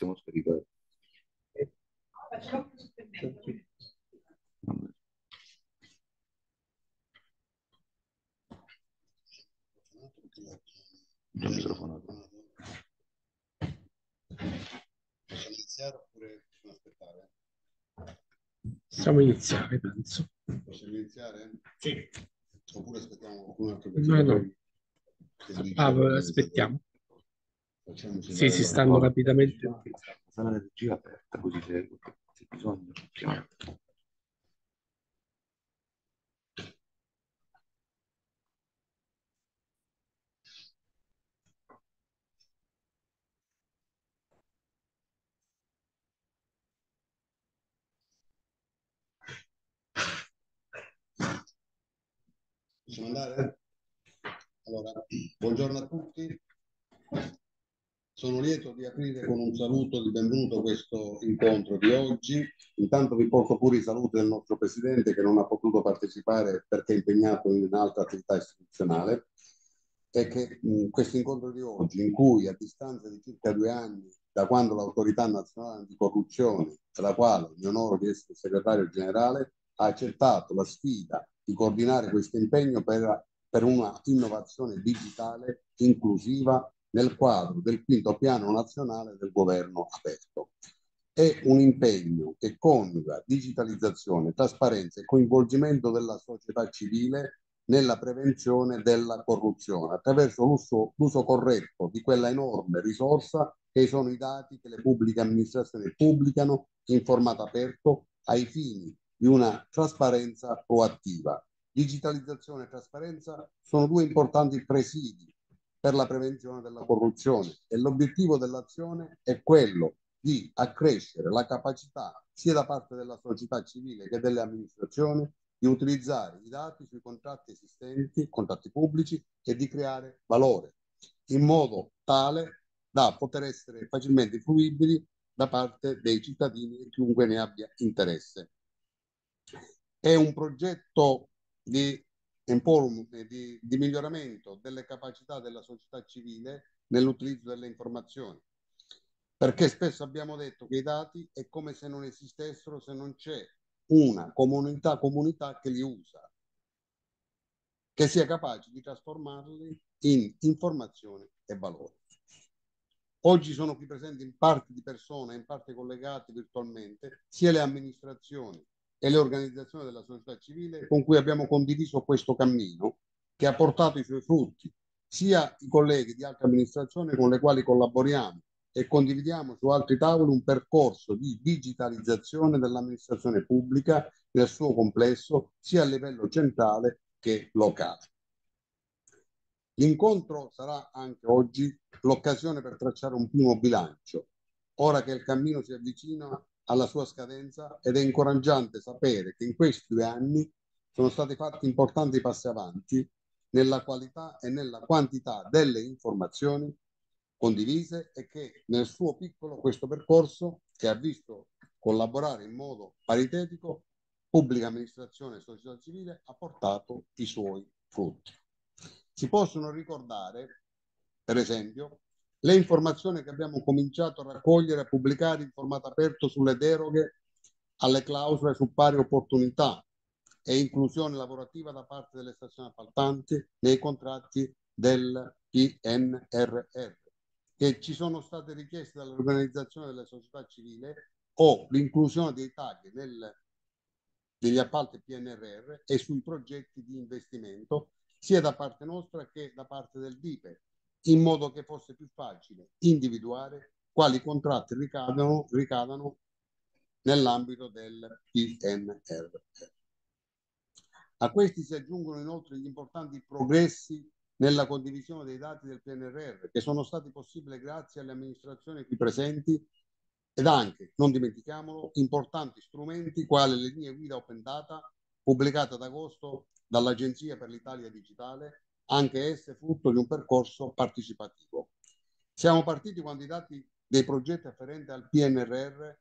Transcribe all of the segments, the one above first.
Eh. estemos verificando. Il microfono. Posso iniziare oppure non aspettare? Possiamo iniziare, penso. Possiamo iniziare? Sì. Oppure aspettiamo qualcun altro? No, no. Ah, aspettiamo. Facciamoci sì, si stanno porta, rapidamente... Una diciamo, energia aperta, così se, se bisogno chiamate. Possiamo andare? Allora, buongiorno a tutti. Sono lieto di aprire con un saluto di benvenuto questo incontro di oggi. Intanto vi porto pure i saluti del nostro Presidente che non ha potuto partecipare perché è impegnato in un'altra attività istituzionale e che questo incontro di oggi in cui a distanza di circa due anni da quando l'autorità nazionale anticorruzione, la quale mi onoro di essere segretario generale, ha accettato la sfida di coordinare questo impegno per, per una innovazione digitale inclusiva nel quadro del quinto piano nazionale del governo aperto. È un impegno che coniuga digitalizzazione, trasparenza e coinvolgimento della società civile nella prevenzione della corruzione attraverso l'uso, l'uso corretto di quella enorme risorsa che sono i dati che le pubbliche amministrazioni pubblicano in formato aperto ai fini di una trasparenza proattiva. Digitalizzazione e trasparenza sono due importanti presidi per la prevenzione della corruzione e l'obiettivo dell'azione è quello di accrescere la capacità sia da parte della società civile che delle amministrazioni di utilizzare i dati sui contratti esistenti, contratti pubblici e di creare valore in modo tale da poter essere facilmente fruibili da parte dei cittadini e chiunque ne abbia interesse. È un progetto di temporum di, di miglioramento delle capacità della società civile nell'utilizzo delle informazioni. Perché spesso abbiamo detto che i dati è come se non esistessero se non c'è una comunità, comunità che li usa, che sia capace di trasformarli in informazioni e valori. Oggi sono qui presenti in parte di persone, in parte collegate virtualmente, sia le amministrazioni e le organizzazioni della società civile con cui abbiamo condiviso questo cammino che ha portato i suoi frutti, sia i colleghi di altre amministrazioni con le quali collaboriamo e condividiamo su altri tavoli un percorso di digitalizzazione dell'amministrazione pubblica nel suo complesso, sia a livello centrale che locale. L'incontro sarà anche oggi l'occasione per tracciare un primo bilancio, ora che il cammino si avvicina alla sua scadenza ed è incoraggiante sapere che in questi due anni sono stati fatti importanti passi avanti nella qualità e nella quantità delle informazioni condivise e che nel suo piccolo questo percorso che ha visto collaborare in modo paritetico pubblica amministrazione e società civile ha portato i suoi frutti. Si possono ricordare, per esempio, le informazioni che abbiamo cominciato a raccogliere e pubblicare in formato aperto sulle deroghe alle clausole su pari opportunità e inclusione lavorativa da parte delle stazioni appaltanti nei contratti del PNRR, che ci sono state richieste dall'organizzazione della società civile o l'inclusione dei tagli nel, degli appalti PNRR e sui progetti di investimento sia da parte nostra che da parte del DIPE in modo che fosse più facile individuare quali contratti ricadano, ricadano nell'ambito del PNRR. A questi si aggiungono inoltre gli importanti progressi nella condivisione dei dati del PNRR che sono stati possibili grazie alle amministrazioni qui presenti ed anche, non dimentichiamolo, importanti strumenti quali le linee guida open data pubblicate ad agosto dall'Agenzia per l'Italia Digitale anche esse frutto di un percorso partecipativo. Siamo partiti quando i dati dei progetti afferenti al PNRR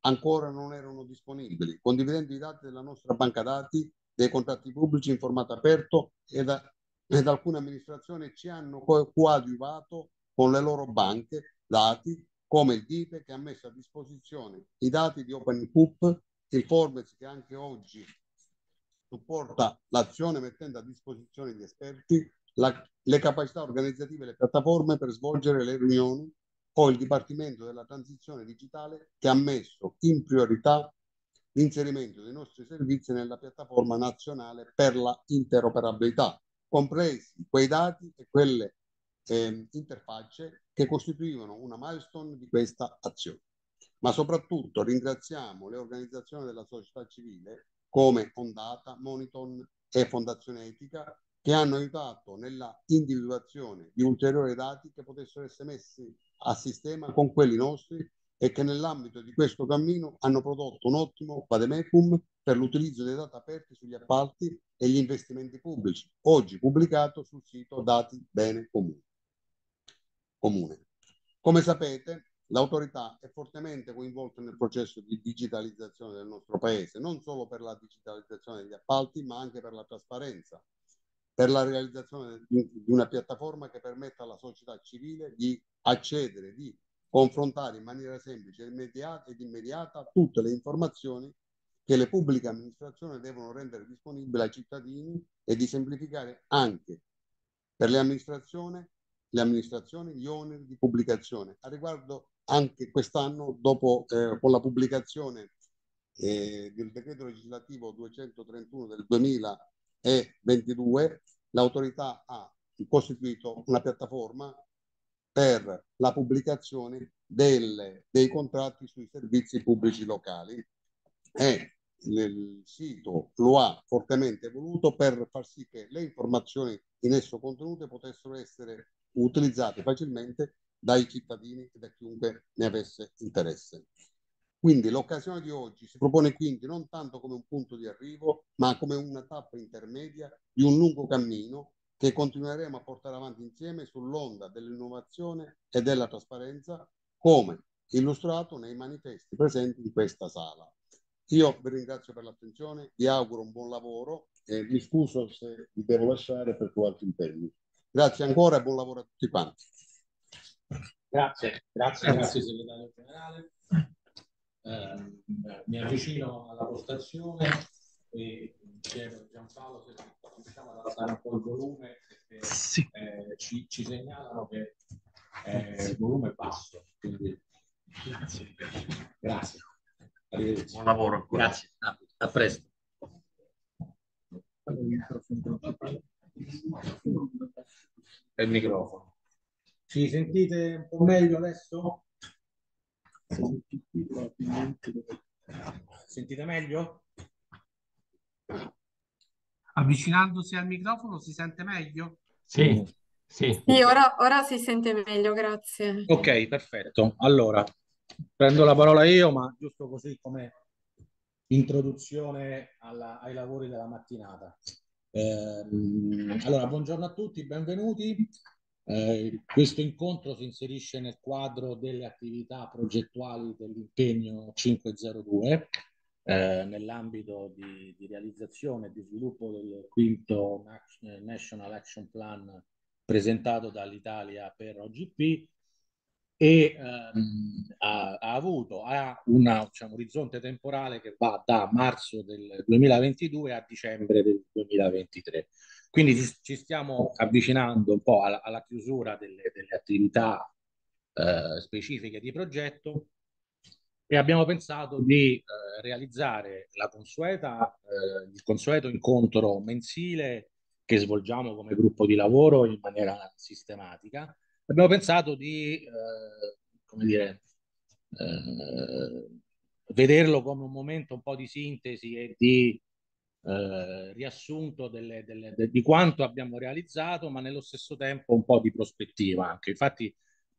ancora non erano disponibili, condividendo i dati della nostra banca dati, dei contratti pubblici in formato aperto ed, a, ed alcune amministrazioni ci hanno coadiuvato con le loro banche dati come il DIPE che ha messo a disposizione i dati di OpenPUP, il Forbes che anche oggi supporta l'azione mettendo a disposizione gli esperti la, le capacità organizzative e le piattaforme per svolgere le riunioni o il Dipartimento della Transizione Digitale che ha messo in priorità l'inserimento dei nostri servizi nella piattaforma nazionale per la interoperabilità, compresi quei dati e quelle eh, interfacce che costituivano una milestone di questa azione. Ma soprattutto ringraziamo le organizzazioni della società civile come Ondata, Moniton e Fondazione Etica, che hanno aiutato nella individuazione di ulteriori dati che potessero essere messi a sistema con quelli nostri e che nell'ambito di questo cammino hanno prodotto un ottimo vademecum per l'utilizzo dei dati aperti sugli appalti e gli investimenti pubblici, oggi pubblicato sul sito Dati Bene Comune. Come sapete, L'autorità è fortemente coinvolta nel processo di digitalizzazione del nostro Paese, non solo per la digitalizzazione degli appalti, ma anche per la trasparenza, per la realizzazione di una piattaforma che permetta alla società civile di accedere, di confrontare in maniera semplice immediata ed immediata tutte le informazioni che le pubbliche amministrazioni devono rendere disponibili ai cittadini e di semplificare anche per le amministrazioni, le amministrazioni gli oneri di pubblicazione. A riguardo anche quest'anno dopo eh, con la pubblicazione eh, del decreto legislativo 231 del 2022 l'autorità ha costituito una piattaforma per la pubblicazione delle, dei contratti sui servizi pubblici locali e il sito lo ha fortemente voluto per far sì che le informazioni in esso contenute potessero essere utilizzate facilmente dai cittadini e da chiunque ne avesse interesse. Quindi l'occasione di oggi si propone quindi non tanto come un punto di arrivo, ma come una tappa intermedia di un lungo cammino che continueremo a portare avanti insieme sull'onda dell'innovazione e della trasparenza, come illustrato nei manifesti presenti in questa sala. Io vi ringrazio per l'attenzione, vi auguro un buon lavoro e vi scuso se vi devo lasciare per qualche impegni. Grazie ancora e buon lavoro a tutti quanti. Grazie, grazie, grazie segretario generale. Eh, mi avvicino alla postazione e chiedo a Giampaolo se riusciamo ad alzare un po' il volume perché sì. eh, ci, ci, segnalano che eh, il volume è basso. Quindi... Grazie. Grazie. Arrivederci. Buon lavoro ancora. Grazie, a, a presto. Il microfono. Ci sentite un po' meglio adesso? Sentite meglio? Avvicinandosi al microfono si sente meglio? Sì, sì. sì ora, ora si sente meglio, grazie. Ok, perfetto. Allora, prendo la parola io, ma giusto così come introduzione alla, ai lavori della mattinata. Eh, allora, buongiorno a tutti, benvenuti. Eh, questo incontro si inserisce nel quadro delle attività progettuali dell'impegno 502 eh, nell'ambito di, di, realizzazione e di sviluppo del quinto eh, National Action Plan presentato dall'Italia per OGP e ehm, ha, ha, avuto ha una, diciamo, un orizzonte temporale che va da marzo del 2022 a dicembre del 2023. Quindi ci, ci stiamo avvicinando un po' alla, alla chiusura delle, delle attività eh, specifiche di progetto e abbiamo pensato di eh, realizzare la consueta, eh, il consueto incontro mensile che svolgiamo come gruppo di lavoro in maniera sistematica. Abbiamo pensato di, eh, come dire, eh, vederlo come un momento un po' di sintesi e di eh, riassunto delle, delle, de, di quanto abbiamo realizzato, ma nello stesso tempo un po' di prospettiva anche. Infatti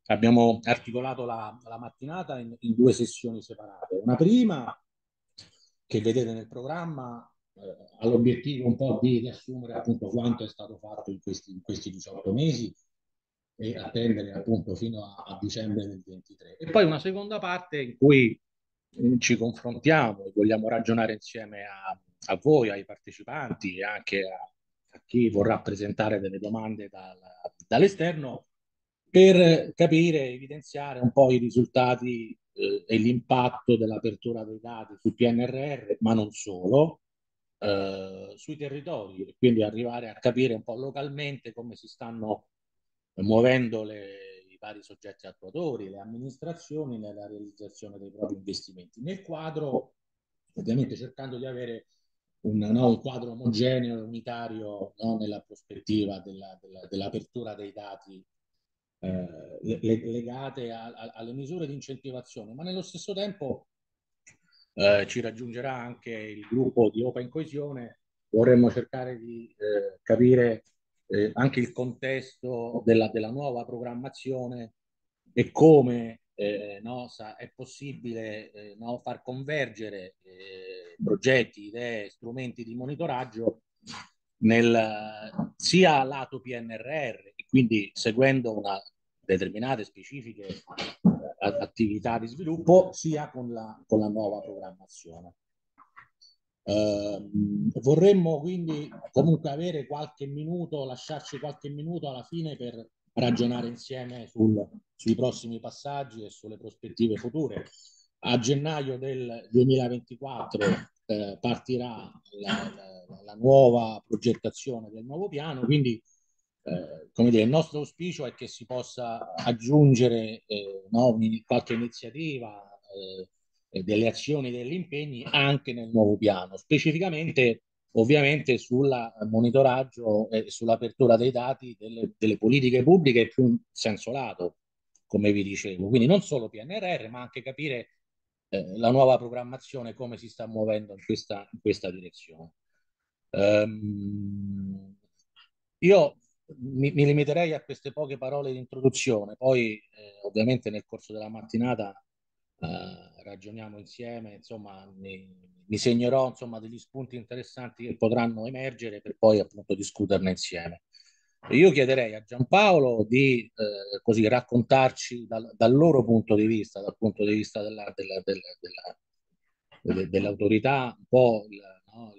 abbiamo articolato la, la mattinata in, in, due sessioni separate. Una prima, che vedete nel programma, eh, l'obiettivo un po' di riassumere appunto quanto è stato fatto in questi, in questi 18 mesi e attendere appunto fino a, a dicembre del 23. E poi una seconda parte in cui eh, ci confrontiamo e vogliamo ragionare insieme a, a voi, ai partecipanti e anche a, a, chi vorrà presentare delle domande dal, dall'esterno per capire, evidenziare un po' i risultati eh, e l'impatto dell'apertura dei dati sul PNRR, ma non solo, eh, sui territori e quindi arrivare a capire un po' localmente come si stanno muovendo le, i vari soggetti attuatori, le amministrazioni nella realizzazione dei propri investimenti, nel quadro ovviamente cercando di avere un, no, quadro omogeneo e unitario no, nella prospettiva della, della, dell'apertura dei dati eh, le, legate a, a, alle misure di incentivazione, ma nello stesso tempo eh, ci raggiungerà anche il gruppo di Opa in Coesione, vorremmo cercare di eh, capire eh, anche il contesto della, della nuova programmazione e come eh, no, sa, è possibile eh, no, far convergere eh, progetti, idee, strumenti di monitoraggio nel, sia lato PNRR, e quindi seguendo una determinate specifiche eh, attività di sviluppo, sia con la, con la nuova programmazione. Ehm, vorremmo quindi comunque avere qualche minuto, lasciarci qualche minuto alla fine per ragionare insieme sul, sui prossimi passaggi e sulle prospettive future. A gennaio del 2024 eh, partirà la, la, la, nuova progettazione del nuovo piano, quindi eh, come dire, il nostro auspicio è che si possa aggiungere eh, no, qualche iniziativa eh, delle azioni degli impegni anche nel nuovo piano. Specificamente ovviamente sul eh, monitoraggio e sull'apertura dei dati delle, delle, politiche pubbliche più in senso lato, come vi dicevo. Quindi non solo PNRR, ma anche capire eh, la nuova programmazione, come si sta muovendo in questa, in questa direzione. Um, io mi, mi, limiterei a queste poche parole di introduzione, poi eh, ovviamente nel corso della mattinata eh, ragioniamo insieme, insomma, mi, mi segnerò insomma, degli spunti interessanti che potranno emergere per poi appunto discuterne insieme. Io chiederei a Giampaolo di eh, così raccontarci dal, dal, loro punto di vista, dal punto di vista della, della, della, dell'autorità, un po' il, no,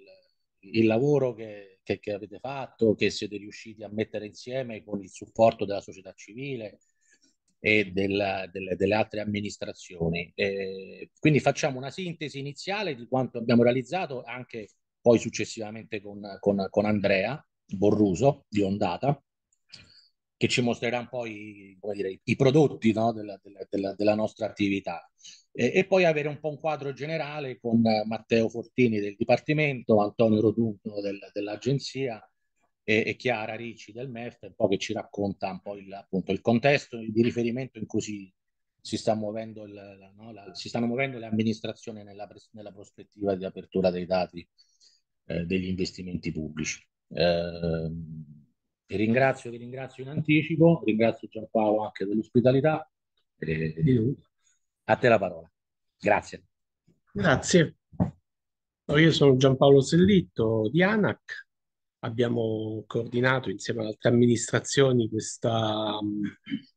il, il lavoro che, che, che, avete fatto, che siete riusciti a mettere insieme con il supporto della società civile, e della, delle, delle, altre amministrazioni. Eh, quindi facciamo una sintesi iniziale di quanto abbiamo realizzato, anche poi successivamente con, con, con Andrea Borruso di Ondata, che ci mostrerà un po' i, dire, i prodotti no, della, della, della, nostra attività. E, e, poi avere un po' un quadro generale con Matteo Fortini del Dipartimento, Antonio Rotunto del, dell'Agenzia e, e Chiara Ricci del MEF, un po' che ci racconta un po' il, appunto, il contesto di riferimento in cui si, si, sta muovendo il, no, la, si stanno muovendo le amministrazioni nella, nella prospettiva di apertura dei dati eh, degli investimenti pubblici. Eh, ti ringrazio, ti ringrazio in anticipo, ringrazio Giampaolo anche dell'ospitalità. E, di lui. A te la parola. Grazie. Grazie. Io sono Giampaolo Sellitto di ANAC abbiamo coordinato insieme ad altre amministrazioni questa,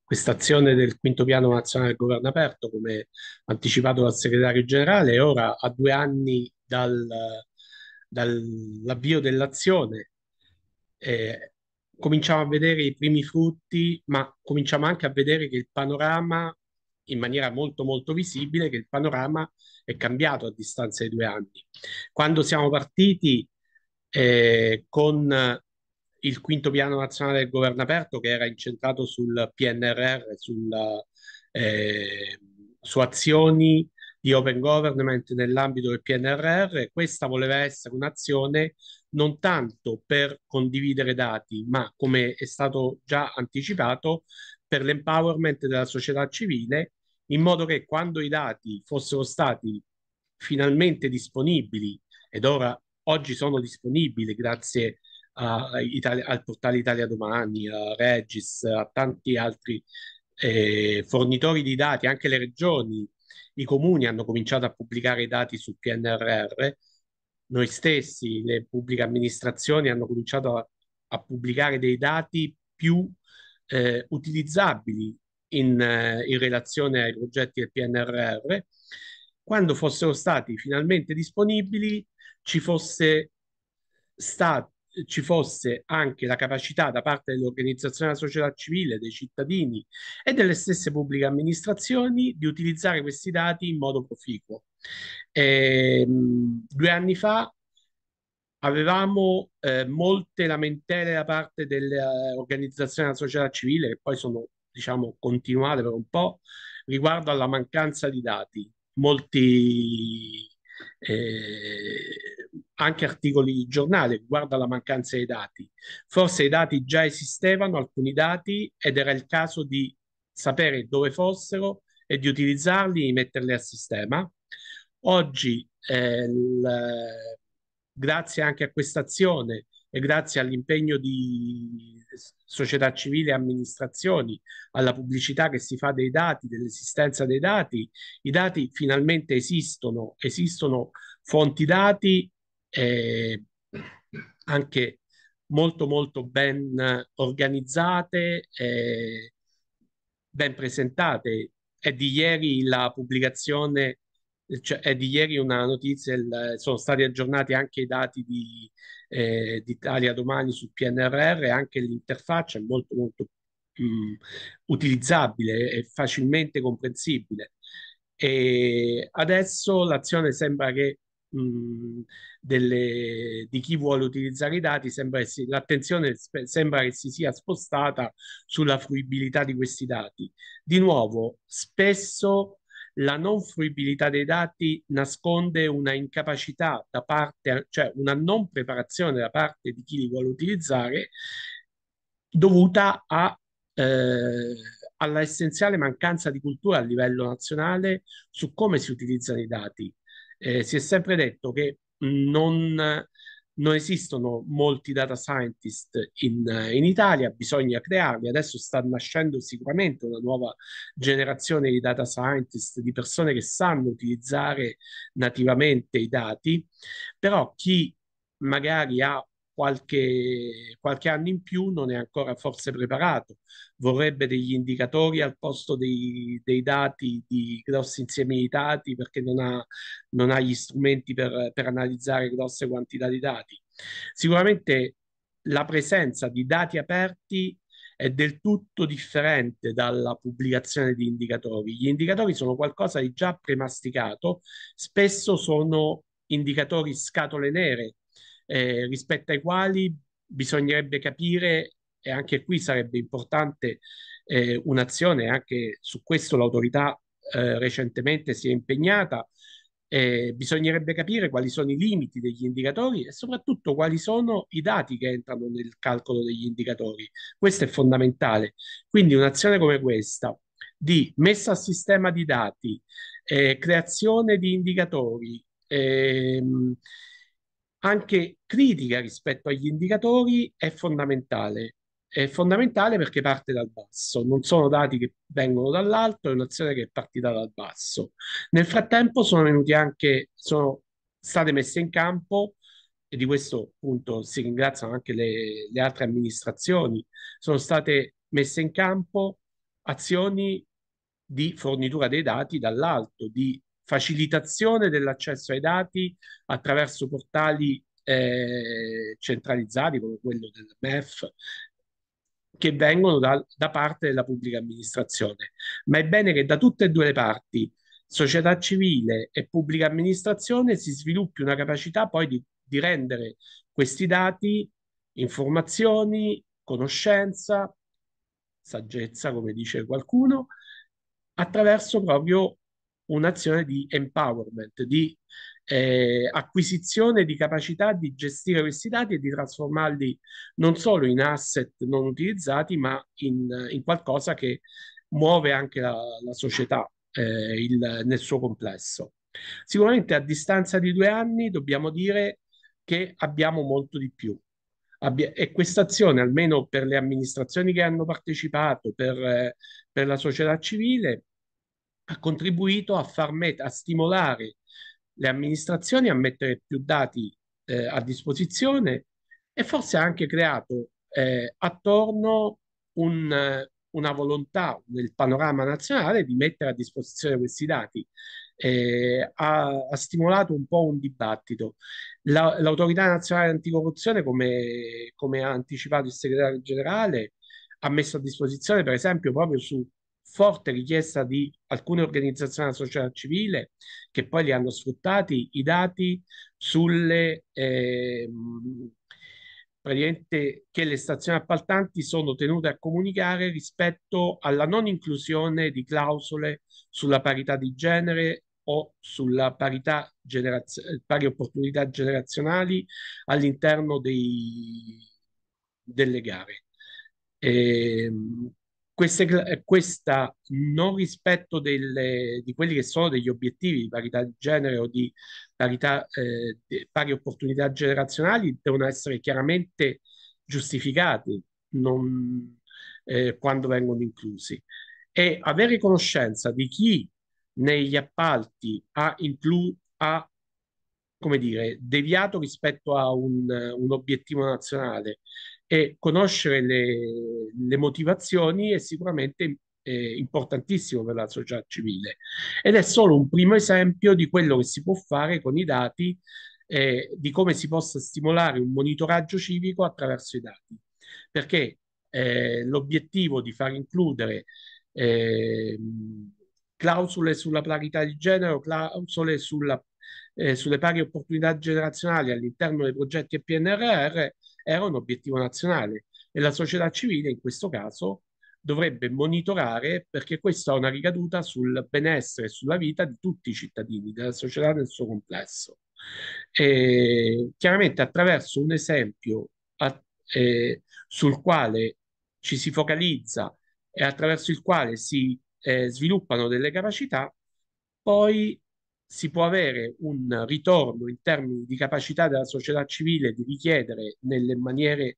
questa azione del quinto piano nazionale del governo aperto, come anticipato dal segretario generale, ora a due anni dal, dall'avvio dell'azione. Eh, cominciamo a vedere i primi frutti, ma cominciamo anche a vedere che il panorama, in maniera molto molto visibile, che il panorama è cambiato a distanza di due anni. Quando siamo partiti eh, con eh, il quinto piano nazionale del governo aperto che era incentrato sul PNRR, sulla, eh, su azioni di open government nell'ambito del PNRR. Questa voleva essere un'azione non tanto per condividere dati, ma come è stato già anticipato, per l'empowerment della società civile, in modo che quando i dati fossero stati finalmente disponibili, ed ora oggi sono disponibili grazie a, Italia, al portale Italia Domani, a Regis, a tanti altri eh, fornitori di dati, anche le regioni, i comuni hanno cominciato a pubblicare i dati sul PNRR, noi stessi, le pubbliche amministrazioni hanno cominciato a, a pubblicare dei dati più eh, utilizzabili in, eh, in relazione ai progetti del PNRR, quando fossero stati finalmente disponibili ci fosse stato ci fosse anche la capacità da parte dell'organizzazione della società civile, dei cittadini e delle stesse pubbliche amministrazioni di utilizzare questi dati in modo proficuo. E, ehm, due anni fa avevamo eh, molte lamentele da parte dell'organizzazione della società civile che poi sono diciamo continuate per un po' riguardo alla mancanza di dati. Molti eh, anche articoli di giornale riguardo alla mancanza dei dati. Forse i dati già esistevano, alcuni dati, ed era il caso di sapere dove fossero e di utilizzarli e metterli a sistema. Oggi, eh, il, grazie anche a questa azione, e grazie all'impegno di società civile e amministrazioni, alla pubblicità che si fa dei dati, dell'esistenza dei dati, i dati finalmente esistono, esistono fonti dati eh, anche molto molto ben organizzate, eh, ben presentate. È di ieri la pubblicazione cioè, è di ieri una notizia, il, sono stati aggiornati anche i dati di, eh, Italia Domani sul PNRR, anche l'interfaccia è molto molto mh, mm, utilizzabile e facilmente comprensibile. E adesso l'azione sembra che mh, mm, delle, di chi vuole utilizzare i dati, sembra si, l'attenzione sp- sembra che si sia spostata sulla fruibilità di questi dati. Di nuovo, spesso la non fruibilità dei dati nasconde una incapacità da parte, cioè una non preparazione da parte di chi li vuole utilizzare dovuta a, eh, alla essenziale mancanza di cultura a livello nazionale su come si utilizzano i dati. Eh, si è sempre detto che non non esistono molti data scientist in, in, Italia, bisogna crearli. Adesso sta nascendo sicuramente una nuova generazione di data scientist, di persone che sanno utilizzare nativamente i dati, però chi magari ha qualche, qualche anno in più, non è ancora forse preparato, vorrebbe degli indicatori al posto dei, dei dati, di grossi insiemi di dati, perché non ha, non ha gli strumenti per, per analizzare grosse quantità di dati. Sicuramente la presenza di dati aperti è del tutto differente dalla pubblicazione di indicatori. Gli indicatori sono qualcosa di già premasticato, spesso sono indicatori scatole nere eh, rispetto ai quali bisognerebbe capire, e anche qui sarebbe importante eh, un'azione, anche su questo l'autorità eh, recentemente si è impegnata, eh, bisognerebbe capire quali sono i limiti degli indicatori e soprattutto quali sono i dati che entrano nel calcolo degli indicatori. Questo è fondamentale. Quindi un'azione come questa di messa a sistema di dati, eh, creazione di indicatori, ehm, anche critica rispetto agli indicatori è fondamentale. È fondamentale perché parte dal basso, non sono dati che vengono dall'alto, è un'azione che è partita dal basso. Nel frattempo sono venuti anche, sono state messe in campo e di questo punto si ringraziano anche le, le altre amministrazioni, sono state messe in campo azioni di fornitura dei dati dall'alto, di facilitazione dell'accesso ai dati attraverso portali eh, centralizzati come quello del MEF che vengono da, da parte della pubblica amministrazione. Ma è bene che da tutte e due le parti, società civile e pubblica amministrazione, si sviluppi una capacità poi di, di rendere questi dati informazioni, conoscenza, saggezza, come dice qualcuno, attraverso proprio un'azione di empowerment, di eh, acquisizione di capacità di gestire questi dati e di trasformarli non solo in asset non utilizzati, ma in, in qualcosa che muove anche la, la società eh, il, nel suo complesso. Sicuramente a distanza di due anni dobbiamo dire che abbiamo molto di più. Abbia, e questa azione, almeno per le amministrazioni che hanno partecipato, per, eh, per la società civile, ha contribuito a, far met- a stimolare le amministrazioni a mettere più dati eh, a disposizione e forse ha anche creato eh, attorno un, una volontà nel panorama nazionale di mettere a disposizione questi dati. Eh, ha, ha, stimolato un po' un dibattito. La, L'autorità nazionale anticorruzione, come, come ha anticipato il segretario generale, ha messo a disposizione, per esempio, proprio su forte richiesta di alcune organizzazioni della società civile che poi li hanno sfruttati i dati sulle eh, praticamente che le stazioni appaltanti sono tenute a comunicare rispetto alla non inclusione di clausole sulla parità di genere o sulla parità generazionale, pari opportunità generazionali all'interno dei, delle gare. E, ehm, queste, eh, questa non rispetto delle, di quelli che sono degli obiettivi di parità di genere o di parità, eh, di pari opportunità generazionali devono essere chiaramente giustificati non, eh, quando vengono inclusi. E avere conoscenza di chi negli appalti ha, inclu- ha come dire, deviato rispetto a un, un obiettivo nazionale e conoscere le, le motivazioni è sicuramente eh, importantissimo per la società civile ed è solo un primo esempio di quello che si può fare con i dati, eh, di come si possa stimolare un monitoraggio civico attraverso i dati, perché eh, l'obiettivo di far includere eh, clausole sulla parità di genere, clausole sulla, eh, sulle pari opportunità generazionali all'interno dei progetti PNRR era un obiettivo nazionale e la società civile in questo caso dovrebbe monitorare perché questo ha una ricaduta sul benessere e sulla vita di tutti i cittadini, della società nel suo complesso. E chiaramente attraverso un esempio a, eh, sul quale ci si focalizza e attraverso il quale si eh, sviluppano delle capacità, poi si può avere un ritorno in termini di capacità della società civile di richiedere nelle maniere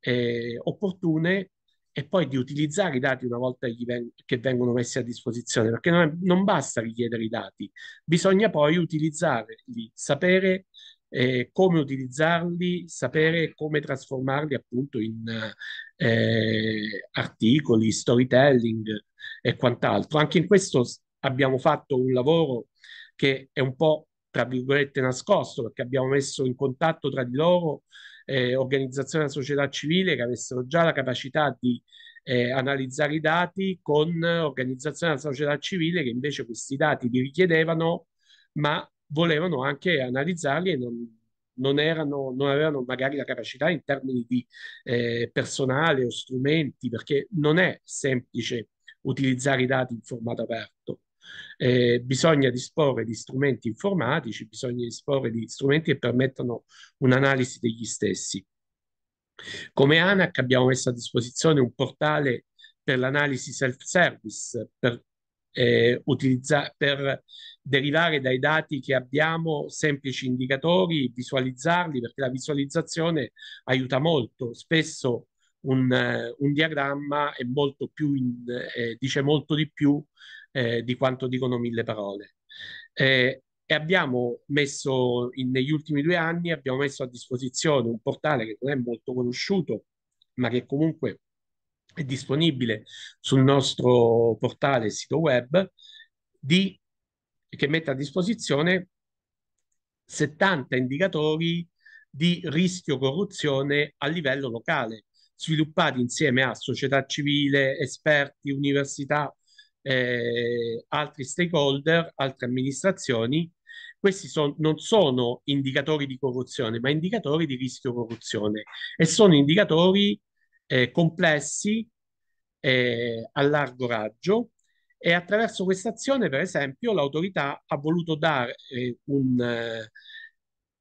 eh, opportune e poi di utilizzare i dati una volta ven- che vengono messi a disposizione, perché non, è, non, basta richiedere i dati, bisogna poi utilizzarli, sapere eh, come utilizzarli, sapere come trasformarli appunto in eh, articoli, storytelling e quant'altro. Anche in questo abbiamo fatto un lavoro che è un po' tra virgolette nascosto perché abbiamo messo in contatto tra di loro eh, organizzazioni della società civile che avessero già la capacità di eh, analizzare i dati con organizzazioni della società civile che invece questi dati li richiedevano ma volevano anche analizzarli e non, non, erano, non avevano magari la capacità in termini di eh, personale o strumenti perché non è semplice utilizzare i dati in formato aperto eh, bisogna disporre di strumenti informatici, bisogna disporre di strumenti che permettano un'analisi degli stessi. Come ANAC abbiamo messo a disposizione un portale per l'analisi self-service, per, eh, per derivare dai dati che abbiamo semplici indicatori, visualizzarli, perché la visualizzazione aiuta molto. Spesso un, eh, un diagramma molto in, eh, dice molto di più eh, di quanto dicono mille parole. Eh, e abbiamo messo, in, negli ultimi due anni, abbiamo messo a disposizione un portale che non è molto conosciuto, ma che comunque è disponibile sul nostro portale sito web, di, che mette a disposizione 70 indicatori di rischio corruzione a livello locale, sviluppati insieme a società civile, esperti, università, eh, altri stakeholder, altre amministrazioni, questi son, non sono indicatori di corruzione, ma indicatori di rischio corruzione e sono indicatori eh, complessi eh, a largo raggio e attraverso questa azione, per esempio, l'autorità ha voluto dare eh, un, eh,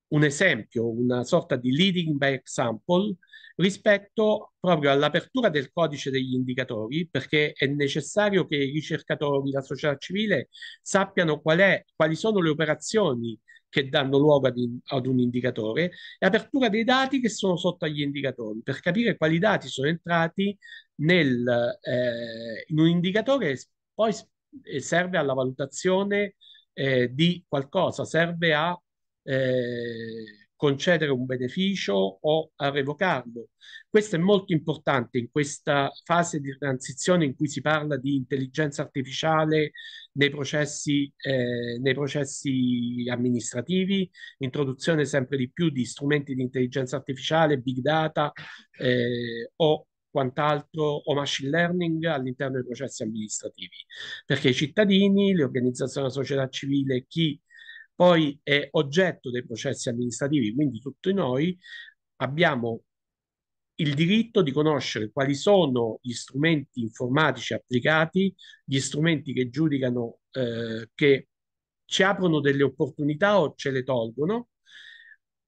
un esempio, una sorta di leading by example rispetto proprio all'apertura del codice degli indicatori, perché è necessario che i ricercatori, la società civile sappiano qual è, quali sono le operazioni che danno luogo ad, in, ad, un indicatore e apertura dei dati che sono sotto agli indicatori per capire quali dati sono entrati nel, eh, in un indicatore e poi serve alla valutazione eh, di qualcosa, serve a eh, concedere un beneficio o a revocarlo. Questo è molto importante in questa fase di transizione in cui si parla di intelligenza artificiale nei processi, eh, nei processi amministrativi, introduzione sempre di più di strumenti di intelligenza artificiale, big data eh, o quant'altro o machine learning all'interno dei processi amministrativi, perché i cittadini, le organizzazioni della società civile, chi poi è oggetto dei processi amministrativi, quindi tutti noi abbiamo il diritto di conoscere quali sono gli strumenti informatici applicati, gli strumenti che giudicano eh, che ci aprono delle opportunità o ce le tolgono,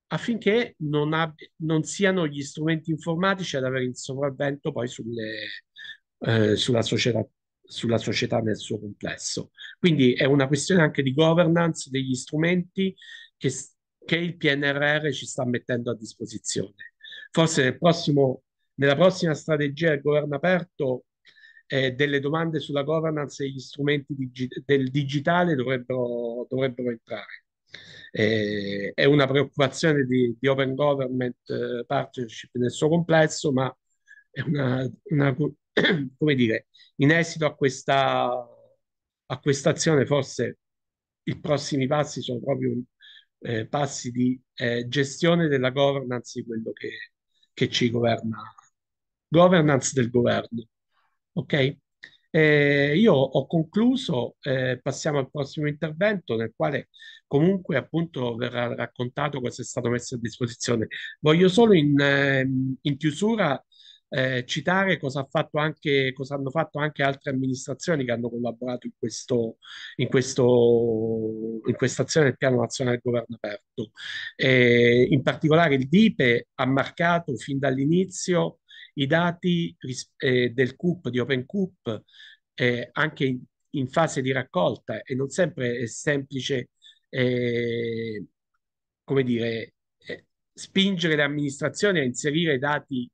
affinché non, ab- non siano gli strumenti informatici ad avere il sopravvento poi sulle, eh, sulla società sulla società nel suo complesso. Quindi è una questione anche di governance degli strumenti che, che il PNRR ci sta mettendo a disposizione. Forse nel prossimo, nella prossima strategia del governo aperto eh, delle domande sulla governance e gli strumenti digi- del digitale dovrebbero, dovrebbero entrare. Eh, è una preoccupazione di, di Open Government eh, Partnership nel suo complesso, ma è una, una come dire, in esito a questa, a questa azione forse i prossimi passi sono proprio eh, passi di eh, gestione della governance di quello che, che ci governa, governance del governo. Ok? Eh, io ho concluso, eh, passiamo al prossimo intervento nel quale comunque appunto verrà raccontato cosa è stato messo a disposizione. Voglio solo in, eh, in chiusura eh, citare cosa, ha fatto anche, cosa hanno fatto anche altre amministrazioni che hanno collaborato in, questo, in, questo, in questa azione del Piano Nazionale Governo Aperto. Eh, in particolare il DIPE ha marcato fin dall'inizio i dati eh, del CUP, di Open CUP, eh, anche in, in, fase di raccolta e non sempre è semplice eh, come dire, eh, spingere le amministrazioni a inserire dati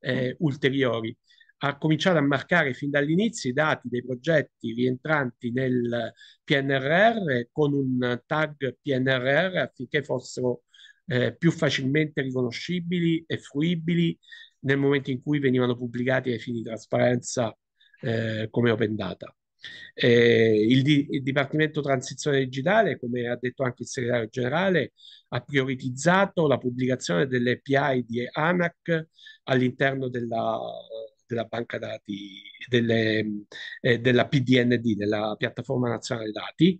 eh, ulteriori, ha cominciato a marcare fin dall'inizio i dati dei progetti rientranti nel PNRR con un tag PNRR affinché fossero eh, più facilmente riconoscibili e fruibili nel momento in cui venivano pubblicati ai fini di trasparenza eh, come open data. Eh, il, di- il, Dipartimento Transizione Digitale, come ha detto anche il segretario generale, ha prioritizzato la pubblicazione delle API di ANAC all'interno della, della banca dati, delle, eh, della PDND, della piattaforma nazionale dati.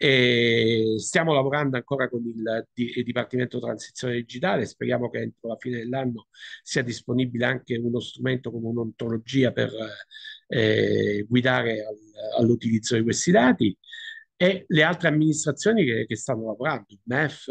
E stiamo lavorando ancora con il, il Dipartimento Transizione Digitale, speriamo che entro la fine dell'anno sia disponibile anche uno strumento come un'ontologia per eh, guidare al, all'utilizzo di questi dati e le altre amministrazioni che, che stanno lavorando, il MEF,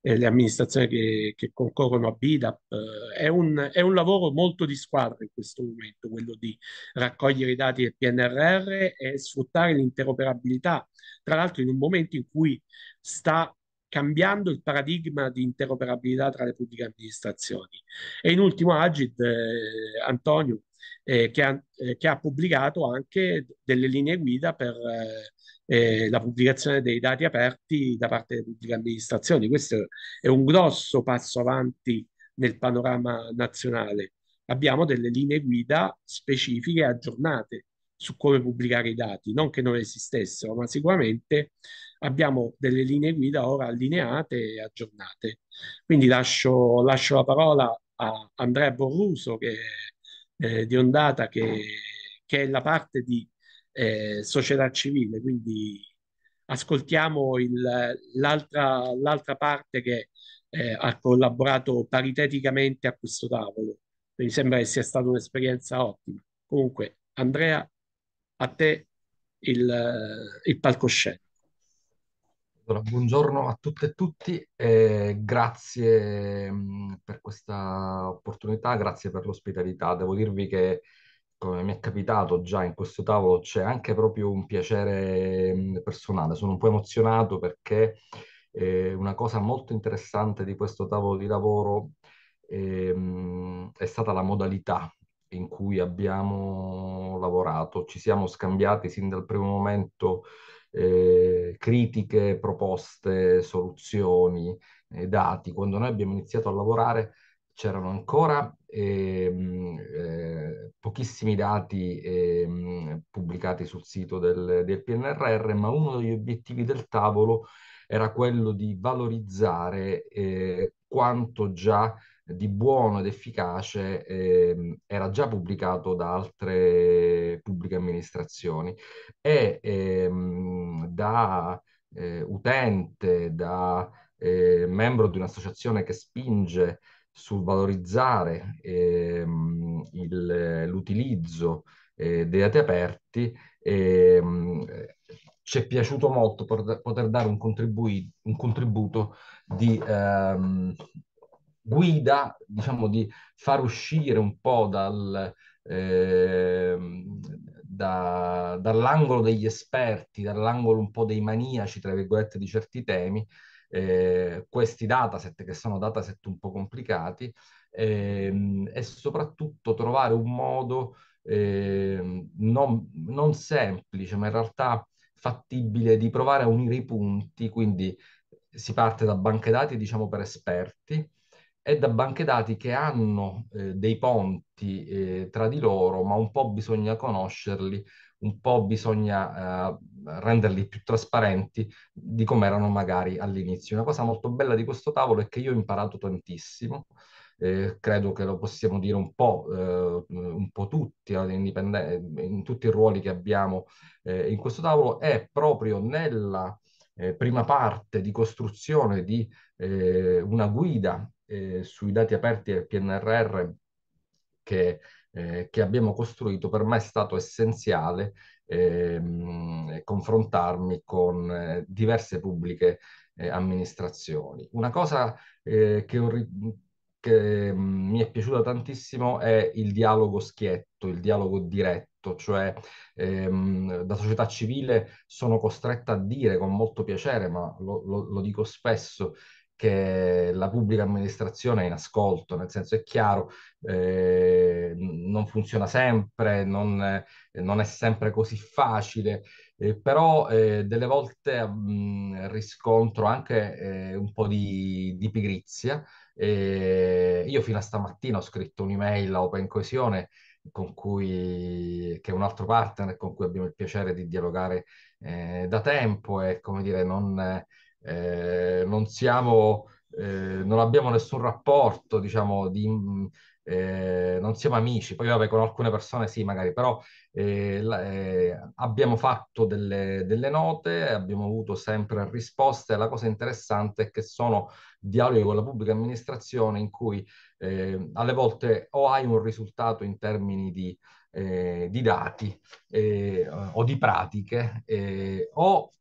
eh, le amministrazioni che, che concorrono a BIDAP. Eh, è, un, è un lavoro molto di squadra in questo momento, quello di raccogliere i dati del PNRR e sfruttare l'interoperabilità, tra l'altro in un momento in cui sta cambiando il paradigma di interoperabilità tra le pubbliche amministrazioni. E in ultimo Agid, eh, Antonio, eh, che, ha, eh, che, ha, pubblicato anche delle linee guida per eh, eh, la pubblicazione dei dati aperti da parte delle pubbliche amministrazioni. Questo è un grosso passo avanti nel panorama nazionale. Abbiamo delle linee guida specifiche aggiornate su come pubblicare i dati, non che non esistessero, ma sicuramente abbiamo delle linee guida ora allineate e aggiornate. Quindi lascio, lascio la parola a Andrea Borruso che eh, di ondata che, che, è la parte di eh, società civile, quindi ascoltiamo il, l'altra, l'altra parte che eh, ha collaborato pariteticamente a questo tavolo. Mi sembra che sia stata un'esperienza ottima. Comunque, Andrea, a te il, il palcoscenico. Allora, buongiorno a tutte e tutti e grazie per questa opportunità, grazie per l'ospitalità. Devo dirvi che, come mi è capitato già in questo tavolo, c'è anche proprio un piacere personale. Sono un po' emozionato perché eh, una cosa molto interessante di questo tavolo di lavoro eh, è stata la modalità in cui abbiamo lavorato. Ci siamo scambiati sin dal primo momento eh, critiche, proposte, soluzioni, eh, dati. Quando noi abbiamo iniziato a lavorare c'erano ancora ehm, eh, pochissimi dati ehm, pubblicati sul sito del, del PNRR, ma uno degli obiettivi del tavolo era quello di valorizzare eh, quanto già di buono ed efficace eh, era già pubblicato da altre pubbliche amministrazioni e ehm, da eh, utente, da eh, membro di un'associazione che spinge sul valorizzare ehm, il, l'utilizzo eh, dei dati aperti, eh, ci è piaciuto molto poter, poter dare un, contributo di ehm, guida, diciamo, di far uscire un po' dal, eh, da, dall'angolo degli esperti, dall'angolo un po' dei maniaci, tra virgolette, di certi temi, eh, questi dataset che sono dataset un po' complicati ehm, e soprattutto trovare un modo ehm, non, non, semplice ma in realtà fattibile di provare a unire i punti quindi si parte da banche dati diciamo per esperti e da banche dati che hanno eh, dei ponti eh, tra di loro, ma un po' bisogna conoscerli, un po' bisogna eh, renderli più trasparenti di come erano magari all'inizio. Una cosa molto bella di questo tavolo è che io ho imparato tantissimo. Eh, credo che lo possiamo dire un po', eh, un po tutti, eh, in tutti i ruoli che abbiamo in questo tavolo, è proprio nella prima parte di costruzione di una guida eh, sui dati aperti del PNRR che, eh, che, abbiamo costruito, per me è stato essenziale ehm, confrontarmi con eh, diverse pubbliche eh, amministrazioni. Una cosa eh, che, che mm, mi è piaciuta tantissimo è il dialogo schietto, il dialogo diretto cioè ehm, da società civile sono costretta a dire con molto piacere, ma lo, lo, lo dico spesso, che la pubblica amministrazione è in ascolto, nel senso è chiaro, eh, non funziona sempre, non, eh, non, è sempre così facile, eh, però eh, delle volte mh, mm, riscontro anche eh, un po' di, di pigrizia. Eh, io fino a stamattina ho scritto un'email a Open Coesione con cui, che è un altro partner con cui abbiamo il piacere di dialogare da tempo e come dire non eh, non siamo, eh, non abbiamo nessun rapporto, diciamo, di, mm, eh, non siamo amici, poi vabbè con alcune persone sì magari, però eh, la, eh, abbiamo fatto delle, delle, note, abbiamo avuto sempre risposte, la cosa interessante è che sono dialoghi con la pubblica amministrazione in cui eh, alle volte o hai un risultato in termini di... Eh, di dati eh, o di pratiche eh, o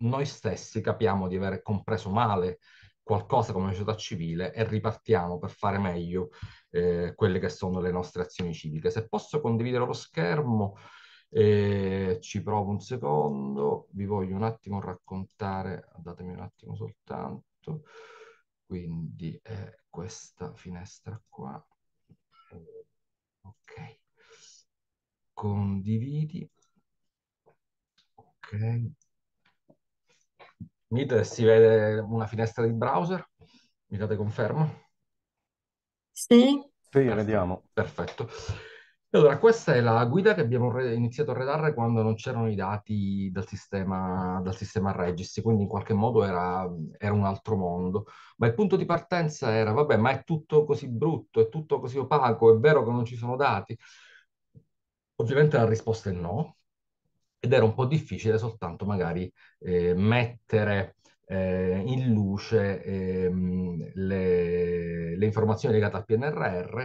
noi stessi capiamo di aver compreso male qualcosa come società civile e ripartiamo per fare meglio eh, quelle che sono le nostre azioni civiche. Se posso condividere lo schermo, eh, ci provo un secondo, vi voglio un attimo raccontare, datemi un attimo soltanto, quindi è questa finestra qua. Ok, condividi. Ok. Meet si vede una finestra di browser? Mi date conferma? Sì. Sì, vediamo. Perfetto. Allora, questa è la guida che abbiamo iniziato a redare quando non c'erano i dati dal sistema, dal sistema Registry, quindi in qualche modo era, era, un altro mondo. Ma il punto di partenza era, vabbè, ma è tutto così brutto, è tutto così opaco, è vero che non ci sono dati? Ovviamente la risposta è no, ed era un po' difficile soltanto magari eh, mettere eh, in luce ehm, le, le, informazioni legate al PNRR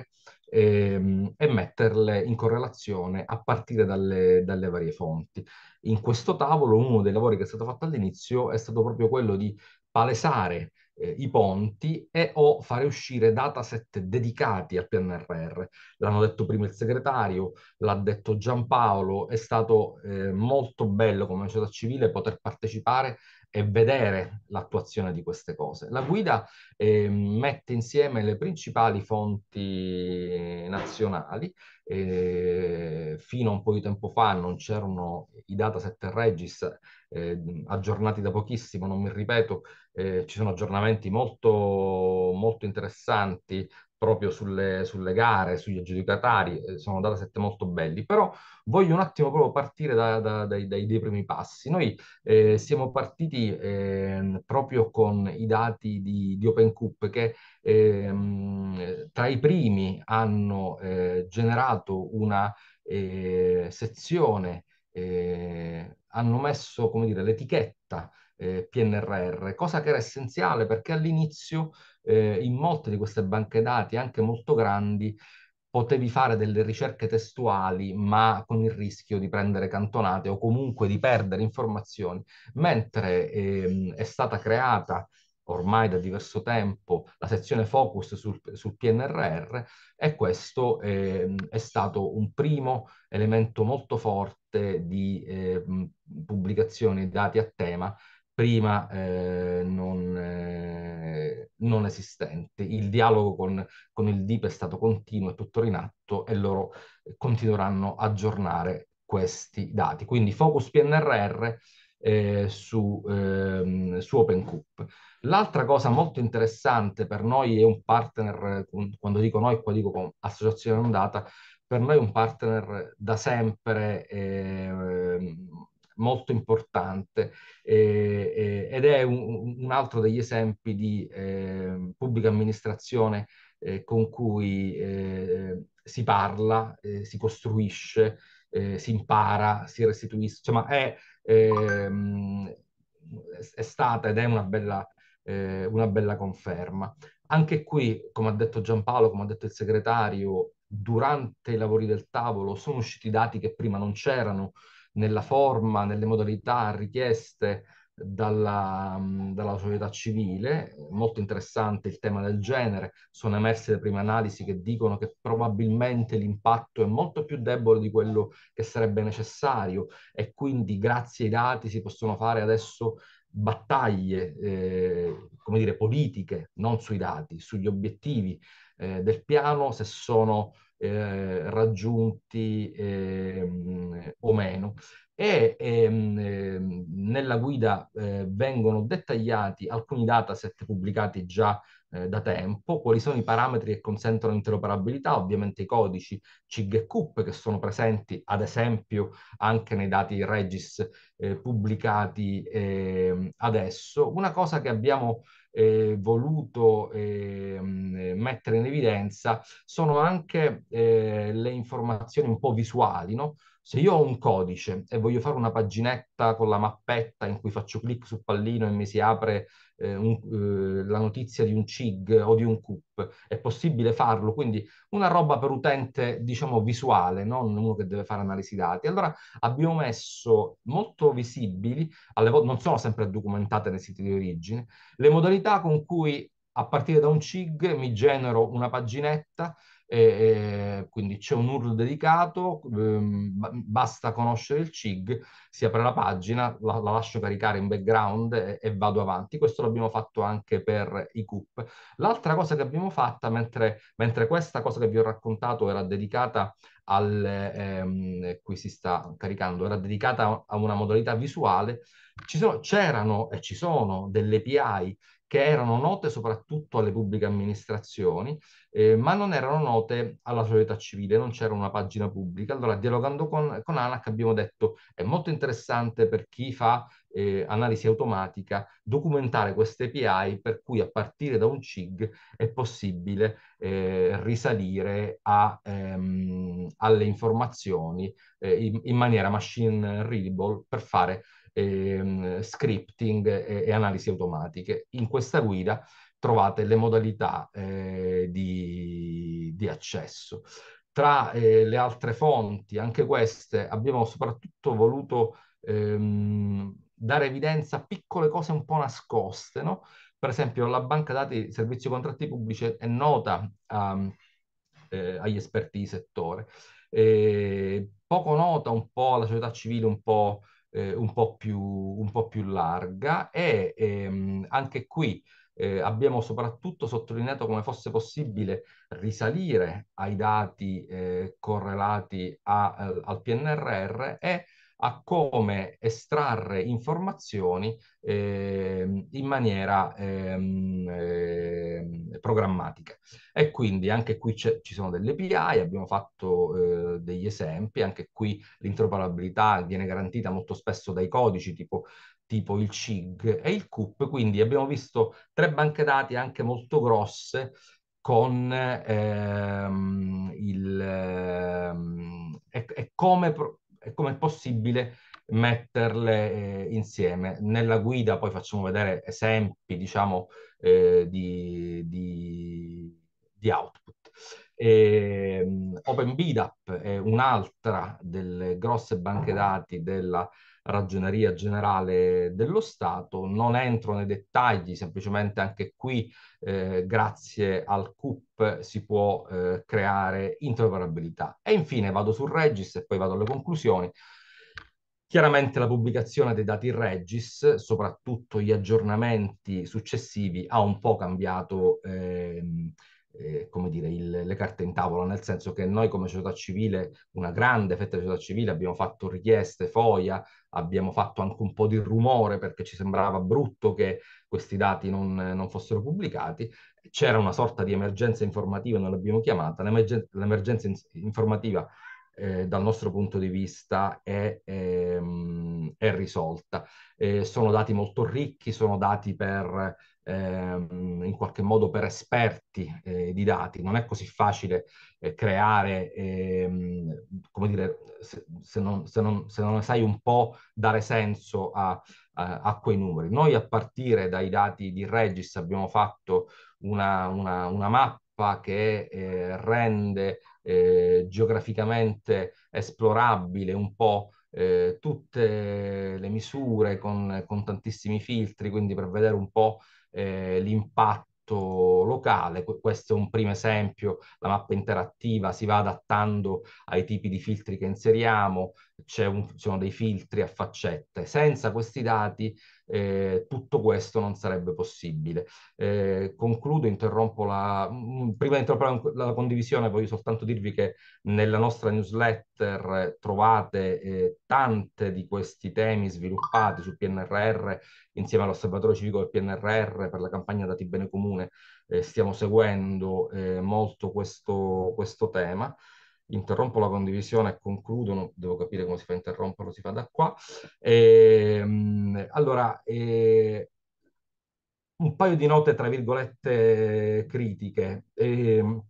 ehm, e metterle in correlazione a partire dalle, dalle, varie fonti. In questo tavolo uno dei lavori che è stato fatto all'inizio è stato proprio quello di palesare eh, i ponti e o fare uscire dataset dedicati al PNRR. L'hanno detto prima il segretario, l'ha detto Giampaolo, è stato eh, molto bello come società civile poter partecipare e vedere l'attuazione di queste cose. La guida eh, mette insieme le principali fonti eh, nazionali eh, fino a un po' di tempo fa non c'erano i dataset Regis eh, aggiornati da pochissimo, non mi ripeto, eh, ci sono aggiornamenti molto, molto interessanti proprio sulle, sulle, gare, sugli aggiudicatari, eh, sono dataset molto belli, però voglio un attimo proprio partire da, da, dai, dai, dai, primi passi. Noi eh, siamo partiti eh, proprio con i dati di, di OpenCoop che eh, tra i primi hanno eh, generato una eh, sezione, hanno messo come dire, l'etichetta PNRR, cosa che era essenziale perché all'inizio eh, in molte di queste banche dati, anche molto grandi, potevi fare delle ricerche testuali, ma con il rischio di prendere cantonate o comunque di perdere informazioni, mentre ehm, è stata creata ormai da diverso tempo la sezione focus sul, sul PNRR e questo eh, è stato un primo elemento molto forte di eh, pubblicazione di dati a tema prima eh, non, eh, non, esistente. Il dialogo con, con, il DIP è stato continuo e tuttora in atto e loro continueranno a aggiornare questi dati. Quindi focus PNRR eh, su, ehm, su OpenCoop. L'altra cosa molto interessante per noi è un partner, quando dico noi qua dico con associazione ondata, per noi è un partner da sempre eh, molto importante eh, eh, ed è un, un, altro degli esempi di ehm, pubblica amministrazione eh, con cui eh, si parla, si costruisce, si impara, si restituisce, insomma è, ehm, è stata ed è una bella, una bella conferma. Anche qui, come ha detto Giampaolo, come ha detto il segretario, durante i lavori del tavolo sono usciti dati che prima non c'erano, nella forma, nelle modalità richieste dalla, mm, dalla, società civile, molto interessante il tema del genere, sono emerse le prime analisi che dicono che probabilmente l'impatto è molto più debole di quello che sarebbe necessario e quindi grazie ai dati si possono fare adesso battaglie, eh, come dire, politiche, non sui dati, sugli obiettivi eh, del piano, se sono eh, raggiunti eh, o meno. E ehm, ehm, nella guida eh, vengono dettagliati alcuni dataset pubblicati già eh, da tempo, quali sono i parametri che consentono interoperabilità, ovviamente i codici CIG e CUP che sono presenti ad esempio anche nei dati Regis eh, pubblicati eh, adesso. Una cosa che abbiamo eh, voluto eh, mettere in evidenza sono anche eh, le informazioni un po' visuali, no? Se io ho un codice e voglio fare una paginetta con la mappetta in cui faccio clic sul pallino e mi si apre eh, un, eh, la notizia di un CIG o di un CUP, è possibile farlo, quindi una roba per utente, diciamo, visuale, non uno che deve fare analisi dati. Allora abbiamo messo molto visibili, alle volte non sono sempre documentate nei siti di origine, le modalità con cui a partire da un CIG mi genero una paginetta e, quindi c'è un URL dedicato, ehm, basta conoscere il CIG, si apre la pagina, la, la lascio caricare in background e, e, vado avanti. Questo l'abbiamo fatto anche per i CUP. L'altra cosa che abbiamo fatta, mentre, mentre, questa cosa che vi ho raccontato era dedicata al, ehm, qui si sta caricando, era dedicata a una modalità visuale, sono, c'erano e ci sono delle API che erano note soprattutto alle pubbliche amministrazioni, eh, ma non erano note alla società civile, non c'era una pagina pubblica. Allora, dialogando con, con ANAC abbiamo detto è molto interessante per chi fa eh, analisi automatica documentare queste API per cui a partire da un CIG è possibile eh, risalire a, ehm, alle informazioni eh, in, in maniera machine readable per fare ehm, scripting e, e, analisi automatiche. In questa guida trovate le modalità eh, di, di, accesso. Tra eh, le altre fonti, anche queste, abbiamo soprattutto voluto ehm, dare evidenza a piccole cose un po' nascoste, no? Per esempio la banca dati servizio contratti pubblici è nota um, eh, agli esperti di settore, eh, poco nota un po' alla società civile, un po' eh, un, po più, un, po più, larga e ehm, anche qui eh, abbiamo soprattutto sottolineato come fosse possibile risalire ai dati eh, correlati a, al PNRR e a come estrarre informazioni eh, in maniera eh, programmatica. E quindi anche qui ci sono delle API, abbiamo fatto eh, degli esempi, anche qui l'interoperabilità viene garantita molto spesso dai codici tipo, tipo il CIG e il CUP, quindi abbiamo visto tre banche dati anche molto grosse con ehm, il... Ehm, e, e come pro- come è possibile metterle eh, insieme. Nella guida poi facciamo vedere esempi, diciamo, eh, di, di, di output. E, ehm, OpenBDAP è un'altra delle grosse banche ah. dati della ragioneria generale dello Stato. Non entro nei dettagli, semplicemente anche qui eh, grazie al CUP si può eh, creare interoperabilità. E infine vado sul Regis e poi vado alle conclusioni. Chiaramente la pubblicazione dei dati Regis, soprattutto gli aggiornamenti successivi, ha un po' cambiato ehm, eh, come dire, il, le carte in tavola, nel senso che noi come società civile, una grande fetta di società civile, abbiamo fatto richieste, foia, abbiamo fatto anche un po' di rumore perché ci sembrava brutto che questi dati non, non fossero pubblicati. C'era una sorta di emergenza informativa, non l'abbiamo chiamata, l'emergen- l'emergenza in- informativa eh, dal nostro punto di vista è, è, ehm, è risolta. Eh, sono dati molto ricchi, sono dati per Ehm, in qualche modo per esperti eh, di dati. Non è così facile eh, creare, eh, come dire, se, se, non, se, non, se, non, sai un po' dare senso a, a, a, quei numeri. Noi a partire dai dati di Regis abbiamo fatto una, una, una mappa che eh, rende eh, geograficamente esplorabile un po' eh, tutte le misure con, con tantissimi filtri, quindi per vedere un po' eh, l'impatto locale, questo è un primo esempio, la mappa interattiva si va adattando ai tipi di filtri che inseriamo, ci sono dei filtri a faccette. Senza questi dati eh, tutto questo non sarebbe possibile. Eh, concludo, interrompo la, mm, prima di interrompere la condivisione voglio soltanto dirvi che nella nostra newsletter trovate eh, tante di questi temi sviluppati su PNRR insieme all'Osservatorio Civico del PNRR per la campagna Dati Bene Comune. Eh, stiamo seguendo eh, molto questo, questo tema interrompo la condivisione e concludo, non devo capire come si fa a interromperlo, si fa da qua. E, ehm, allora, e, eh, un paio di note, tra virgolette, critiche. E, ehm,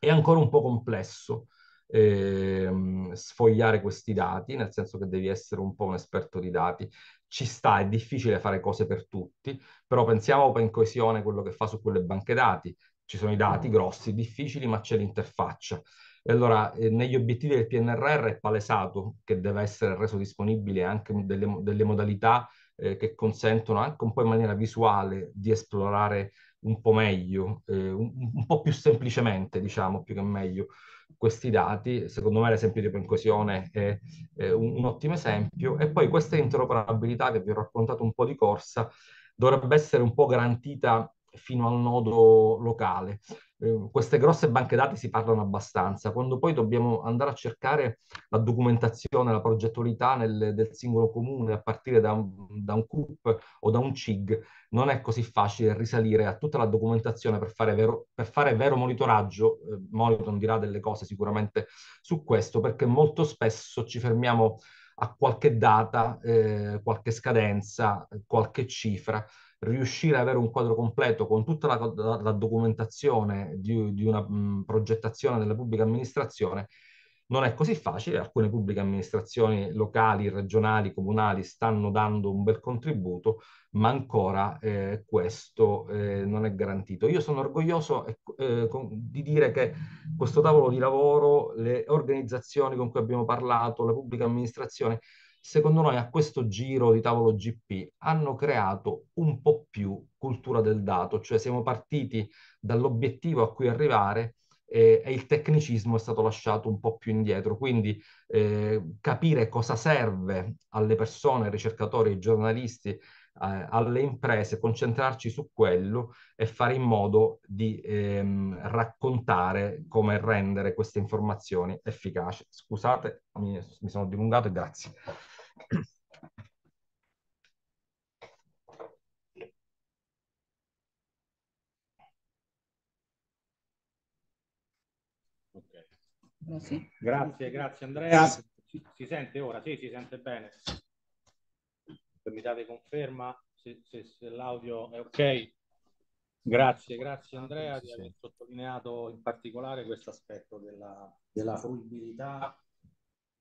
è ancora un po' complesso ehm, sfogliare questi dati, nel senso che devi essere un po' un esperto di dati. Ci sta, è difficile fare cose per tutti, però pensiamo a Open Coesione, quello che fa su quelle banche dati. Ci sono i dati mm. grossi, difficili, ma c'è l'interfaccia. E allora eh, negli obiettivi del PNRR è palesato che deve essere reso disponibile anche delle, delle modalità eh, che consentono anche un po' in maniera visuale di esplorare un po' meglio, eh, un, un, po' più semplicemente, diciamo, più che meglio, questi dati. Secondo me l'esempio di Open Coesione è, è un, un ottimo esempio. E poi questa interoperabilità che vi ho raccontato un po' di corsa dovrebbe essere un po' garantita fino al nodo locale. Ehm, queste grosse banche dati si parlano abbastanza, quando poi dobbiamo andare a cercare la documentazione, la progettualità nel, del singolo comune a partire da un, da un CUP o da un CIG, non è così facile risalire a tutta la documentazione per fare vero, per fare vero monitoraggio, eh, Moniton dirà delle cose sicuramente su questo, perché molto spesso ci fermiamo a qualche data, eh, qualche scadenza, qualche cifra, riuscire ad avere un quadro completo con tutta la, la, la documentazione di, di una mh, mm, progettazione della pubblica amministrazione non è così facile, alcune pubbliche amministrazioni locali, regionali, comunali stanno dando un bel contributo, ma ancora eh, questo eh, non è garantito. Io sono orgoglioso ecco, eh, di dire che questo tavolo di lavoro, le organizzazioni con cui abbiamo parlato, la pubblica amministrazione, secondo noi a questo giro di tavolo GP hanno creato un po' più cultura del dato, cioè siamo partiti dall'obiettivo a cui arrivare eh, e il tecnicismo è stato lasciato un po' più indietro, quindi eh, capire cosa serve alle persone, ai ricercatori, ai giornalisti, eh, alle imprese, concentrarci su quello e fare in modo di ehm, raccontare come rendere queste informazioni efficaci. Scusate, mi, mi sono dilungato e grazie. Sì. Grazie, grazie Andrea. Si, si sente ora? Sì, si sente bene. Mi date conferma se, se, se l'audio è ok. Grazie, grazie Andrea di aver sottolineato in particolare questo aspetto della, della fruibilità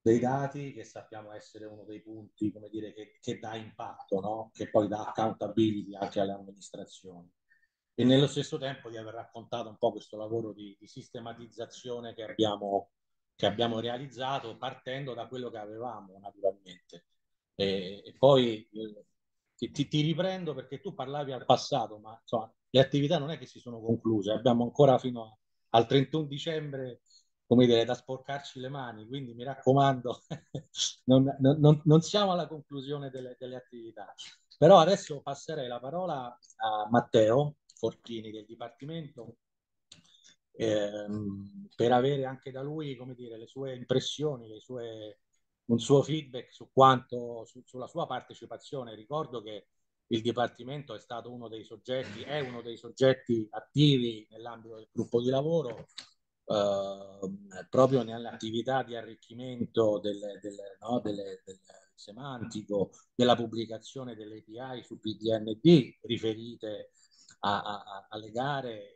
dei dati che sappiamo essere uno dei punti come dire, che, che dà impatto, no? che poi dà accountability anche alle amministrazioni e nello stesso tempo di aver raccontato un po' questo lavoro di, di sistematizzazione che abbiamo, che abbiamo, realizzato partendo da quello che avevamo naturalmente. E, e poi eh, ti, ti, riprendo perché tu parlavi al passato, ma insomma, le attività non è che si sono concluse, abbiamo ancora fino a, al 31 dicembre come dire, da sporcarci le mani, quindi mi raccomando, non, non, non, siamo alla conclusione delle, delle attività. Però adesso passerei la parola a Matteo, Fortini del Dipartimento, ehm, per avere anche da lui come dire, le sue impressioni, le sue, un suo feedback su quanto, su, sulla sua partecipazione. Ricordo che il Dipartimento è stato uno dei soggetti, è uno dei soggetti attivi nell'ambito del gruppo di lavoro, eh, proprio nell'attività di arricchimento del, del, no, del, del, semantico, della pubblicazione delle API su PDND riferite a, a, alle gare e,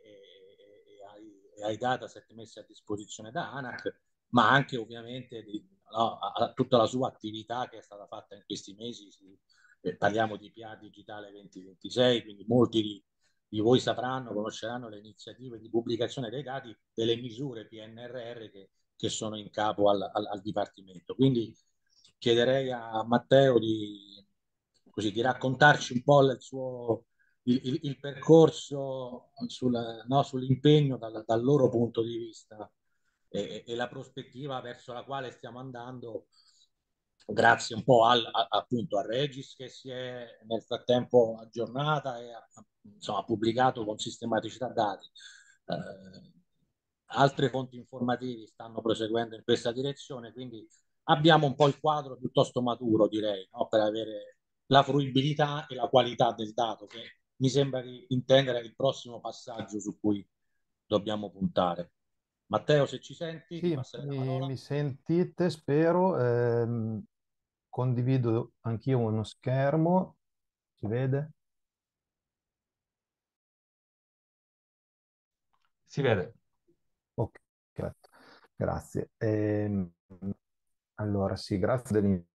e, ai, e, ai, dataset messi a disposizione da ANAC, ma anche ovviamente di, no, a, tutta la sua attività che è stata fatta in questi mesi. Si, eh, parliamo di PA Digitale 2026, quindi molti di, di voi sapranno, conosceranno le iniziative di pubblicazione dei dati delle misure PNRR che, che sono in capo al, al, al, Dipartimento. Quindi chiederei a Matteo di, così, di raccontarci un po' il suo, il, il, il percorso, sulla, no, sull'impegno dal, dal, loro punto di vista e, e, la prospettiva verso la quale stiamo andando, grazie un po' al, a, appunto a Regis che si è nel frattempo aggiornata e ha, insomma, pubblicato con sistematicità dati. Eh, altre fonti informative stanno proseguendo in questa direzione, quindi abbiamo un po' il quadro piuttosto maturo, direi, no? per avere la fruibilità e la qualità del dato che mi sembra di intendere il prossimo passaggio su cui dobbiamo puntare. Matteo, se ci senti, sì, mi, mi, sentite, spero. Eh, condivido anch'io uno schermo, si vede? Si vede. Ok, grazie. Eh, allora, sì, grazie dell'invito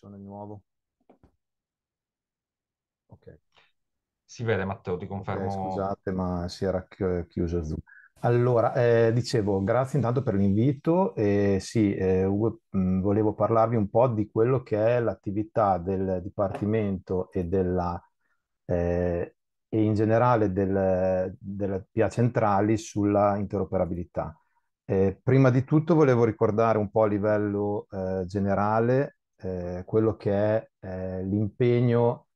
connessione di nuovo. Ok. Si vede Matteo, ti confermo. Okay, eh, scusate, ma si era chiuso Zoom. Allora, eh, dicevo, grazie intanto per l'invito. E sì, eh, Ugo, volevo parlarvi un po' di quello che è l'attività del Dipartimento e, della, eh, e in generale del, della PIA Centrali sulla interoperabilità. Eh, prima di tutto volevo ricordare un po' a livello generale eh, quello che è eh, l'impegno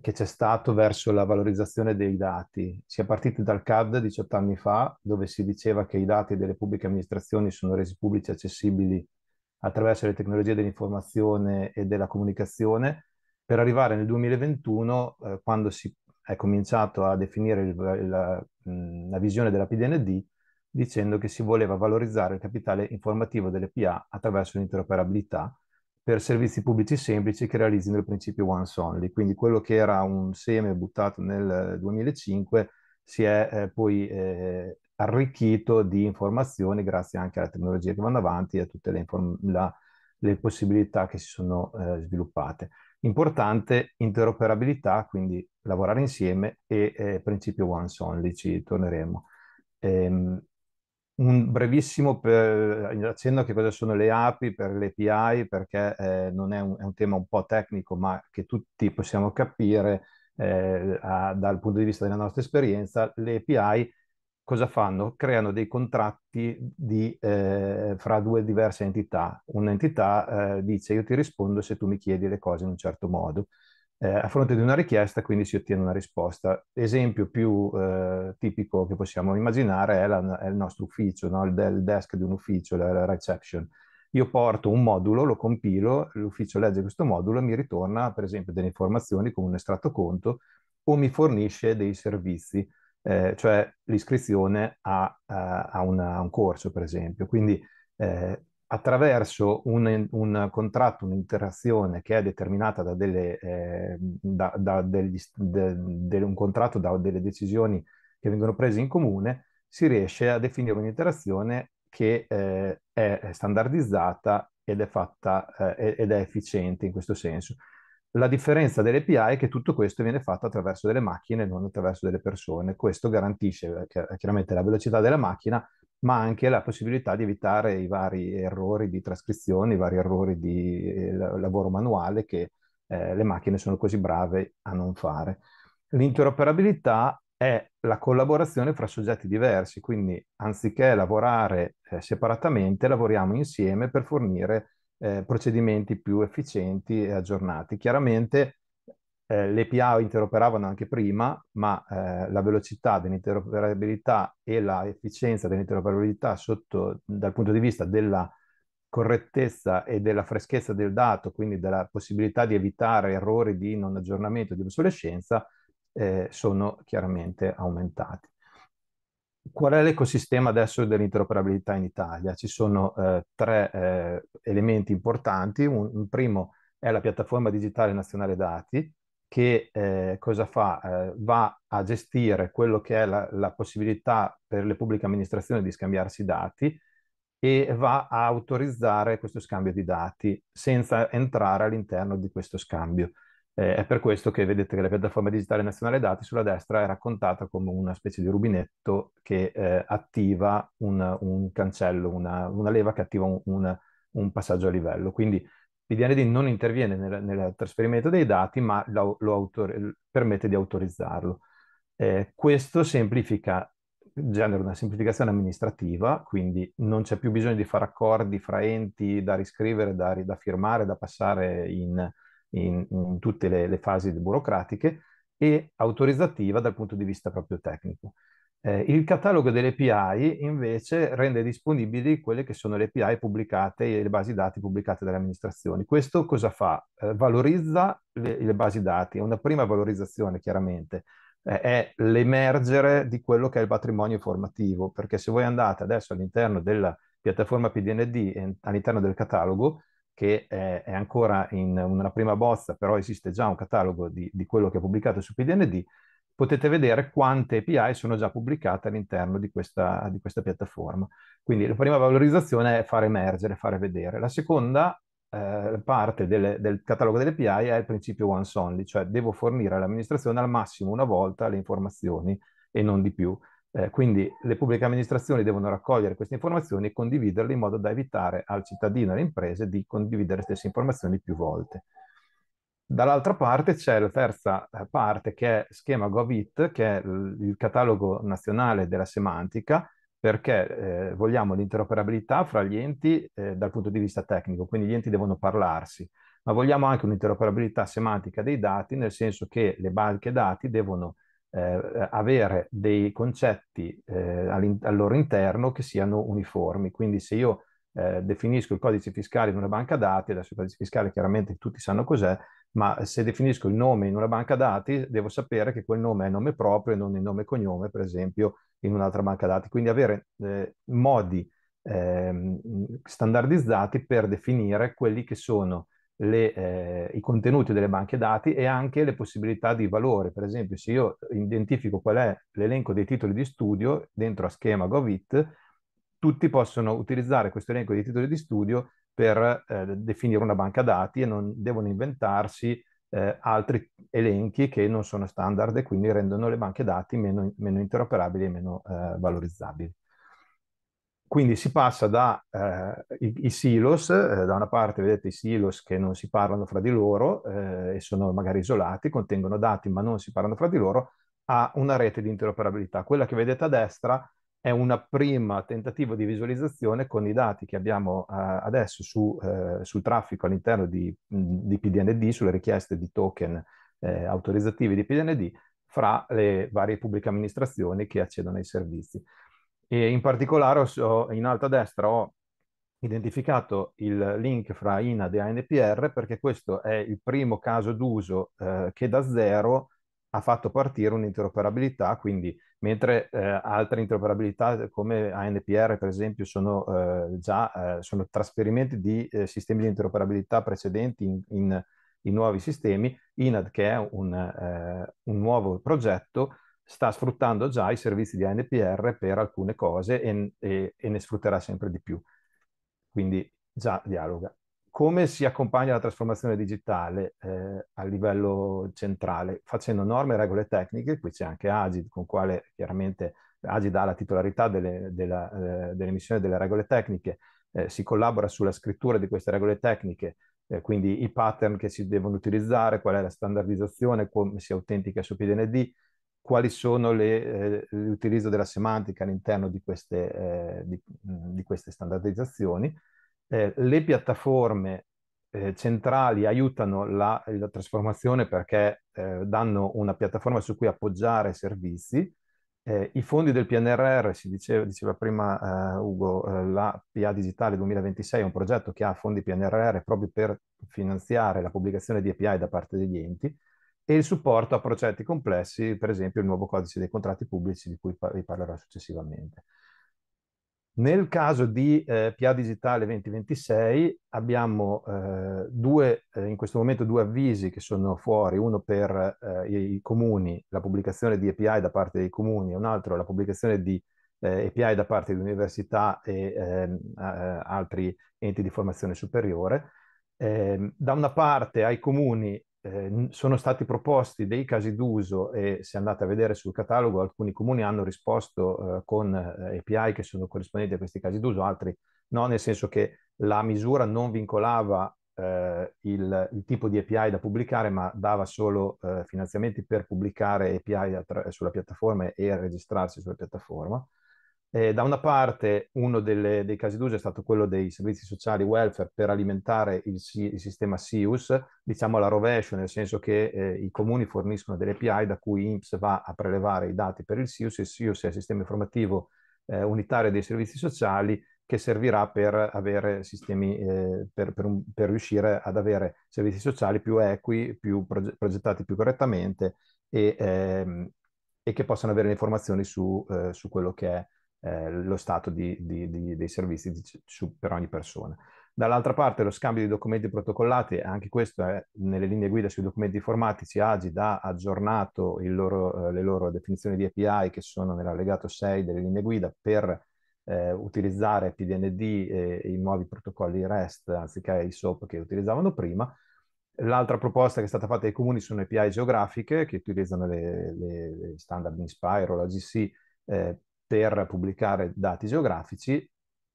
che c'è stato verso la valorizzazione dei dati. Si è partiti dal CAD 18 anni fa, dove si diceva che i dati delle pubbliche amministrazioni sono resi pubblici e accessibili attraverso le tecnologie dell'informazione e della comunicazione, per arrivare nel 2021, eh, quando si è cominciato a definire il, la, la visione della PDND, dicendo che si voleva valorizzare il capitale informativo delle PA attraverso l'interoperabilità per servizi pubblici semplici che realizzino il principio once only. Quindi quello che era un seme buttato nel 2005 si è eh, poi eh, arricchito di informazioni grazie anche alla tecnologia che vanno avanti e a tutte le, inform- la, le possibilità che si sono eh, sviluppate. Importante interoperabilità, quindi lavorare insieme e eh, principio once only, ci torneremo. Ehm, un brevissimo accenno a che cosa sono le API per le API, perché eh, non è un, è un, tema un po' tecnico, ma che tutti possiamo capire eh, a, dal punto di vista della nostra esperienza. Le API cosa fanno? Creano dei contratti di, eh, fra due diverse entità. Un'entità eh, dice io ti rispondo se tu mi chiedi le cose in un certo modo eh, a fronte di una richiesta, quindi si ottiene una risposta. L'esempio più eh, tipico che possiamo immaginare è, la, è il nostro ufficio, no? il, il, desk di un ufficio, la, la reception. Io porto un modulo, lo compilo, l'ufficio legge questo modulo e mi ritorna, per esempio, delle informazioni come un estratto conto o mi fornisce dei servizi, eh, cioè l'iscrizione a, a, a, una, a, un corso, per esempio. Quindi eh, attraverso un, un, contratto, un'interazione che è determinata da, delle, eh, da, da degli, de, de, un contratto, da delle decisioni che vengono prese in comune, si riesce a definire un'interazione che eh, è standardizzata ed è, fatta, eh, ed è efficiente in questo senso. La differenza delle API è che tutto questo viene fatto attraverso delle macchine non attraverso delle persone. Questo garantisce eh, chiaramente la velocità della macchina, ma anche la possibilità di evitare i vari errori di trascrizione, i vari errori di eh, lavoro manuale che eh, le macchine sono così brave a non fare. L'interoperabilità è la collaborazione fra soggetti diversi, quindi anziché lavorare eh, separatamente, lavoriamo insieme per fornire eh, procedimenti più efficienti e aggiornati. Chiaramente eh, le PA interoperavano anche prima, ma eh, la velocità dell'interoperabilità e l'efficienza dell'interoperabilità sotto, dal punto di vista della correttezza e della freschezza del dato, quindi della possibilità di evitare errori di non aggiornamento, di obsolescenza, eh, sono chiaramente aumentati. Qual è l'ecosistema adesso dell'interoperabilità in Italia? Ci sono eh, tre eh, elementi importanti. Un, un primo è la piattaforma digitale nazionale dati, che eh, cosa fa? Eh, va a gestire quello che è la, la, possibilità per le pubbliche amministrazioni di scambiarsi dati e va a autorizzare questo scambio di dati senza entrare all'interno di questo scambio. Eh, è per questo che vedete che la piattaforma digitale nazionale dati sulla destra è raccontata come una specie di rubinetto che eh, attiva un, un cancello, una, una, leva che attiva un, un, un passaggio a livello. Quindi BDND non interviene nel, nel trasferimento dei dati, ma lo, lo autor- permette di autorizzarlo. Eh, questo semplifica, genera una semplificazione amministrativa, quindi non c'è più bisogno di fare accordi fra enti da riscrivere, da, da firmare, da passare in, in, in tutte le, le fasi burocratiche e autorizzativa dal punto di vista proprio tecnico. Eh, il catalogo delle API invece rende disponibili quelle che sono le API pubblicate e le basi dati pubblicate dalle amministrazioni. Questo cosa fa? Eh, valorizza le, le, basi dati, è una prima valorizzazione chiaramente, eh, è l'emergere di quello che è il patrimonio formativo, perché se voi andate adesso all'interno della piattaforma PDND, eh, all'interno del catalogo, che è, è ancora in una prima bozza, però esiste già un catalogo di, di quello che è pubblicato su PDND, potete vedere quante API sono già pubblicate all'interno di questa, di questa piattaforma. Quindi la prima valorizzazione è far emergere, fare vedere. La seconda eh, parte delle, del catalogo delle API è il principio once only, cioè devo fornire all'amministrazione al massimo una volta le informazioni e non di più. Eh, quindi le pubbliche amministrazioni devono raccogliere queste informazioni e condividerle in modo da evitare al cittadino e alle imprese di condividere le stesse informazioni più volte. Dall'altra parte c'è la terza eh, parte che è schema Govit, che è il catalogo nazionale della semantica, perché eh, vogliamo l'interoperabilità fra gli enti eh, dal punto di vista tecnico, quindi gli enti devono parlarsi, ma vogliamo anche un'interoperabilità semantica dei dati, nel senso che le banche dati devono eh, avere dei concetti eh, all, al loro interno che siano uniformi. Quindi se io eh, definisco il codice fiscale di una banca dati, adesso il codice fiscale chiaramente tutti sanno cos'è, ma se definisco il nome in una banca dati devo sapere che quel nome è nome proprio e non il nome e cognome, per esempio, in un'altra banca dati. Quindi avere eh, modi eh, standardizzati per definire quelli che sono le, eh, i contenuti delle banche dati e anche le possibilità di valore. Per esempio, se io identifico qual è l'elenco dei titoli di studio dentro a schema Govit, tutti possono utilizzare questo elenco di titoli di studio per eh, definire una banca dati e non devono inventarsi eh, altri elenchi che non sono standard e quindi rendono le banche dati meno, meno interoperabili e meno eh, valorizzabili. Quindi si passa dai eh, i, i, silos, eh, da una parte vedete i silos che non si parlano fra di loro eh, e sono magari isolati, contengono dati ma non si parlano fra di loro, a una rete di interoperabilità. Quella che vedete a destra è un primo tentativo di visualizzazione con i dati che abbiamo eh, adesso su, eh, sul traffico all'interno di, mm, di, PDND, sulle richieste di token eh, autorizzativi di PDND fra le varie pubbliche amministrazioni che accedono ai servizi. E in particolare so, in alto a destra ho identificato il link fra INAD e ANPR perché questo è il primo caso d'uso eh, che da zero ha fatto partire un'interoperabilità, quindi mentre eh, altre interoperabilità eh, come ANPR per esempio sono eh, già eh, sono trasferimenti di eh, sistemi di interoperabilità precedenti in, in, in, nuovi sistemi, INAD che è un, eh, un, nuovo progetto sta sfruttando già i servizi di ANPR per alcune cose e, e, e ne sfrutterà sempre di più. Quindi già dialoga come si accompagna la trasformazione digitale eh, a livello centrale, facendo norme e regole tecniche, qui c'è anche Agid, con quale chiaramente Agid ha la titolarità delle, della, eh, dell'emissione delle regole tecniche, eh, si collabora sulla scrittura di queste regole tecniche, eh, quindi i pattern che si devono utilizzare, qual è la standardizzazione, come si autentica su PDND, quali sono le, eh, l'utilizzo della semantica all'interno di queste, eh, di, di queste standardizzazioni, eh, le piattaforme eh, centrali aiutano la, la trasformazione perché eh, danno una piattaforma su cui appoggiare servizi. Eh, I fondi del PNRR, si diceva, diceva prima eh, Ugo, eh, la PA Digitale 2026 è un progetto che ha fondi PNRR proprio per finanziare la pubblicazione di API da parte degli enti e il supporto a progetti complessi, per esempio il nuovo codice dei contratti pubblici di cui vi parlerò successivamente. Nel caso di eh, PA Digitale 2026 abbiamo eh, due, eh, in questo momento due avvisi che sono fuori, uno per eh, i comuni, la pubblicazione di API da parte dei comuni, e un altro la pubblicazione di eh, API da parte di università e ehm, eh, altri enti di formazione superiore. Ehm, da una parte ai comuni eh, sono stati proposti dei casi d'uso e se andate a vedere sul catalogo alcuni comuni hanno risposto eh, con eh, API che sono corrispondenti a questi casi d'uso, altri no, nel senso che la misura non vincolava eh, il, il, tipo di API da pubblicare, ma dava solo eh, finanziamenti per pubblicare API sulla piattaforma e registrarsi sulla piattaforma. Eh, da una parte uno delle, dei casi d'uso è stato quello dei servizi sociali welfare per alimentare il, il sistema SIUS, diciamo alla rovescio, nel senso che eh, i comuni forniscono delle API da cui INPS va a prelevare i dati per il SIUS, il SIUS è il sistema informativo eh, unitario dei servizi sociali che servirà per, avere sistemi, eh, per, per, un, per riuscire ad avere servizi sociali più equi, più proge- progettati più correttamente e, ehm, e che possano avere le informazioni su, eh, su quello che è eh, lo stato di, di, di, dei servizi su, per ogni persona. Dall'altra parte lo scambio di documenti protocollati, anche questo è nelle linee guida sui documenti informatici, Agid ha aggiornato loro, eh, le loro definizioni di API che sono nell'allegato 6 delle linee guida per eh, utilizzare PDND e i nuovi protocolli REST anziché i SOAP che utilizzavano prima. L'altra proposta che è stata fatta ai comuni sono API geografiche che utilizzano le, le standard Inspire o la GC eh, per pubblicare dati geografici.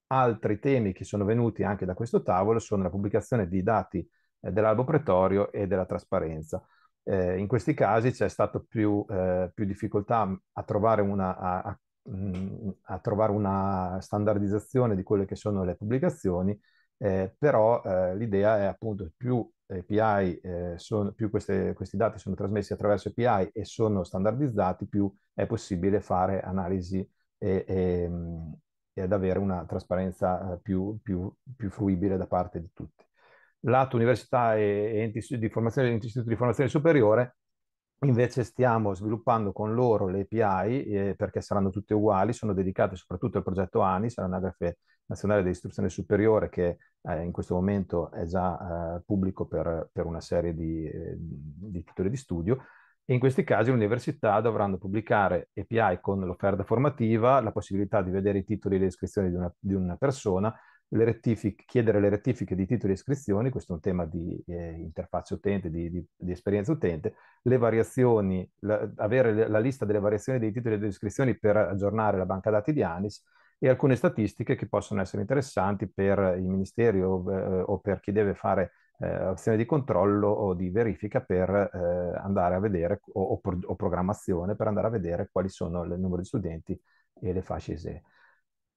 Altri temi che sono venuti anche da questo tavolo sono la pubblicazione di dati eh, dell'albo pretorio e della trasparenza. Eh, in questi casi c'è stata più, eh, più, difficoltà a trovare, una, a, a, mm, a trovare, una, standardizzazione di quelle che sono le pubblicazioni, eh, però eh, l'idea è appunto più, API, eh, sono, più queste, questi dati sono trasmessi attraverso API e sono standardizzati, più è possibile fare analisi e, e, ehm, e ad avere una trasparenza eh, più, più, più, fruibile da parte di tutti. Lato università e, enti di formazione e dell'Istituto di Formazione Superiore Invece stiamo sviluppando con loro le API eh, perché saranno tutte uguali, sono dedicate soprattutto al progetto ANIS, l'anagrafe nazionale dell'istruzione superiore che eh, in questo momento è già eh, pubblico per, per, una serie di, eh, di titoli di studio in questi casi le università dovranno pubblicare API con l'offerta formativa, la possibilità di vedere i titoli e le iscrizioni di una, di una persona, le chiedere le rettifiche di titoli e iscrizioni, questo è un tema di eh, interfaccia utente, di, di, di, esperienza utente, le variazioni, la, avere la lista delle variazioni dei titoli e delle iscrizioni per aggiornare la banca dati di ANIS e alcune statistiche che possono essere interessanti per il ministeri eh, o per chi deve fare eh, azione di controllo o di verifica per eh, andare a vedere, o, o, pro, o, programmazione per andare a vedere quali sono il numero di studenti e le fasce ISE.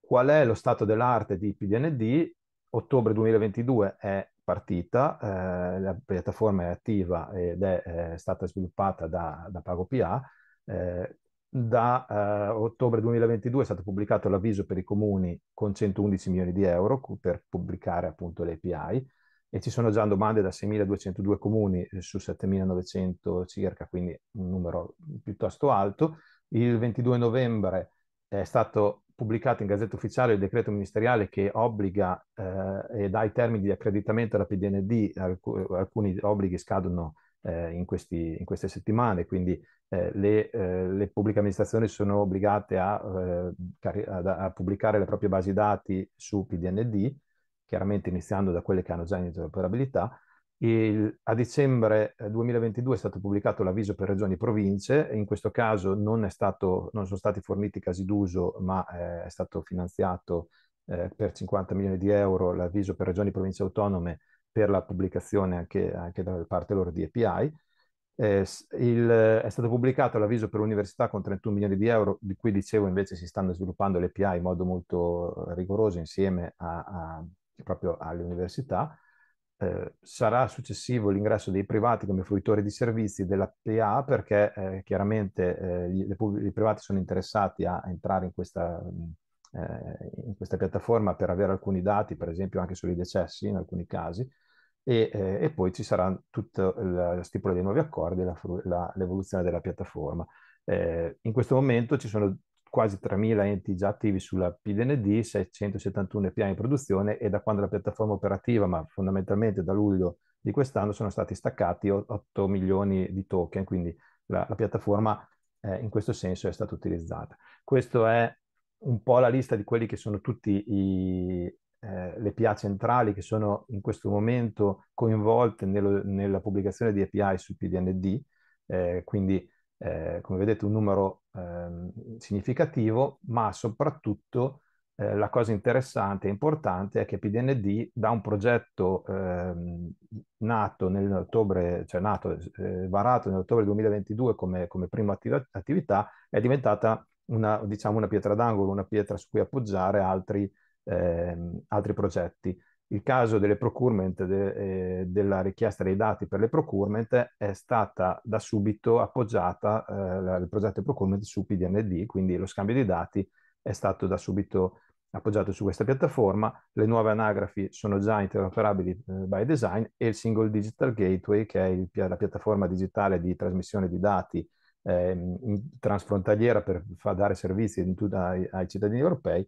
Qual è lo stato dell'arte di PDND? Ottobre 2022 è partita, eh, la piattaforma è attiva ed è eh, stata sviluppata da, da PagoPA. Eh, da eh, ottobre 2022 è stato pubblicato l'avviso per i comuni con 111 milioni di euro per pubblicare appunto le API e ci sono già domande da 6.202 comuni eh, su 7.900 circa, quindi un numero piuttosto alto. Il 22 novembre è stato pubblicato in Gazzetta Ufficiale il decreto ministeriale che obbliga eh, e dà i termini di accreditamento alla PDND, alc- alcuni obblighi scadono eh, in, questi, in, queste settimane, quindi eh, le, eh, le, pubbliche amministrazioni sono obbligate a, eh, a, a pubblicare le proprie basi dati su PDND chiaramente iniziando da quelle che hanno già interoperabilità. Il, a dicembre 2022 eh, è stato pubblicato l'avviso per regioni e province, in questo caso non, stato, non sono stati forniti casi d'uso, ma eh, è stato finanziato eh, per 50 milioni di euro l'avviso per regioni e province autonome per la pubblicazione anche, anche da parte loro di API. Eh, il, è stato pubblicato l'avviso per università con 31 milioni di euro, di cui dicevo invece si stanno sviluppando le API in modo molto eh, rigoroso insieme a, a proprio all'università, eh, sarà successivo l'ingresso dei privati come fruitori di servizi della PA perché eh, chiaramente eh, gli, pub- i privati sono interessati a entrare in questa, mm, eh, in questa, piattaforma per avere alcuni dati, per esempio anche sui decessi in alcuni casi, e, eh, e poi ci sarà tutta la stipula dei nuovi accordi e l'evoluzione della piattaforma. Eh, in questo momento ci sono quasi 3.000 enti già attivi sulla PDND, 671 EPA in produzione e da quando la piattaforma operativa, ma fondamentalmente da luglio di quest'anno, sono stati staccati 8 milioni di token, quindi la, la piattaforma eh, in questo senso è stata utilizzata. Questa è un po' la lista di quelli che sono tutti i, eh, le PA centrali che sono in questo momento coinvolte nello, nella pubblicazione di API su PDND, eh, quindi eh, come vedete un numero eh, significativo, ma soprattutto eh, la cosa interessante e importante è che PDND da un progetto eh, nato nell'ottobre, cioè nato, eh, varato nell'ottobre 2022 come, come prima attiv- attività, è diventata una, diciamo, una pietra d'angolo, una pietra su cui appoggiare altri, ehm, altri progetti il caso delle procurement, de, eh, della richiesta dei dati per le procurement è stata da subito appoggiata, eh, la, il progetto procurement su PDND, quindi lo scambio di dati è stato da subito appoggiato su questa piattaforma, le nuove anagrafi sono già interoperabili eh, by design e il Single Digital Gateway, che è il, la piattaforma digitale di trasmissione di dati ehm, transfrontaliera per far dare servizi ai, ai cittadini europei,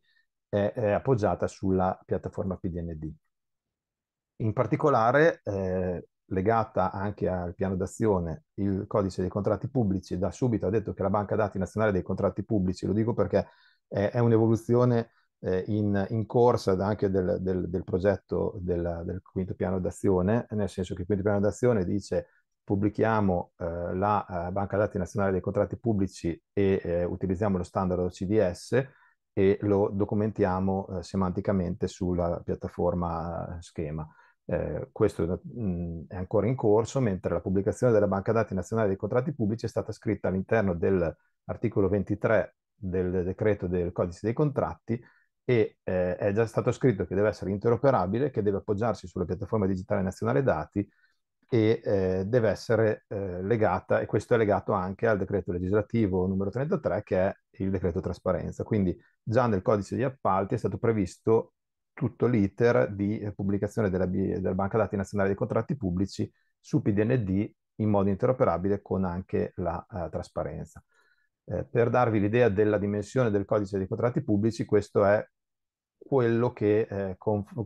è, appoggiata sulla piattaforma PDND in particolare eh, legata anche al piano d'azione, il codice dei contratti pubblici da subito ha detto che la banca dati nazionale dei contratti pubblici, lo dico perché è, è un'evoluzione eh, in, in, corsa anche del, del, del progetto del, del, quinto piano d'azione, nel senso che il quinto piano d'azione dice pubblichiamo eh, la eh, banca dati nazionale dei contratti pubblici e eh, utilizziamo lo standard CDS e lo documentiamo eh, semanticamente sulla piattaforma eh, schema. Eh, questo mh, mm, è ancora in corso, mentre la pubblicazione della banca dati nazionale dei contratti pubblici è stata scritta all'interno dell'articolo 23 del decreto del codice dei contratti e eh, è già stato scritto che deve essere interoperabile, che deve appoggiarsi sulla piattaforma digitale nazionale dati e eh, deve essere eh, legata, e questo è legato anche al decreto legislativo numero 33 che è il decreto trasparenza. Quindi già nel codice degli appalti è stato previsto tutto l'iter di eh, pubblicazione della, della Banca Dati Nazionale dei Contratti Pubblici su PDND in modo interoperabile con anche la uh, trasparenza. Eh, per darvi l'idea della dimensione del codice dei contratti pubblici, questo è quello che, eh,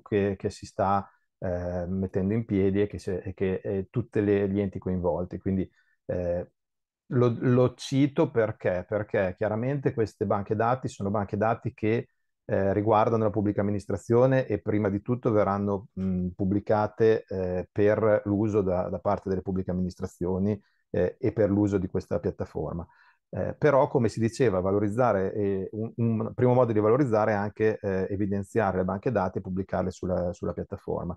che, che si sta eh, mettendo in piedi e che, e che e tutti gli enti coinvolti. Quindi eh, lo, lo, cito perché? Perché chiaramente queste banche dati sono banche dati che eh, riguardano la pubblica amministrazione e prima di tutto verranno mh, pubblicate eh, per l'uso da, da, parte delle pubbliche amministrazioni eh, e per l'uso di questa piattaforma. Eh, però, come si diceva, valorizzare un, un, primo modo di valorizzare è anche eh, evidenziare le banche dati e pubblicarle sulla, sulla piattaforma.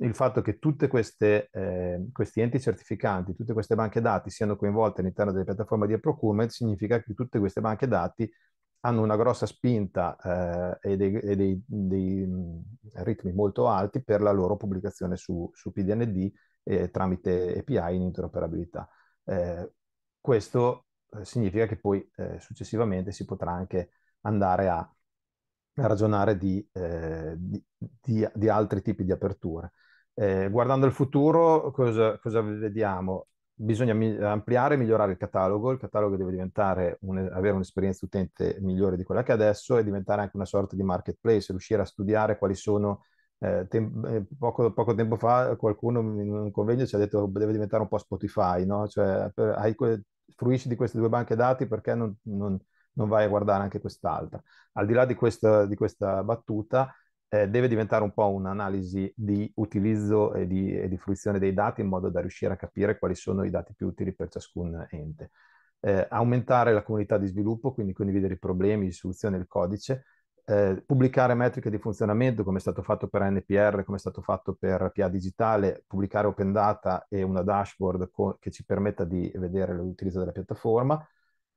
Il fatto che tutti eh, questi enti certificanti, tutte queste banche dati siano coinvolte all'interno delle piattaforme di procurement significa che tutte queste banche dati hanno una grossa spinta eh, e, dei, e dei, dei, ritmi molto alti per la loro pubblicazione su, su PDND eh, tramite API in interoperabilità. Eh, questo eh, significa che poi eh, successivamente si potrà anche andare a, ragionare di, eh, di, di, di, altri tipi di aperture. guardando il futuro, cosa, cosa vediamo? bisogna ampliare e migliorare il catalogo, il catalogo deve un, avere un'esperienza utente migliore di quella che è adesso e diventare anche una sorta di marketplace, riuscire a studiare quali sono, eh, tem- eh, poco, poco, tempo fa qualcuno in un convegno ci ha detto boh, deve diventare un po' Spotify, no? cioè per, hai que- fruisci di queste due banche dati perché non, non, non vai a guardare anche quest'altra. Al di là di questa, di questa battuta, eh, deve diventare un po' un'analisi di utilizzo e di, e di, fruizione dei dati in modo da riuscire a capire quali sono i dati più utili per ciascun ente. Eh, aumentare la comunità di sviluppo, quindi condividere i problemi, le soluzioni, il codice, eh, pubblicare metriche di funzionamento come è stato fatto per NPR, come è stato fatto per PA Digitale, pubblicare Open Data e una dashboard che ci permetta di vedere l'utilizzo della piattaforma,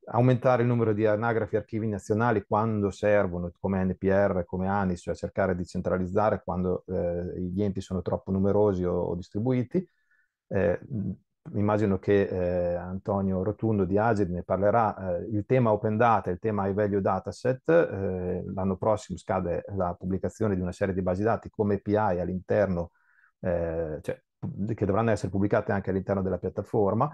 aumentare il numero di anagrafi e archivi nazionali quando servono, come NPR, come ANIS, cioè cercare di centralizzare quando eh, gli enti sono troppo numerosi o, o distribuiti. Eh, immagino che eh, Antonio Rotundo di Agid ne parlerà. Eh, il tema Open Data il tema High Value Dataset, eh, l'anno prossimo scade la pubblicazione di una serie di basi dati come API all'interno, eh, cioè, che dovranno essere pubblicate anche all'interno della piattaforma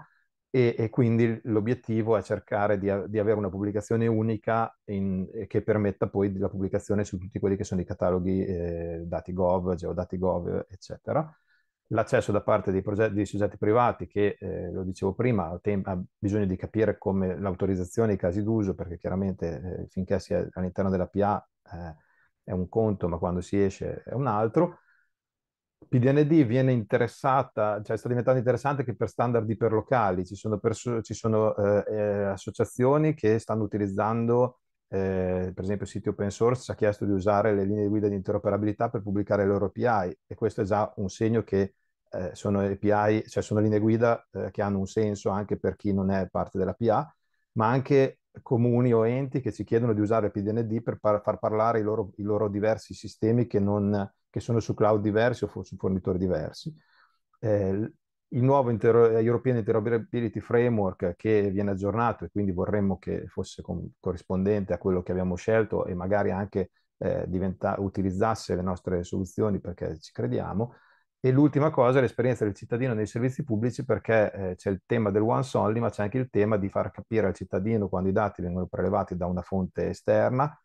e, e quindi l'obiettivo è cercare di, di avere una pubblicazione unica in, che permetta poi la pubblicazione su tutti quelli che sono i cataloghi eh, dati gov, geodati gov, eccetera. L'accesso da parte dei, progetti, dei soggetti privati che, eh, lo dicevo prima, ha bisogno di capire come l'autorizzazione, i casi d'uso, perché chiaramente eh, finché si è all'interno della PA eh, è un conto, ma quando si esce è un altro PDND viene interessata, cioè sta diventando interessante anche per standard iperlocali ci sono, perso- ci sono eh, eh, associazioni che stanno utilizzando, eh, per esempio, siti open source ci ha chiesto di usare le linee guida di interoperabilità per pubblicare le loro API e questo è già un segno che eh, sono API, cioè sono linee guida eh, che hanno un senso anche per chi non è parte della PA, ma anche comuni o enti che ci chiedono di usare PDND per par- far parlare i loro, i loro diversi sistemi che non che sono su cloud diversi o su fornitori diversi. Eh, il nuovo inter- eh, European Interoperability Framework che viene aggiornato e quindi vorremmo che fosse com- corrispondente a quello che abbiamo scelto e magari anche eh, diventa- utilizzasse le nostre soluzioni perché ci crediamo. E l'ultima cosa è l'esperienza del cittadino nei servizi pubblici perché eh, c'è il tema del once only, ma c'è anche il tema di far capire al cittadino quando i dati vengono prelevati da una fonte esterna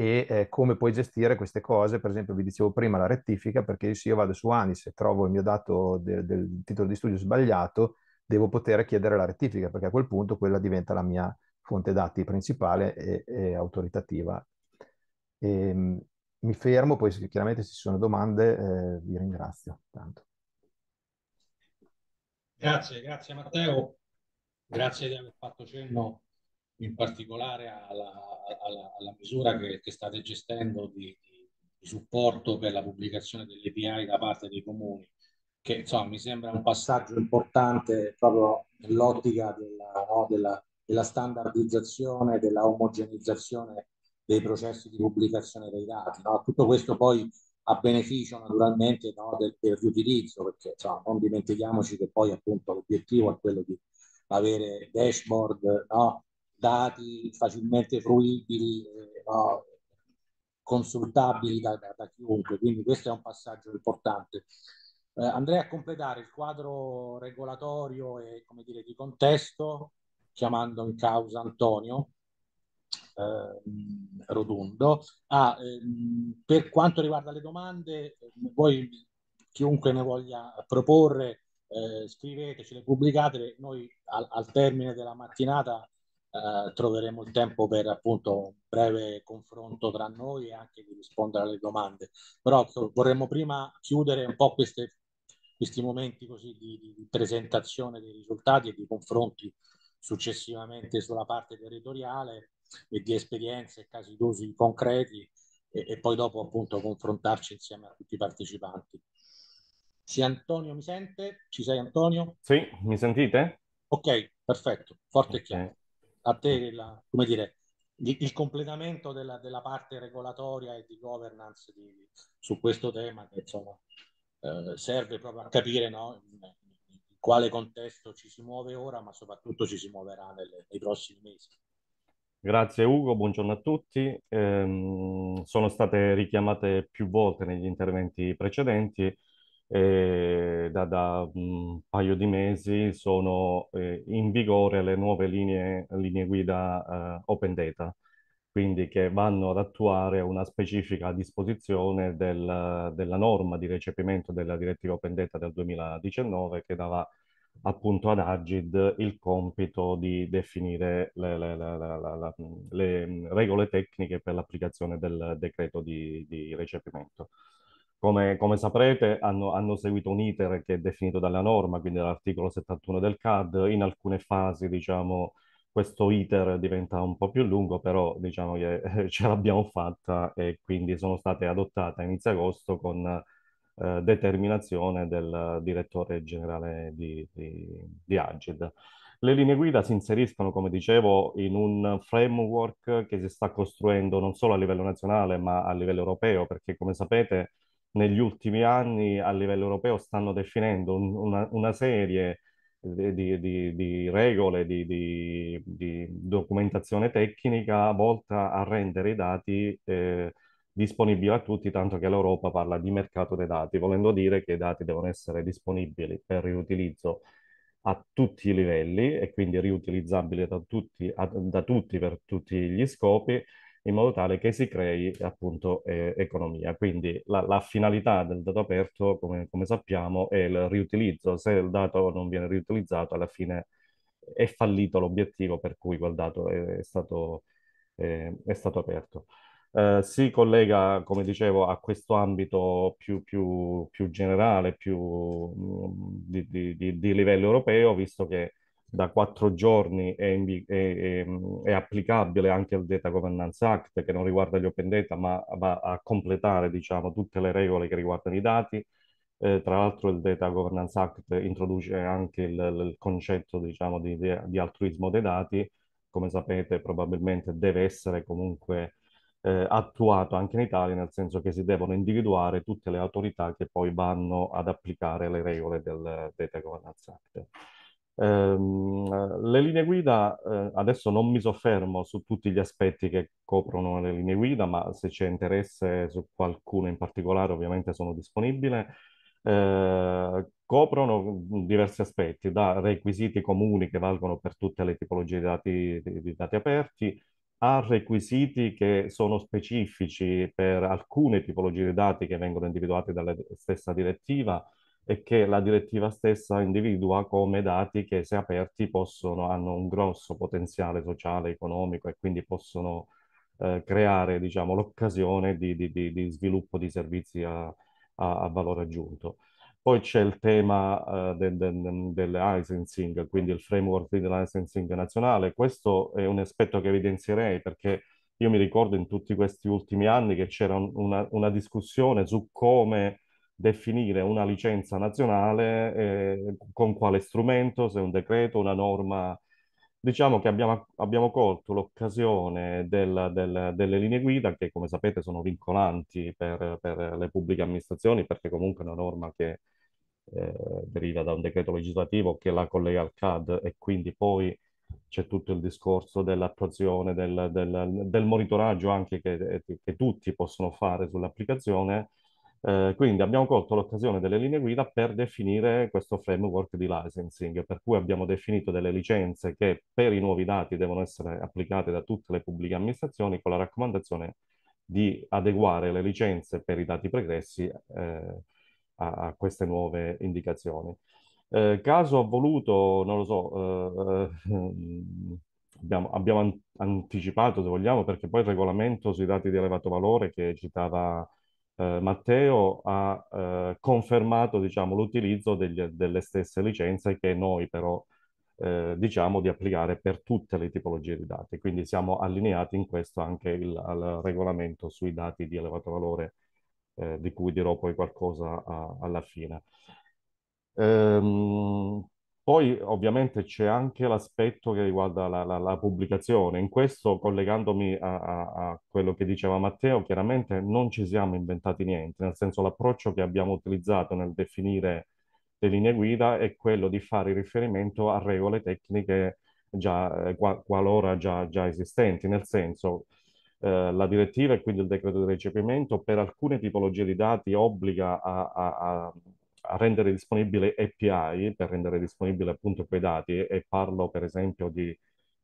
e eh, come puoi gestire queste cose. Per esempio, vi dicevo prima la rettifica, perché se io vado su Anis e trovo il mio dato de- del titolo di studio sbagliato, devo poter chiedere la rettifica, perché a quel punto quella diventa la mia fonte dati principale e, e autoritativa. E, ehm, mi fermo, poi se chiaramente se ci sono domande eh, vi ringrazio tanto. Grazie, grazie Matteo, grazie di aver fatto cenno in particolare alla, alla, alla misura che, che, state gestendo di, di, supporto per la pubblicazione delle PI da parte dei comuni, che insomma mi sembra un passaggio importante proprio nell'ottica della, no, della, della standardizzazione, della omogenizzazione dei processi di pubblicazione dei dati. No? Tutto questo poi a beneficio naturalmente no, del, del riutilizzo, perché insomma, non dimentichiamoci che poi appunto l'obiettivo è quello di avere dashboard no, dati facilmente fruibili, no, consultabili da, da, da, chiunque, quindi questo è un passaggio importante. Eh, andrei a completare il quadro regolatorio e come dire, di contesto chiamando in causa Antonio eh, Rotundo. Ah, ehm, per quanto riguarda le domande, ehm, voi chiunque ne voglia proporre, eh, scrivetecele, pubblicatele, noi al, al termine della mattinata eh, troveremo il tempo per appunto un breve confronto tra noi e anche di rispondere alle domande. Però ecco, vorremmo prima chiudere un po' queste, questi momenti così di, di presentazione dei risultati e di confronti successivamente sulla parte territoriale e di esperienze e casi d'uso concreti e, e, poi dopo appunto confrontarci insieme a tutti i partecipanti. Sì, Antonio mi sente? Ci sei Antonio? Sì, mi sentite? Ok, perfetto, forte okay. e chiaro a te la, come dire, il completamento della, della, parte regolatoria e di governance di, su questo tema che insomma, eh, serve proprio a capire no, in, quale contesto ci si muove ora, ma soprattutto ci si muoverà nelle, nei prossimi mesi. Grazie Ugo, buongiorno a tutti. Ehm, sono state richiamate più volte negli interventi precedenti da, da, un paio di mesi sono eh, in vigore le nuove linee, linee guida eh, open data, quindi che vanno ad attuare una specifica disposizione del, della norma di recepimento della direttiva open data del 2019 che dava appunto ad Agid il compito di definire le, le, le, le regole tecniche per l'applicazione del decreto di, di recepimento. Come, come saprete, hanno, hanno, seguito un iter che è definito dalla norma, quindi dall'articolo 71 del CAD. In alcune fasi, diciamo, questo iter diventa un po' più lungo, però diciamo che eh, ce l'abbiamo fatta e quindi sono state adottate a inizio agosto con eh, determinazione del direttore generale di, di, di Agid. Le linee guida si inseriscono, come dicevo, in un framework che si sta costruendo non solo a livello nazionale, ma a livello europeo, perché come sapete negli ultimi anni a livello europeo stanno definendo un, una, una, serie di, di, di regole, di, di, documentazione tecnica volta a rendere i dati eh, disponibili a tutti, tanto che l'Europa parla di mercato dei dati, volendo dire che i dati devono essere disponibili per riutilizzo a tutti i livelli e quindi riutilizzabili da tutti, a, da tutti per tutti gli scopi in modo tale che si crei appunto eh, economia. Quindi la, la, finalità del dato aperto, come, come, sappiamo, è il riutilizzo. Se il dato non viene riutilizzato, alla fine è fallito l'obiettivo per cui quel dato è, è, stato, eh, è stato, aperto. Eh, si collega, come dicevo, a questo ambito più, più, più generale, più mh, mm, di, di, di, livello europeo, visto che da quattro giorni è, è, è, mm, è, applicabile anche il Data Governance Act che non riguarda gli open data ma va a completare diciamo, tutte le regole che riguardano i dati. Eh, tra l'altro il Data Governance Act introduce anche il, il concetto diciamo, di, di, altruismo dei dati, come sapete probabilmente deve essere comunque eh, attuato anche in Italia, nel senso che si devono individuare tutte le autorità che poi vanno ad applicare le regole del Data Governance Act. Ehm, le linee guida, eh, adesso non mi soffermo su tutti gli aspetti che coprono le linee guida, ma se c'è interesse su qualcuno in particolare ovviamente sono disponibile. Eh, coprono mm, diversi aspetti, da requisiti comuni che valgono per tutte le tipologie di dati, di dati aperti, a requisiti che sono specifici per alcune tipologie di dati che vengono individuati dalla stessa direttiva, e che la direttiva stessa individua come dati che se aperti possono, hanno un grosso potenziale sociale, economico e quindi possono eh, creare diciamo, l'occasione di, di, di, di, sviluppo di servizi a, a, a valore aggiunto. Poi c'è il tema eh, del, del, del licensing, quindi il framework di licensing nazionale. Questo è un aspetto che evidenzierei perché io mi ricordo in tutti questi ultimi anni che c'era un, una, una, discussione su come definire una licenza nazionale eh, con quale strumento, se un decreto, una norma. Diciamo che abbiamo, abbiamo colto l'occasione del, del, delle linee guida che, come sapete, sono vincolanti per, per le pubbliche amministrazioni perché comunque è una norma che eh, deriva da un decreto legislativo che la collega al CAD e quindi poi c'è tutto il discorso dell'attuazione, del, del, del monitoraggio anche che, che, tutti possono fare sull'applicazione eh, quindi abbiamo colto l'occasione delle linee guida per definire questo framework di licensing, per cui abbiamo definito delle licenze che per i nuovi dati devono essere applicate da tutte le pubbliche amministrazioni con la raccomandazione di adeguare le licenze per i dati pregressi eh, a, a, queste nuove indicazioni. Eh, caso ha voluto, non lo so, eh, eh, abbiamo, abbiamo an anticipato se vogliamo, perché poi il regolamento sui dati di elevato valore che citava eh, Matteo ha eh, confermato diciamo, l'utilizzo degli, delle stesse licenze che noi però eh, diciamo di applicare per tutte le tipologie di dati. Quindi siamo allineati in questo anche il, al regolamento sui dati di elevato valore eh, di cui dirò poi qualcosa a, alla fine. Ehm, poi ovviamente c'è anche l'aspetto che riguarda la, la, la pubblicazione. In questo, collegandomi a, a, a, quello che diceva Matteo, chiaramente non ci siamo inventati niente, nel senso l'approccio che abbiamo utilizzato nel definire le linee guida è quello di fare riferimento a regole tecniche già, eh, qualora già, già esistenti, nel senso eh, la direttiva e quindi il decreto di recepimento per alcune tipologie di dati obbliga a, a a rendere disponibile API per rendere disponibile appunto quei dati e parlo per esempio di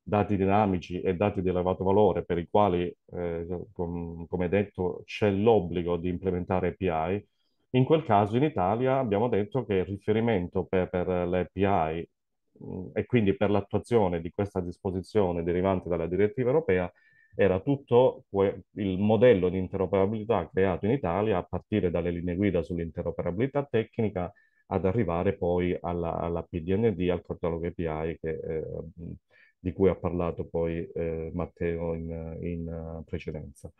dati dinamici e dati di elevato valore per i quali, eh, com- come detto, c'è l'obbligo di implementare API. In quel caso in Italia abbiamo detto che il riferimento per, per le mh, mm, e quindi per l'attuazione di questa disposizione derivante dalla direttiva europea era tutto il modello di interoperabilità creato in Italia a partire dalle linee guida sull'interoperabilità tecnica ad arrivare poi alla, alla PDND, al catalogo API che, eh, di cui ha parlato poi eh, Matteo in, in eh, precedenza.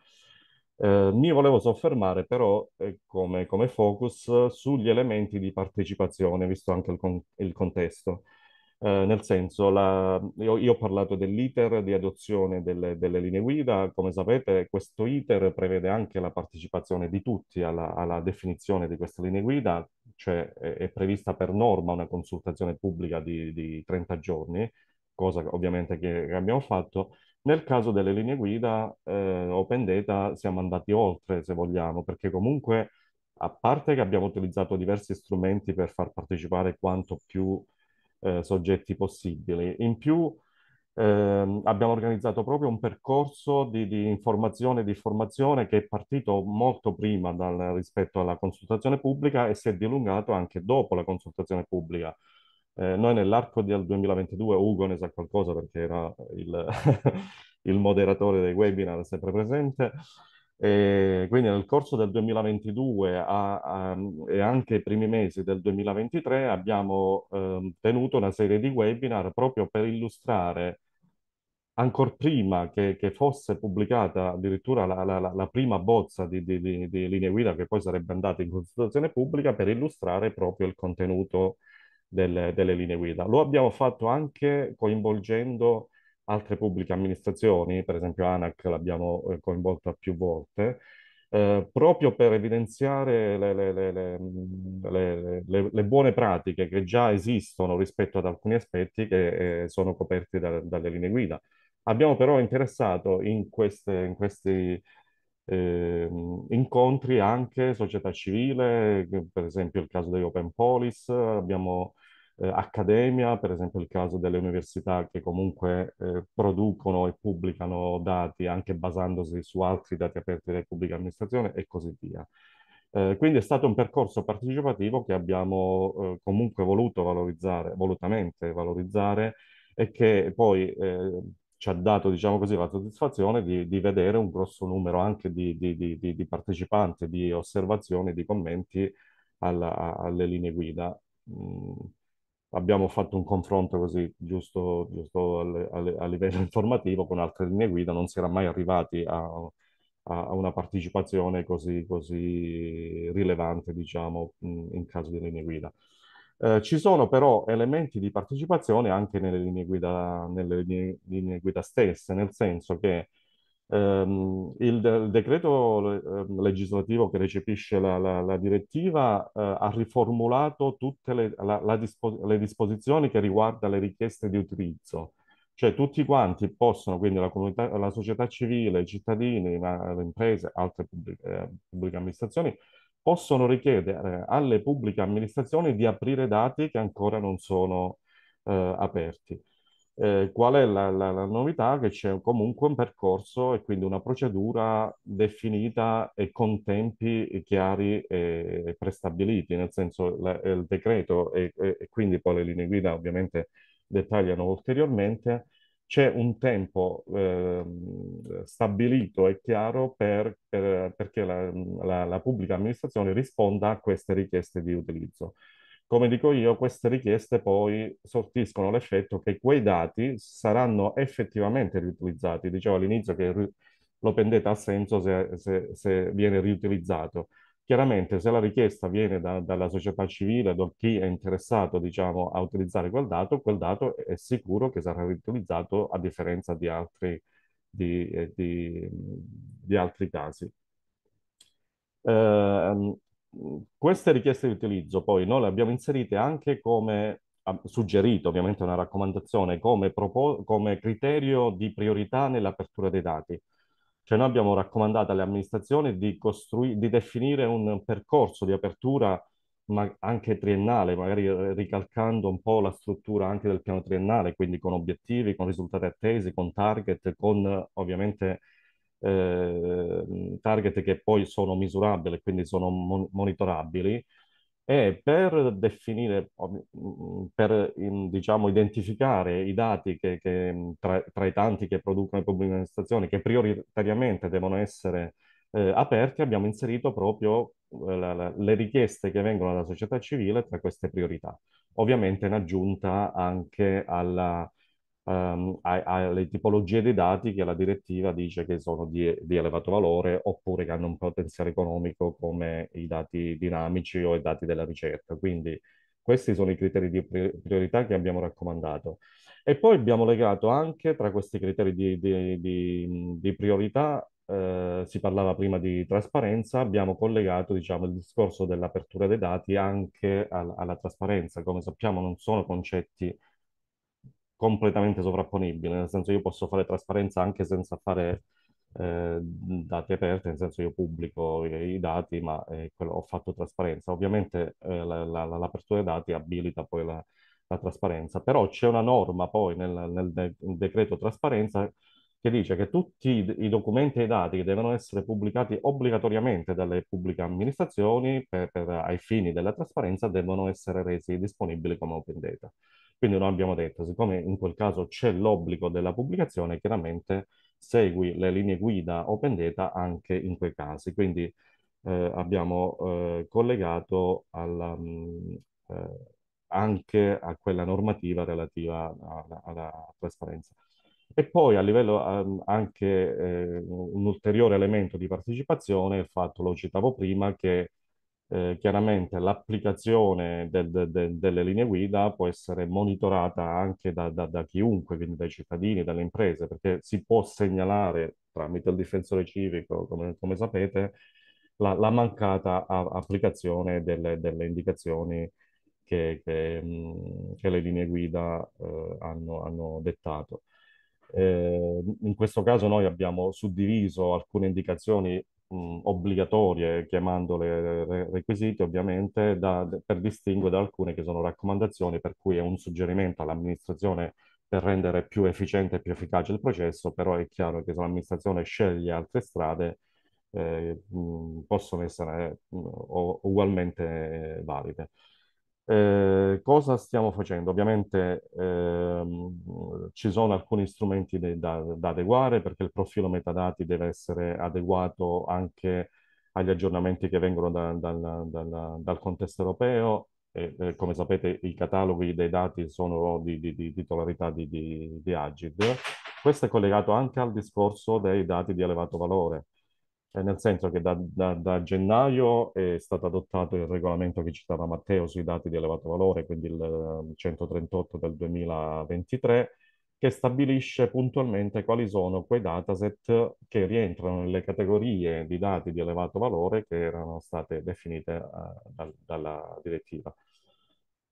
Eh, mi volevo soffermare però eh, come, come, focus eh, sugli elementi di partecipazione, visto anche il, con- il contesto. Eh, nel senso, la, io, io, ho parlato dell'iter di adozione delle, delle, linee guida, come sapete questo iter prevede anche la partecipazione di tutti alla, alla definizione di queste linee guida, cioè è, è, prevista per norma una consultazione pubblica di, di 30 giorni, cosa ovviamente che abbiamo fatto, nel caso delle linee guida eh, Open Data siamo andati oltre, se vogliamo, perché comunque, a parte che abbiamo utilizzato diversi strumenti per far partecipare quanto più eh, soggetti possibili. In più eh, abbiamo organizzato proprio un percorso di, di, informazione e di formazione che è partito molto prima dal, rispetto alla consultazione pubblica e si è dilungato anche dopo la consultazione pubblica. Eh, noi nell'arco del 2022, Ugo ne sa qualcosa perché era il, il moderatore dei webinar sempre presente, e quindi nel corso del 2022 a, a, e anche i primi mesi del 2023 abbiamo eh, tenuto una serie di webinar proprio per illustrare ancora prima che, che, fosse pubblicata addirittura la, la, la prima bozza di, di, di, di, linee guida che poi sarebbe andata in consultazione pubblica per illustrare proprio il contenuto delle, delle linee guida. Lo abbiamo fatto anche coinvolgendo altre pubbliche amministrazioni, per esempio ANAC l'abbiamo eh, coinvolta più volte, eh, proprio per evidenziare le, le, le, le, buone pratiche che già esistono rispetto ad alcuni aspetti che eh, sono coperti da, dalle linee guida. Abbiamo però interessato in, queste, in questi eh, incontri anche società civile, per esempio il caso degli Open Police, abbiamo eh, accademia, per esempio il caso delle università che comunque eh, producono e pubblicano dati anche basandosi su altri dati aperti della pubblica amministrazione e così via. Eh, quindi è stato un percorso partecipativo che abbiamo eh, comunque voluto valorizzare, volutamente valorizzare e che poi eh, ci ha dato, diciamo così, la soddisfazione di, di, vedere un grosso numero anche di, di, di partecipanti, di osservazioni, di commenti alla, alle linee guida. Mm abbiamo fatto un confronto così giusto, giusto a livello informativo con altre linee guida, non si era mai arrivati a, a una partecipazione così, così rilevante, diciamo, in caso di linee guida. Eh, ci sono però elementi di partecipazione anche nelle linee guida, nelle linee, guida stesse, nel senso che Um, il, il, decreto eh, legislativo che recepisce la, la, la direttiva eh, ha riformulato tutte le, la, dispo, le, disposizioni che riguardano le richieste di utilizzo, cioè tutti quanti possono, quindi la, comunità, la società civile, i cittadini, le imprese, altre pubbliche, eh, pubbliche amministrazioni, possono richiedere alle pubbliche amministrazioni di aprire dati che ancora non sono eh, aperti. Eh, qual è la, la, la, novità? Che c'è comunque un percorso e quindi una procedura definita e con tempi chiari e, prestabiliti, nel senso la, eh, il decreto e, e, e, quindi poi le linee guida ovviamente dettagliano ulteriormente, c'è un tempo eh, stabilito e chiaro per, per, perché la pubblica amministrazione risponda a queste richieste di utilizzo. Come dico io, queste richieste poi sortiscono l'effetto che quei dati saranno effettivamente riutilizzati. Dicevo all'inizio che ri- l'open data ha senso se, se, se, viene riutilizzato. Chiaramente se la richiesta viene da, dalla società civile, da chi è interessato diciamo, a utilizzare quel dato, quel dato è sicuro che sarà riutilizzato a differenza di altri, di, eh, di, di altri casi. Eh, queste richieste di utilizzo poi noi le abbiamo inserite anche come suggerito, ovviamente una raccomandazione, come, propos- come criterio di priorità nell'apertura dei dati. Cioè noi abbiamo raccomandato alle amministrazioni di, costru- di definire un percorso di apertura ma anche triennale, magari ricalcando un po' la struttura anche del piano triennale, quindi con obiettivi, con risultati attesi, con target, con ovviamente eh, target che poi sono misurabili, quindi sono mon- monitorabili, e per definire, per diciamo, identificare i dati che, che tra, tra, i tanti che producono le pubbliche amministrazioni, che prioritariamente devono essere eh, aperti, abbiamo inserito proprio eh, la, le richieste che vengono dalla società civile tra queste priorità. Ovviamente in aggiunta anche alla, ehm, alle tipologie dei dati che la direttiva dice che sono di, di, elevato valore oppure che hanno un potenziale economico come i dati dinamici o i dati della ricerca. Quindi questi sono i criteri di priorità che abbiamo raccomandato. E poi abbiamo legato anche tra questi criteri di, di, di, di priorità eh, si parlava prima di trasparenza, abbiamo collegato diciamo, il discorso dell'apertura dei dati anche al, alla trasparenza. Come sappiamo non sono concetti completamente sovrapponibile, nel senso io posso fare trasparenza anche senza fare eh, dati aperti, nel senso io pubblico i, i dati, ma eh, ho fatto trasparenza. Ovviamente eh, la, la, l'apertura dei dati abilita poi la, la, trasparenza, però c'è una norma poi nel, nel, de- decreto trasparenza che dice che tutti i, documenti e i dati che devono essere pubblicati obbligatoriamente dalle pubbliche amministrazioni per, per, ai fini della trasparenza devono essere resi disponibili come open data. Quindi noi abbiamo detto, siccome in quel caso c'è l'obbligo della pubblicazione, chiaramente segui le linee guida open data anche in quei casi. Quindi eh, abbiamo eh, collegato alla, mh, mm, eh, anche a quella normativa relativa alla, alla trasparenza. E poi a livello um, anche eh, un ulteriore elemento di partecipazione è il fatto, lo citavo prima, che eh, chiaramente l'applicazione del, de, delle linee guida può essere monitorata anche da, da, da, chiunque, quindi dai cittadini, dalle imprese, perché si può segnalare tramite il difensore civico, come, come sapete, la, la mancata a, applicazione delle, delle indicazioni che, che, mh, che, le linee guida eh, hanno, hanno, dettato. Eh, in questo caso noi abbiamo suddiviso alcune indicazioni mh, obbligatorie, chiamandole requisiti ovviamente, da, per distinguere da alcune che sono raccomandazioni, per cui è un suggerimento all'amministrazione per rendere più efficiente e più efficace il processo, però è chiaro che se l'amministrazione sceglie altre strade, eh, mh, possono essere mh, eh, ugualmente eh, valide. Eh, cosa stiamo facendo? Ovviamente ehm, ci sono alcuni strumenti de- da, da, adeguare perché il profilo metadati deve essere adeguato anche agli aggiornamenti che vengono da, da, dal contesto europeo. E, eh, come sapete i cataloghi dei dati sono di, di, di titolarità di, di, Agid. Questo è collegato anche al discorso dei dati di elevato valore cioè, nel senso che da, da, da, gennaio è stato adottato il regolamento che citava Matteo sui dati di elevato valore, quindi il 138 ehm, del 2023, che stabilisce puntualmente quali sono quei dataset che rientrano nelle categorie di dati di elevato valore che erano state definite eh, dal, dalla direttiva.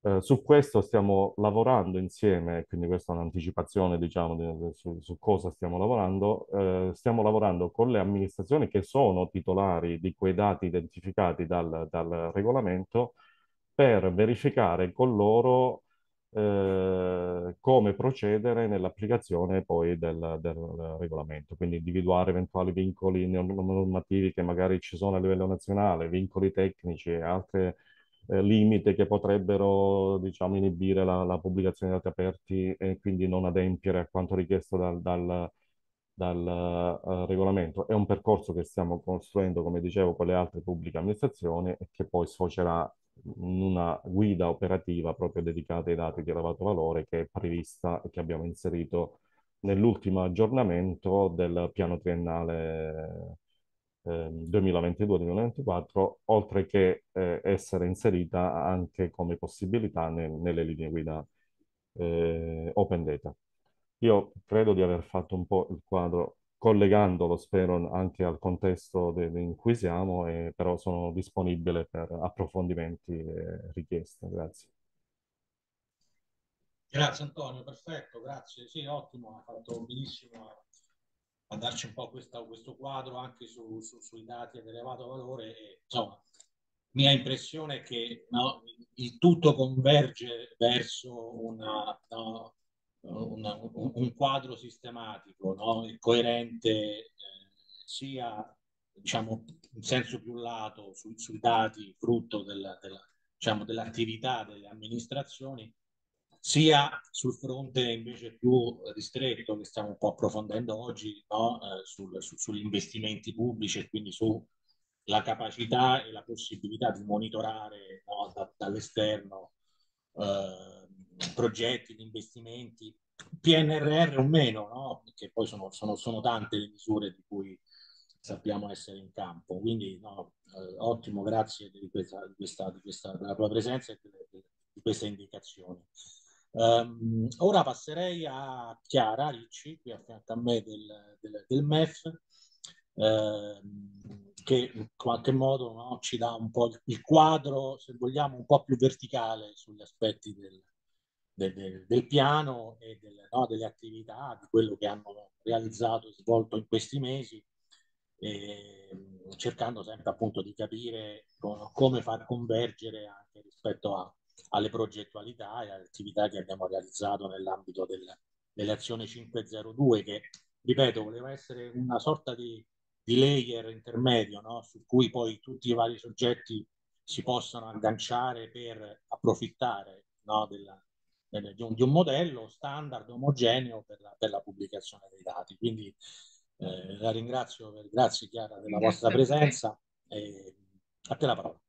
Eh, su questo stiamo lavorando insieme, quindi questa è un'anticipazione diciamo, di, su, su, cosa stiamo lavorando. Eh, stiamo lavorando con le amministrazioni che sono titolari di quei dati identificati dal, dal regolamento per verificare con loro eh, come procedere nell'applicazione poi del, del, regolamento, quindi individuare eventuali vincoli normativi che magari ci sono a livello nazionale, vincoli tecnici e altre eh, limite che potrebbero diciamo, inibire la, la, pubblicazione di dati aperti e quindi non adempiere a quanto richiesto dal, dal, dal uh, regolamento. È un percorso che stiamo costruendo, come dicevo, con le altre pubbliche amministrazioni e che poi sfocerà in una guida operativa proprio dedicata ai dati di elevato valore che è prevista e che abbiamo inserito nell'ultimo aggiornamento del piano triennale 2022-2024, ehm, oltre che eh, essere inserita anche come possibilità nel, nelle linee guida eh, open data. Io credo di aver fatto un po' il quadro collegandolo, spero, anche al contesto de- in cui siamo, e, però sono disponibile per approfondimenti e richieste. Grazie. Grazie Antonio, perfetto, grazie. Sì, ottimo, ha fatto benissimo a darci un po' questa, questo quadro anche su, su, sui dati ad elevato valore. E, insomma, mia impressione è che no, il tutto converge verso una, no, una, un, quadro sistematico no, e coerente eh, sia diciamo, in senso più lato su, sui dati frutto della, della, diciamo, dell'attività delle amministrazioni, sia sul fronte invece più ristretto che stiamo un po' approfondendo oggi no? eh, sul, su, sugli investimenti pubblici e quindi sulla capacità e la possibilità di monitorare no? da, dall'esterno eh, progetti di investimenti, PNRR o meno, no? perché poi sono, sono, sono, tante le misure di cui sappiamo essere in campo. Quindi eh, ottimo, grazie di questa, di questa, di questa, della tua presenza e di queste indicazioni. Um, ora passerei a Chiara Ricci, qui a a me del, del, del MEF, eh, che in qualche modo no, ci dà un po' il quadro, se vogliamo, un po' più verticale sugli aspetti del, del, del piano e no, delle attività, di quello che hanno realizzato e svolto in questi mesi, e, ehm, cercando sempre appunto di capire come far convergere anche rispetto a alle progettualità e alle attività che abbiamo realizzato nell'ambito del, dell'azione 502 che, ripeto, voleva essere una sorta di, di layer intermedio no? su cui poi tutti i vari soggetti si possano agganciare per approfittare no? Della, del, di, un, di, un, modello standard omogeneo per la, per la pubblicazione dei dati. Quindi eh, la ringrazio, per, grazie Chiara della vostra presenza. E a te la parola.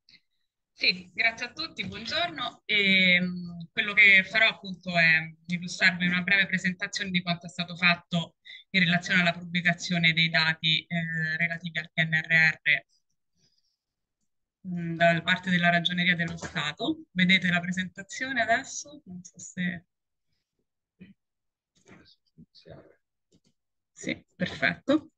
Sì, grazie a tutti, buongiorno. E, ehm, quello che farò appunto è illustrarvi una breve presentazione di quanto è stato fatto in relazione alla pubblicazione dei dati eh, relativi al PNRR mm, da parte della Ragioneria dello Stato. Vedete la presentazione adesso? Non so se... Sì, perfetto.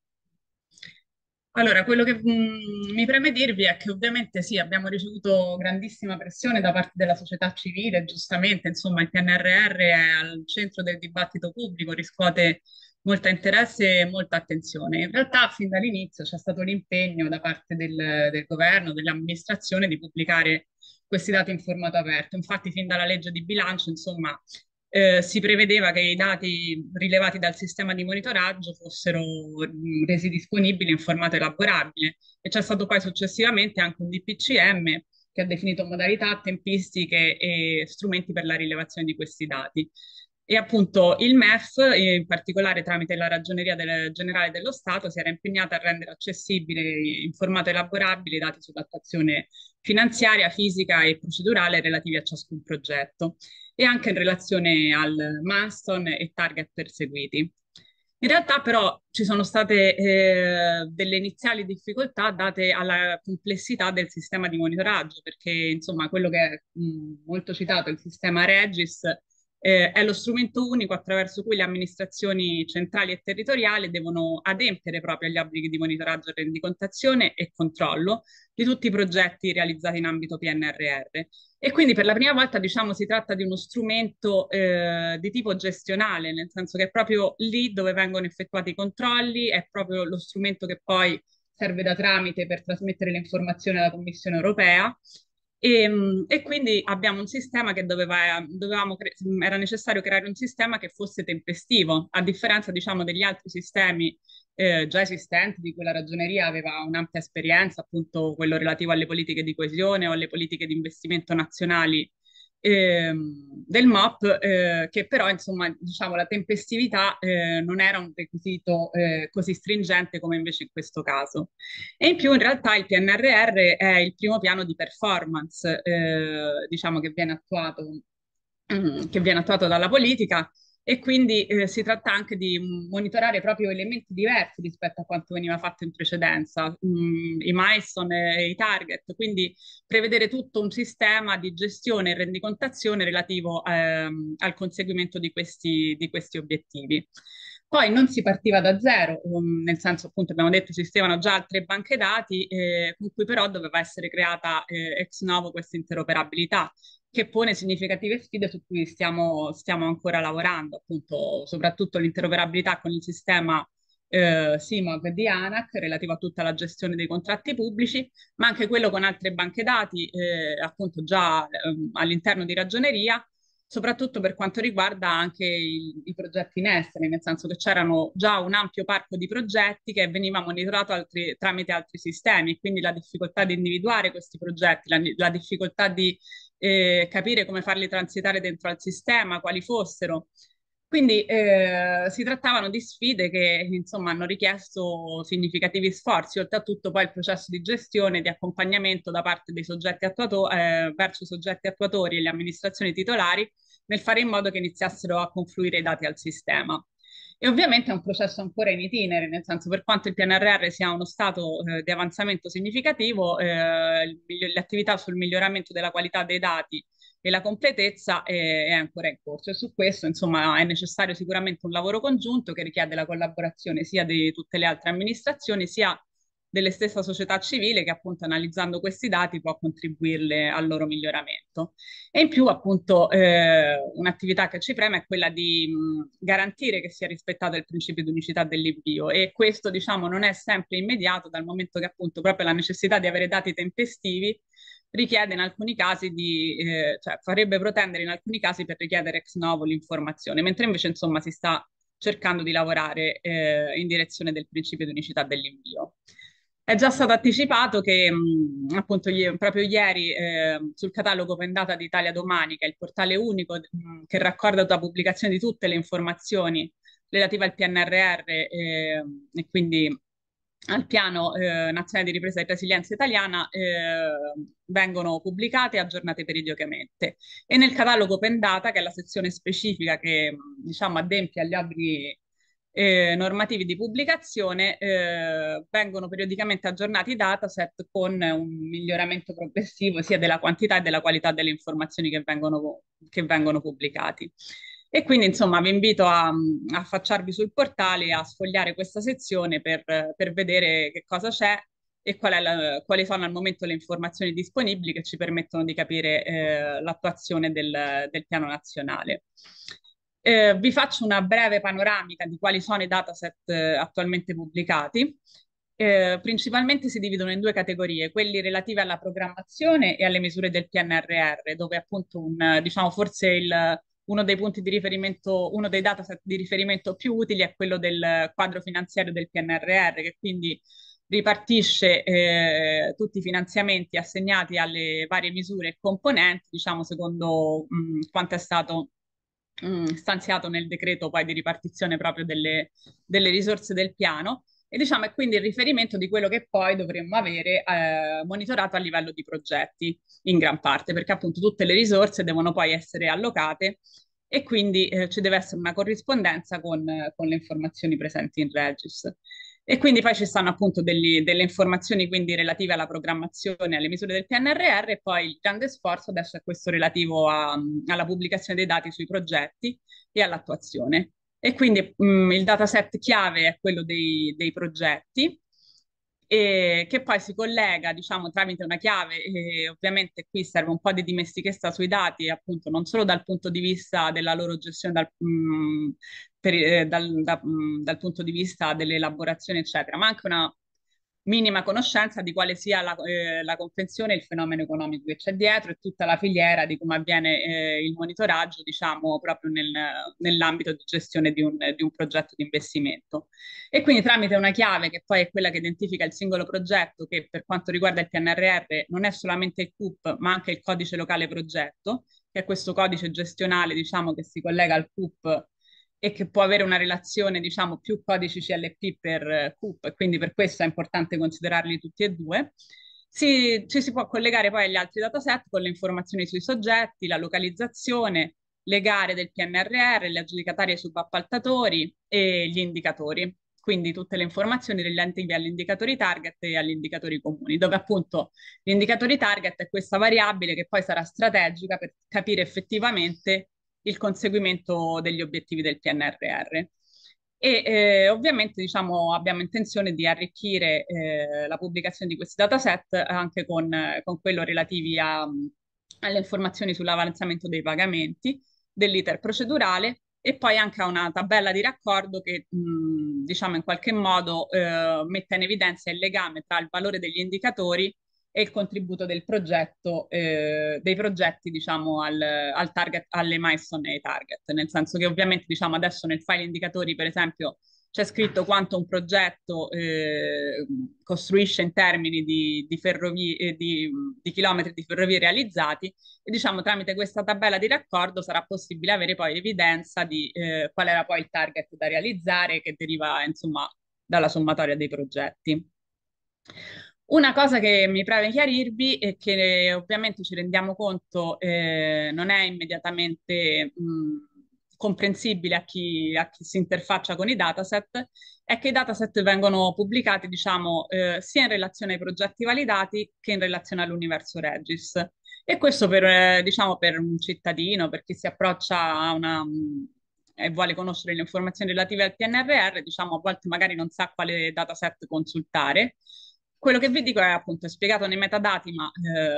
Allora, quello che mh, mm, mi preme dirvi è che ovviamente sì, abbiamo ricevuto grandissima pressione da parte della società civile, giustamente, insomma, il PNRR è al centro del dibattito pubblico, riscuote molto interesse e molta attenzione. In realtà fin dall'inizio c'è stato l'impegno da parte del, del governo, dell'amministrazione di pubblicare questi dati in formato aperto. Infatti fin dalla legge di bilancio, insomma, eh, si prevedeva che i dati rilevati dal sistema di monitoraggio fossero resi disponibili in formato elaborabile e c'è stato poi successivamente anche un DPCM che ha definito modalità, tempistiche e strumenti per la rilevazione di questi dati. E appunto il MEF, in particolare tramite la Ragioneria del, Generale dello Stato, si era impegnata a rendere accessibili in formato elaborabile i dati sull'attuazione finanziaria, fisica e procedurale relativi a ciascun progetto e anche in relazione al milestone e target perseguiti. In realtà però ci sono state eh, delle iniziali difficoltà date alla complessità del sistema di monitoraggio, perché insomma quello che è mh, mm, molto citato, il sistema Regis, eh, è lo strumento unico attraverso cui le amministrazioni centrali e territoriali devono adempiere proprio agli obblighi di monitoraggio, rendicontazione e controllo di tutti i progetti realizzati in ambito PNRR. E quindi per la prima volta diciamo si tratta di uno strumento eh, di tipo gestionale, nel senso che è proprio lì dove vengono effettuati i controlli, è proprio lo strumento che poi serve da tramite per trasmettere le informazioni alla Commissione europea e, ehm, e, quindi abbiamo un sistema che doveva, cre- era necessario creare un sistema che fosse tempestivo, a differenza diciamo degli altri sistemi eh, già esistenti di cui la ragioneria aveva un'ampia esperienza, appunto quello relativo alle politiche di coesione o alle politiche di investimento nazionali ehm, del MAP, eh, che però insomma diciamo la tempestività eh, non era un requisito eh, così stringente come invece in questo caso. E in più in realtà il PNRR è il primo piano di performance eh, diciamo che viene attuato, mm, che viene attuato dalla politica e quindi eh, si tratta anche di monitorare proprio elementi diversi rispetto a quanto veniva fatto in precedenza, mh, mm, i milestone e i target, quindi prevedere tutto un sistema di gestione e rendicontazione relativo ehm, al conseguimento di questi, di questi obiettivi. Poi non si partiva da zero, mm, nel senso appunto abbiamo detto esistevano già altre banche dati eh, con cui però doveva essere creata eh, ex novo questa interoperabilità che pone significative sfide su cui stiamo, stiamo ancora lavorando, appunto, soprattutto l'interoperabilità con il sistema eh, SIMOG di ANAC relativo a tutta la gestione dei contratti pubblici, ma anche quello con altre banche dati, eh, appunto già eh, all'interno di ragioneria, soprattutto per quanto riguarda anche i, i, progetti in essere, nel senso che c'erano già un ampio parco di progetti che veniva monitorato altri, tramite altri sistemi quindi la difficoltà di individuare questi progetti, la, la difficoltà di eh, capire come farli transitare dentro al sistema, quali fossero quindi eh, si trattavano di sfide che insomma hanno richiesto significativi sforzi, oltretutto poi il processo di gestione e di accompagnamento da parte dei soggetti attuato- eh, verso i soggetti attuatori e le amministrazioni titolari nel fare in modo che iniziassero a confluire i dati al sistema. E ovviamente è un processo ancora in itinere, nel senso per quanto il PNRR sia uno stato eh, di avanzamento significativo, eh, le attività sul miglioramento della qualità dei dati e la completezza è, è ancora in corso e su questo insomma è necessario sicuramente un lavoro congiunto che richiede la collaborazione sia di tutte le altre amministrazioni sia delle stessa società civile che appunto analizzando questi dati può contribuirle al loro miglioramento. E in più appunto eh, un'attività che ci preme è quella di mh, garantire che sia rispettato il principio di unicità dell'invio e questo diciamo non è sempre immediato dal momento che appunto proprio la necessità di avere dati tempestivi richiede in alcuni casi di, eh, cioè farebbe protendere in alcuni casi per richiedere ex novo l'informazione, mentre invece insomma si sta cercando di lavorare eh, in direzione del principio di unicità dell'invio. È già stato anticipato che mh, mm, appunto i- proprio ieri eh, sul catalogo Vendata d'Italia Domani, che è il portale unico mh, mm, che raccorda la pubblicazione di tutte le informazioni relative al PNRR eh, e quindi al piano eh, nazionale di ripresa e resilienza italiana eh, vengono pubblicate e aggiornate periodicamente e nel catalogo Open Data, che è la sezione specifica che diciamo, addempia gli obblighi eh, normativi di pubblicazione, eh, vengono periodicamente aggiornati i dataset con un miglioramento progressivo sia della quantità e della qualità delle informazioni che vengono, che vengono pubblicate. E quindi insomma vi invito a, mm, affacciarvi sul portale e a sfogliare questa sezione per, per vedere che cosa c'è e qual la, quali sono al momento le informazioni disponibili che ci permettono di capire eh, l'attuazione del, del, piano nazionale. Eh, vi faccio una breve panoramica di quali sono i dataset eh, attualmente pubblicati. Eh, principalmente si dividono in due categorie, quelli relativi alla programmazione e alle misure del PNRR, dove appunto un, diciamo, forse il, uno dei punti di riferimento, uno dei dataset di riferimento più utili è quello del quadro finanziario del PNRR, che quindi ripartisce eh, tutti i finanziamenti assegnati alle varie misure e componenti, diciamo secondo mh, mm, quanto è stato mh, mm, stanziato nel decreto poi di ripartizione proprio delle, delle risorse del piano e diciamo è quindi il riferimento di quello che poi dovremmo avere eh, monitorato a livello di progetti in gran parte, perché appunto tutte le risorse devono poi essere allocate e quindi eh, ci deve essere una corrispondenza con, con, le informazioni presenti in Regis. E quindi poi ci stanno appunto degli, delle informazioni quindi relative alla programmazione, alle misure del PNRR e poi il grande sforzo adesso è questo relativo a, alla pubblicazione dei dati sui progetti e all'attuazione. E quindi mh, mm, il dataset chiave è quello dei, dei progetti, e che poi si collega, diciamo, tramite una chiave, e ovviamente qui serve un po' di dimestichezza sui dati, appunto, non solo dal punto di vista della loro gestione, dal, mh, mm, per, eh, dal, da, mh, mm, dal punto di vista dell'elaborazione, eccetera, ma anche una minima conoscenza di quale sia la, eh, la convenzione, il fenomeno economico che c'è dietro e tutta la filiera di come avviene eh, il monitoraggio, diciamo, proprio nel, nell'ambito di gestione di un, di un progetto di investimento. E quindi tramite una chiave che poi è quella che identifica il singolo progetto, che per quanto riguarda il PNRR non è solamente il CUP, ma anche il codice locale progetto, che è questo codice gestionale, diciamo, che si collega al CUP e che può avere una relazione, diciamo, più codici CLP per eh, CUP, e quindi per questo è importante considerarli tutti e due. Si, ci si può collegare poi agli altri dataset con le informazioni sui soggetti, la localizzazione, le gare del PNRR, le aggiudicatarie subappaltatori e gli indicatori. Quindi tutte le informazioni rilevanti agli indicatori target e agli indicatori comuni, dove appunto gli indicatori target è questa variabile che poi sarà strategica per capire effettivamente il conseguimento degli obiettivi del PNRR. E eh, ovviamente diciamo, abbiamo intenzione di arricchire eh, la pubblicazione di questi dataset anche con, con quello relativi a, alle informazioni sull'avanzamento dei pagamenti, dell'iter procedurale e poi anche a una tabella di raccordo che mh, diciamo in qualche modo eh, mette in evidenza il legame tra il valore degli indicatori e il contributo del progetto, eh, dei progetti diciamo al, al target, alle milestone e ai target, nel senso che ovviamente diciamo adesso nel file indicatori per esempio c'è scritto quanto un progetto eh, costruisce in termini di, di, ferrovie, eh, di, di, chilometri di ferrovie realizzati e diciamo tramite questa tabella di raccordo sarà possibile avere poi evidenza di eh, qual era poi il target da realizzare che deriva insomma dalla sommatoria dei progetti. Una cosa che mi preme chiarirvi e che ovviamente ci rendiamo conto eh, non è immediatamente mh, comprensibile a chi, a chi, si interfaccia con i dataset, è che i dataset vengono pubblicati diciamo, eh, sia in relazione ai progetti validati che in relazione all'universo Regis. E questo per, eh, diciamo, per un cittadino, per chi si approccia a una, mh, e vuole conoscere le informazioni relative al PNRR, diciamo a volte magari non sa quale dataset consultare quello che vi dico è appunto, è spiegato nei metadati, ma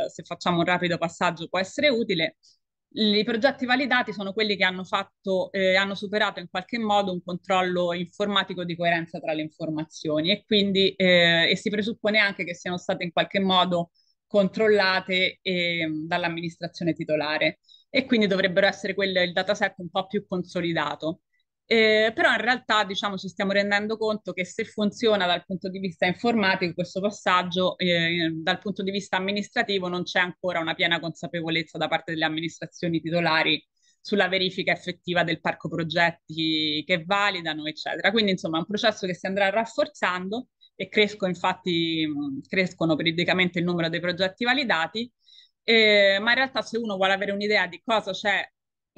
eh, se facciamo un rapido passaggio può essere utile. I progetti validati sono quelli che hanno, fatto, eh, hanno superato in qualche modo un controllo informatico di coerenza tra le informazioni e quindi eh, e si presuppone anche che siano state in qualche modo controllate eh, dall'amministrazione titolare e quindi dovrebbero essere quel, il dataset un po' più consolidato. Eh, però in realtà diciamo ci stiamo rendendo conto che se funziona dal punto di vista informatico questo passaggio, eh, dal punto di vista amministrativo non c'è ancora una piena consapevolezza da parte delle amministrazioni titolari sulla verifica effettiva del parco progetti che validano, eccetera. Quindi insomma è un processo che si andrà rafforzando e cresco, infatti, crescono periodicamente il numero dei progetti validati, eh, ma in realtà se uno vuole avere un'idea di cosa c'è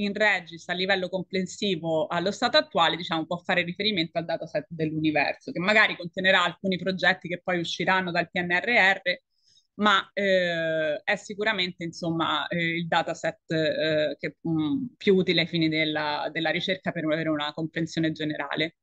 in regis a livello complessivo allo stato attuale diciamo, può fare riferimento al dataset dell'universo, che magari contenerà alcuni progetti che poi usciranno dal PNRR, ma eh, è sicuramente insomma, eh, il dataset eh, che, mh, mm, più utile ai fini della, della ricerca per avere una comprensione generale.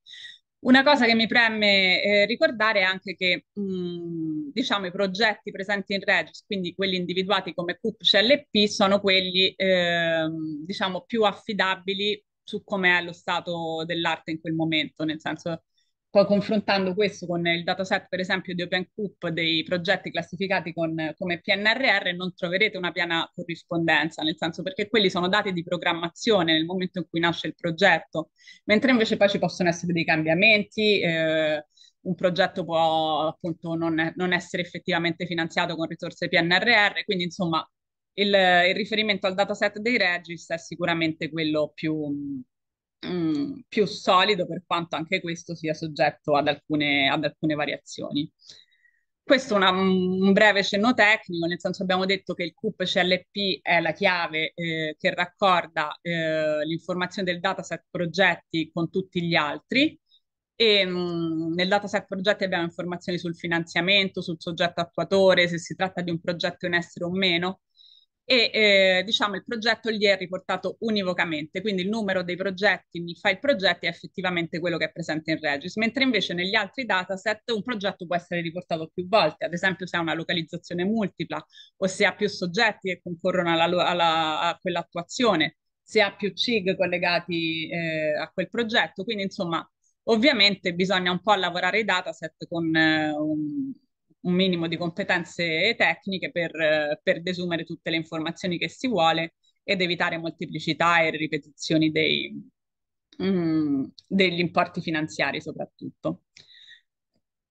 Una cosa che mi preme eh, ricordare è anche che mh, diciamo, i progetti presenti in Regis, quindi quelli individuati come CUP CLP, sono quelli eh, diciamo, più affidabili su com'è lo stato dell'arte in quel momento, nel senso poi confrontando questo con il dataset, per esempio, di OpenCoop dei progetti classificati con, come PNRR, non troverete una piena corrispondenza, nel senso perché quelli sono dati di programmazione nel momento in cui nasce il progetto, mentre invece poi ci possono essere dei cambiamenti. Eh, un progetto può appunto non, non, essere effettivamente finanziato con risorse PNRR, quindi insomma il, il riferimento al dataset dei Regis è sicuramente quello più, mh, più solido per quanto anche questo sia soggetto ad alcune, ad alcune variazioni. Questo è un breve cenno tecnico, nel senso abbiamo detto che il CUP CLP è la chiave eh, che raccorda eh, l'informazione del dataset progetti con tutti gli altri, e mh, nel dataset progetti abbiamo informazioni sul finanziamento, sul soggetto attuatore, se si tratta di un progetto in essere o meno, e eh, diciamo il progetto gli è riportato univocamente, quindi il numero dei progetti, il file progetti è effettivamente quello che è presente in Regis, mentre invece negli altri dataset un progetto può essere riportato più volte, ad esempio se ha una localizzazione multipla o se ha più soggetti che concorrono alla, alla, a quell'attuazione, se ha più CIG collegati eh, a quel progetto, quindi insomma ovviamente bisogna un po' lavorare i dataset con eh, un un minimo di competenze tecniche per, per desumere tutte le informazioni che si vuole ed evitare molteplicità e ripetizioni dei, mh, mm, degli importi finanziari soprattutto.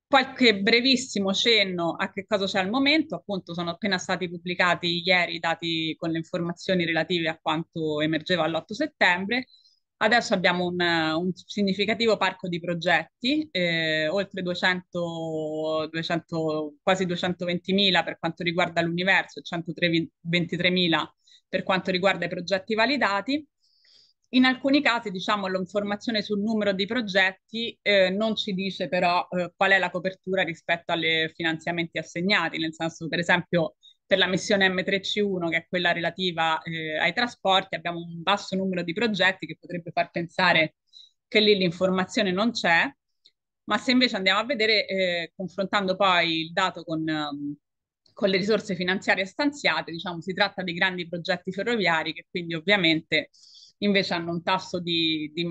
Qualche brevissimo cenno a che cosa c'è al momento, appunto sono appena stati pubblicati ieri i dati con le informazioni relative a quanto emergeva l'8 settembre Adesso abbiamo un, un significativo parco di progetti, eh, oltre 200, 200, quasi 220.000 per quanto riguarda l'universo e 123.000 per quanto riguarda i progetti validati. In alcuni casi, diciamo, l'informazione sul numero di progetti eh, non ci dice però eh, qual è la copertura rispetto ai finanziamenti assegnati, nel senso, per esempio, per la missione M3C1, che è quella relativa eh, ai trasporti, abbiamo un basso numero di progetti che potrebbe far pensare che lì l'informazione non c'è, ma se invece andiamo a vedere, eh, confrontando poi il dato con, ehm, con, le risorse finanziarie stanziate, diciamo si tratta di grandi progetti ferroviari che quindi ovviamente invece hanno un tasso di, di,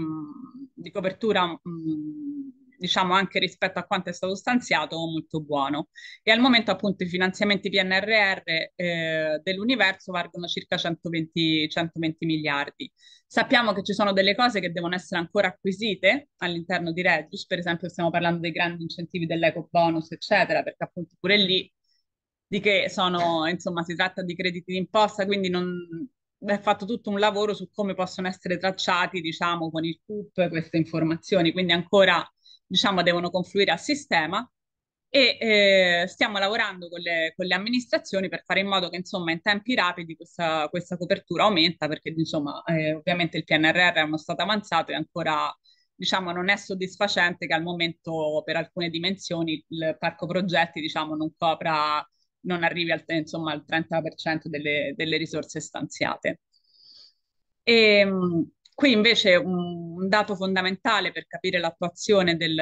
di copertura mh, diciamo anche rispetto a quanto è stato stanziato, molto buono. E al momento appunto i finanziamenti PNRR eh, dell'universo valgono circa 120, 120 miliardi. Sappiamo che ci sono delle cose che devono essere ancora acquisite all'interno di Regius, per esempio stiamo parlando dei grandi incentivi dell'eco bonus, eccetera, perché appunto pure lì di che sono, insomma, si tratta di crediti d'imposta, quindi non, è fatto tutto un lavoro su come possono essere tracciati, diciamo, con il CUP queste informazioni, quindi ancora diciamo, devono confluire al sistema e eh, stiamo lavorando con le, con le, amministrazioni per fare in modo che insomma in tempi rapidi questa, questa copertura aumenta perché insomma eh, ovviamente il PNRR è uno stato avanzato e ancora diciamo non è soddisfacente che al momento per alcune dimensioni il parco progetti diciamo non copra non arrivi al, insomma, al 30% delle, delle risorse stanziate. E, ehm, Qui invece un dato fondamentale per capire l'attuazione del,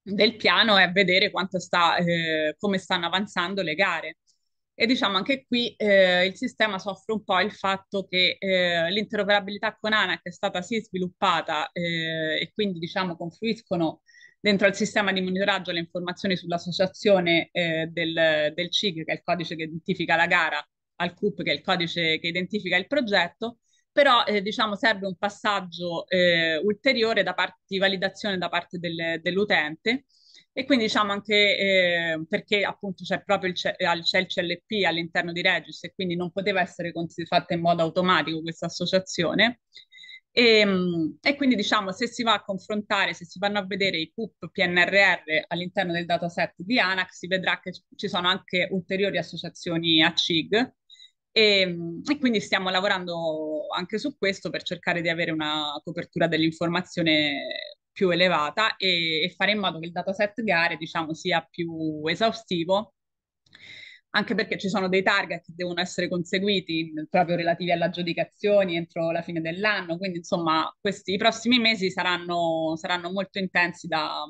del piano è vedere sta, eh, come stanno avanzando le gare. E diciamo anche qui eh, il sistema soffre un po' il fatto che eh, l'interoperabilità con ANAC è stata sì sviluppata eh, e quindi diciamo confluiscono dentro al sistema di monitoraggio le informazioni sull'associazione eh, del, del CIG, che è il codice che identifica la gara, al CUP, che è il codice che identifica il progetto, però eh, diciamo serve un passaggio eh, ulteriore parte, di validazione da parte del, dell'utente e quindi diciamo anche eh, perché appunto c'è proprio il, c'è il CLP all'interno di Regis e quindi non poteva essere fatta in modo automatico questa associazione e, ehm, e, quindi diciamo se si va a confrontare, se si vanno a vedere i PUP PNRR all'interno del dataset di ANAC si vedrà che ci sono anche ulteriori associazioni a CIG e, ehm, e, quindi stiamo lavorando anche su questo per cercare di avere una copertura dell'informazione più elevata e, e fare in modo che il dataset gare diciamo, sia più esaustivo anche perché ci sono dei target che devono essere conseguiti proprio relativi alle aggiudicazioni entro la fine dell'anno, quindi insomma questi i prossimi mesi saranno, saranno molto intensi da,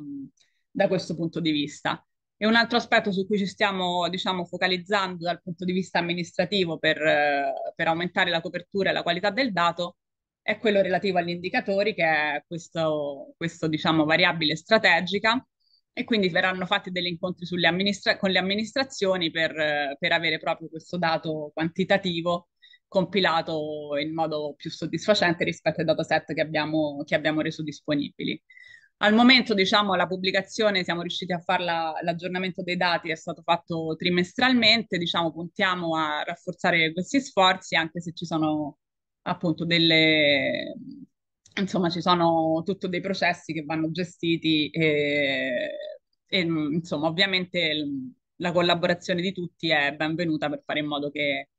da questo punto di vista. E un altro aspetto su cui ci stiamo, diciamo, focalizzando dal punto di vista amministrativo per, per aumentare la copertura e la qualità del dato è quello relativo agli indicatori, che è questa questo diciamo, variabile strategica, e quindi verranno fatti degli incontri amministra- con le amministrazioni per, per, avere proprio questo dato quantitativo compilato in modo più soddisfacente rispetto ai dataset che abbiamo, che abbiamo reso disponibili. Al momento, diciamo, la pubblicazione siamo riusciti a farla, l'aggiornamento dei dati è stato fatto trimestralmente, diciamo, puntiamo a rafforzare questi sforzi, anche se ci sono appunto delle, insomma, ci sono tutto dei processi che vanno gestiti e, e insomma, ovviamente la collaborazione di tutti è benvenuta per fare in modo che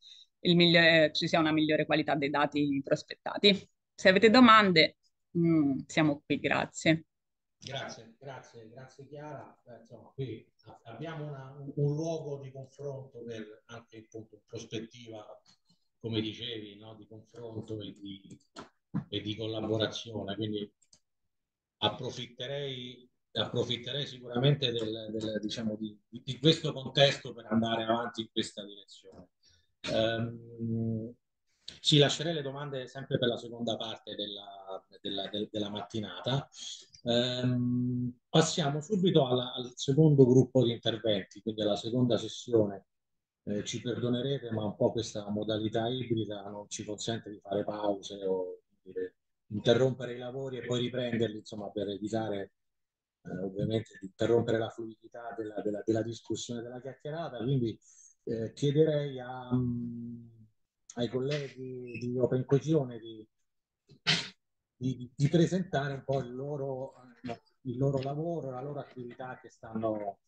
migliore, ci sia una migliore qualità dei dati prospettati. Se avete domande, mh, mm, siamo qui, grazie. Grazie, grazie, grazie Chiara. Beh, insomma, qui abbiamo una, un, luogo di confronto per anche appunto prospettiva, come dicevi, no? di confronto e di, e di collaborazione. Quindi approfitterei, approfitterei sicuramente del, del, diciamo, di, di, questo contesto per andare avanti in questa direzione. Um, ehm, sì, lascerei le domande sempre per la seconda parte della, della, della mattinata. Ehm, passiamo subito alla, al secondo gruppo di interventi, quindi alla seconda sessione. Eh, ci perdonerete, ma un po' questa modalità ibrida non ci consente di fare pause o dire, interrompere i lavori e poi riprenderli, insomma, per evitare eh, ovviamente di interrompere la fluidità della, della, della discussione, della chiacchierata. Quindi eh, chiederei a, um, ai colleghi di Open Coesione di di, di, presentare un po' il loro, eh, il loro, lavoro, la loro attività che, stanno,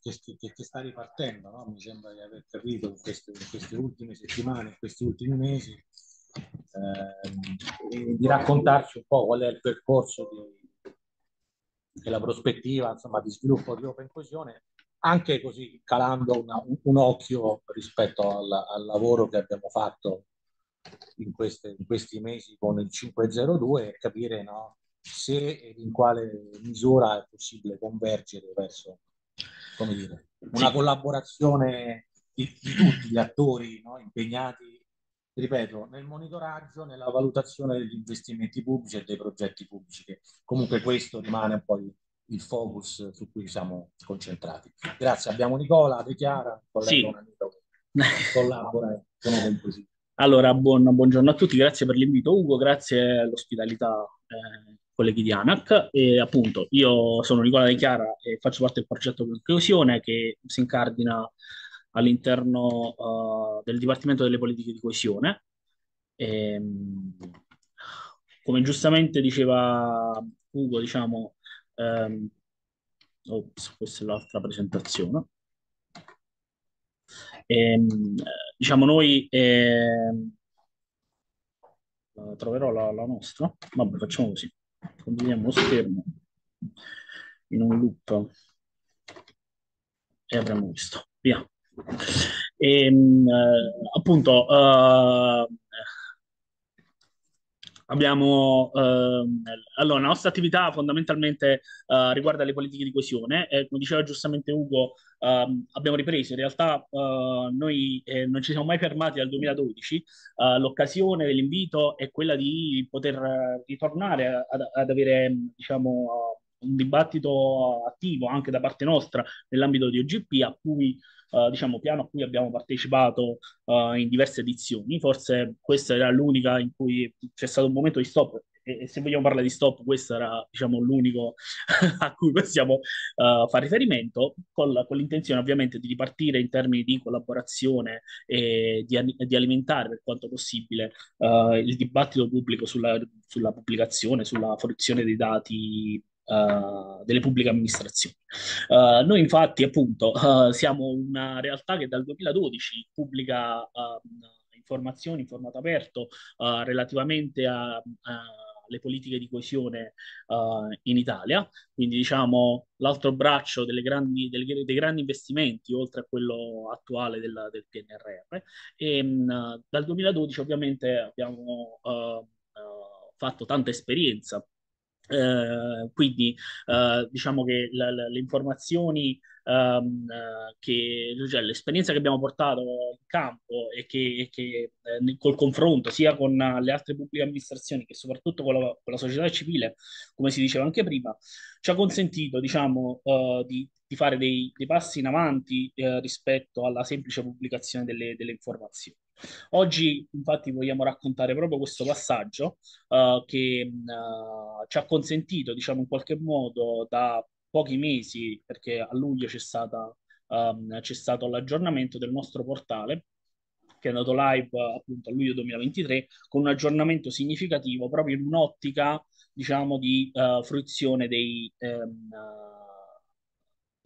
che, che, sta ripartendo. No? Mi sembra di aver capito in queste, in queste ultime settimane, in questi ultimi mesi, eh, di raccontarci un po' qual è il percorso e la prospettiva insomma, di sviluppo di Open Coesione anche così calando una, un, un, occhio rispetto al, al lavoro che abbiamo fatto in, queste, in questi mesi con il 502 e capire no, se e in quale misura è possibile convergere verso dire, una sì. collaborazione di, di, tutti gli attori no, impegnati, ripeto, nel monitoraggio, nella valutazione degli investimenti pubblici e dei progetti pubblici, che comunque questo rimane poi il focus su cui siamo concentrati. Grazie, abbiamo Nicola, De Chiara, collega sì. un amico collabora, sono così. Allora, buon, buongiorno a tutti, grazie per l'invito Ugo, grazie all'ospitalità eh, colleghi di ANAC. E, appunto, io sono Nicola De Chiara e faccio parte del progetto di Coesione che si incardina all'interno uh, del Dipartimento delle Politiche di Coesione. E, ehm, come giustamente diceva Ugo, diciamo... Um, ops, questa è l'altra presentazione. Ehm, diciamo noi ehm, eh, troverò la, la, nostra. Vabbè, facciamo così. Condividiamo lo schermo in un loop e avremo visto. Via. E, ehm, eh, appunto, eh, Abbiamo, ehm, allora, la nostra attività fondamentalmente eh, riguarda le politiche di coesione e eh, come diceva giustamente Ugo, ehm, abbiamo ripreso, in realtà eh, noi eh, non ci siamo mai fermati dal 2012, eh, l'occasione dell'invito è quella di poter eh, ritornare ad, ad avere diciamo, un dibattito attivo anche da parte nostra nell'ambito di OGP, a cui Uh, diciamo, piano a cui abbiamo partecipato uh, in diverse edizioni. Forse questa era l'unica in cui c'è stato un momento di stop. E, e se vogliamo parlare di stop, questo era diciamo, l'unico a cui possiamo uh, fare riferimento, con, con, l'intenzione ovviamente di ripartire in termini di collaborazione e di, di alimentare per quanto possibile il dibattito pubblico sulla, sulla pubblicazione, sulla fruizione dei dati uh, delle pubbliche amministrazioni. Uh, noi infatti appunto uh, siamo una realtà che dal 2012 pubblica informazioni in formato aperto relativamente a, a le politiche di coesione uh, in Italia, quindi diciamo l'altro braccio grandi, delle, dei grandi investimenti oltre a quello attuale del, del PNRR e mh, mm, dal 2012 ovviamente abbiamo uh, uh, fatto tanta esperienza eh, quindi eh, diciamo che la, la, le informazioni ehm, eh, che cioè, l'esperienza che abbiamo portato in campo e che, e che eh, col confronto sia con le altre pubbliche amministrazioni che soprattutto con la, con la società civile, come si diceva anche prima, ci ha consentito diciamo, eh, di, di, fare dei, dei, passi in avanti eh, rispetto alla semplice pubblicazione delle, delle informazioni. Oggi infatti vogliamo raccontare proprio questo passaggio uh, che uh, ci ha consentito, diciamo in qualche modo, da pochi mesi, perché a luglio c'è, stata, um, c'è stato l'aggiornamento del nostro portale che è andato live appunto a luglio 2023 con un aggiornamento significativo proprio in un'ottica diciamo di uh, fruizione dei, um,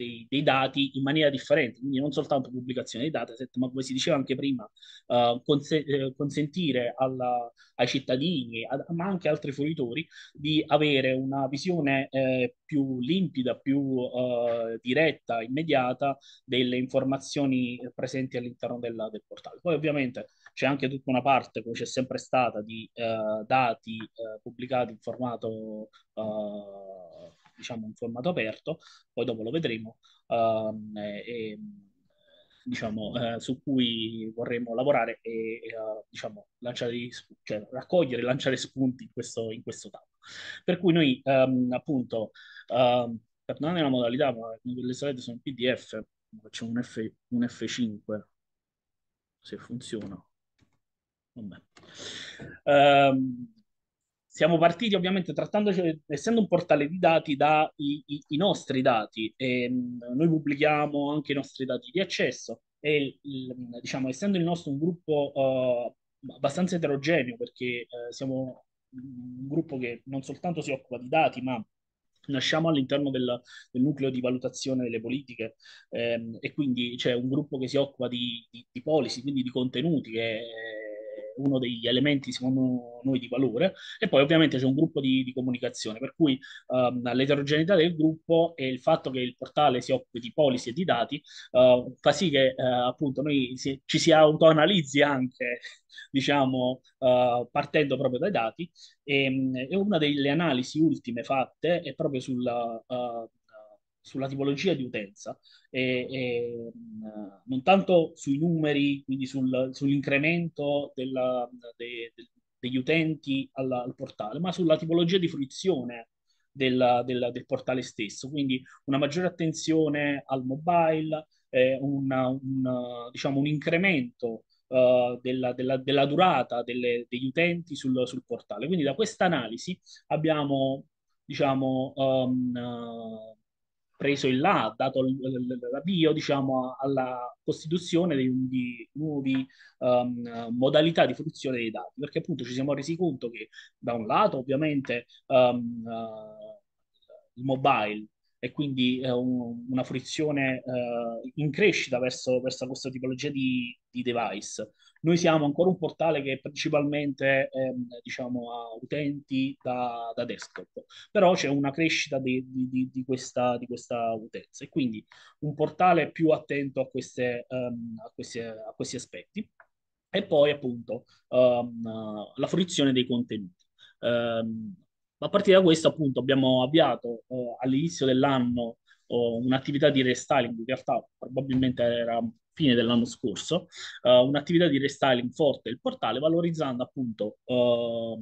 dei, dei, dati in maniera differente, quindi non soltanto pubblicazione dei dataset, ma come si diceva anche prima, uh, conse- eh, consentire alla, ai cittadini, ad, ma anche altri fruitori, di avere una visione eh, più limpida, più uh, diretta, immediata delle informazioni presenti all'interno della, del portale. Poi ovviamente c'è anche tutta una parte, come c'è sempre stata, di uh, dati pubblicati in formato diciamo in formato aperto, poi dopo lo vedremo, um, e, diciamo, eh, su cui vorremmo lavorare e eh, diciamo, lanciare, cioè, raccogliere e lanciare spunti in questo, in questo tavolo. Per cui noi um, appunto, um, per non è una modalità, ma le slide sono in PDF, facciamo un, F, un F5 se funziona. Vabbè. Um, siamo partiti ovviamente trattandoci, essendo un portale di dati, dai i, i nostri dati. E, ehm, noi pubblichiamo anche i nostri dati di accesso e il, diciamo, essendo il nostro un gruppo uh, abbastanza eterogeneo, perché uh, siamo un gruppo che non soltanto si occupa di dati, ma nasciamo all'interno del, del, nucleo di valutazione delle politiche ehm, e quindi c'è un gruppo che si occupa di, di, di policy, quindi di contenuti che uno degli elementi secondo noi di valore e poi ovviamente c'è un gruppo di, di comunicazione per cui um, l'eterogeneità del gruppo e il fatto che il portale si occupi di policy e di dati uh, fa sì che uh, appunto noi si, ci si autoanalizzi anche diciamo uh, partendo proprio dai dati e, ehm, e, una delle analisi ultime fatte è proprio sulla eh, sulla tipologia di utenza, e, e, mm, non tanto sui numeri, quindi sul, sull'incremento della, de, de, degli utenti alla, al portale, ma sulla tipologia di fruizione del, del, del, portale stesso, quindi una maggiore attenzione al mobile, eh, una, una, diciamo, un incremento uh, della, della, della, durata delle, degli utenti sul, sul portale. Quindi da questa analisi abbiamo diciamo, um, uh, preso il là, dato l'avvio diciamo, alla costituzione di, di nuove um, modalità di fruizione dei dati, perché appunto ci siamo resi conto che da un lato ovviamente um, uh, il mobile e quindi uh, un, una fruizione uh, in crescita verso, verso, questa tipologia di, di device, noi siamo ancora un portale che principalmente ehm, diciamo, ha utenti da, da, desktop, però c'è una crescita di, di, di, questa, di, questa, utenza e quindi un portale più attento a, queste, um, a, queste, a questi aspetti. E poi appunto um, la fruizione dei contenuti. Um, a partire da questo appunto abbiamo avviato uh, all'inizio dell'anno oh, un'attività di restyling, in realtà probabilmente era fine dell'anno scorso, uh, un'attività di restyling forte del portale, valorizzando appunto uh,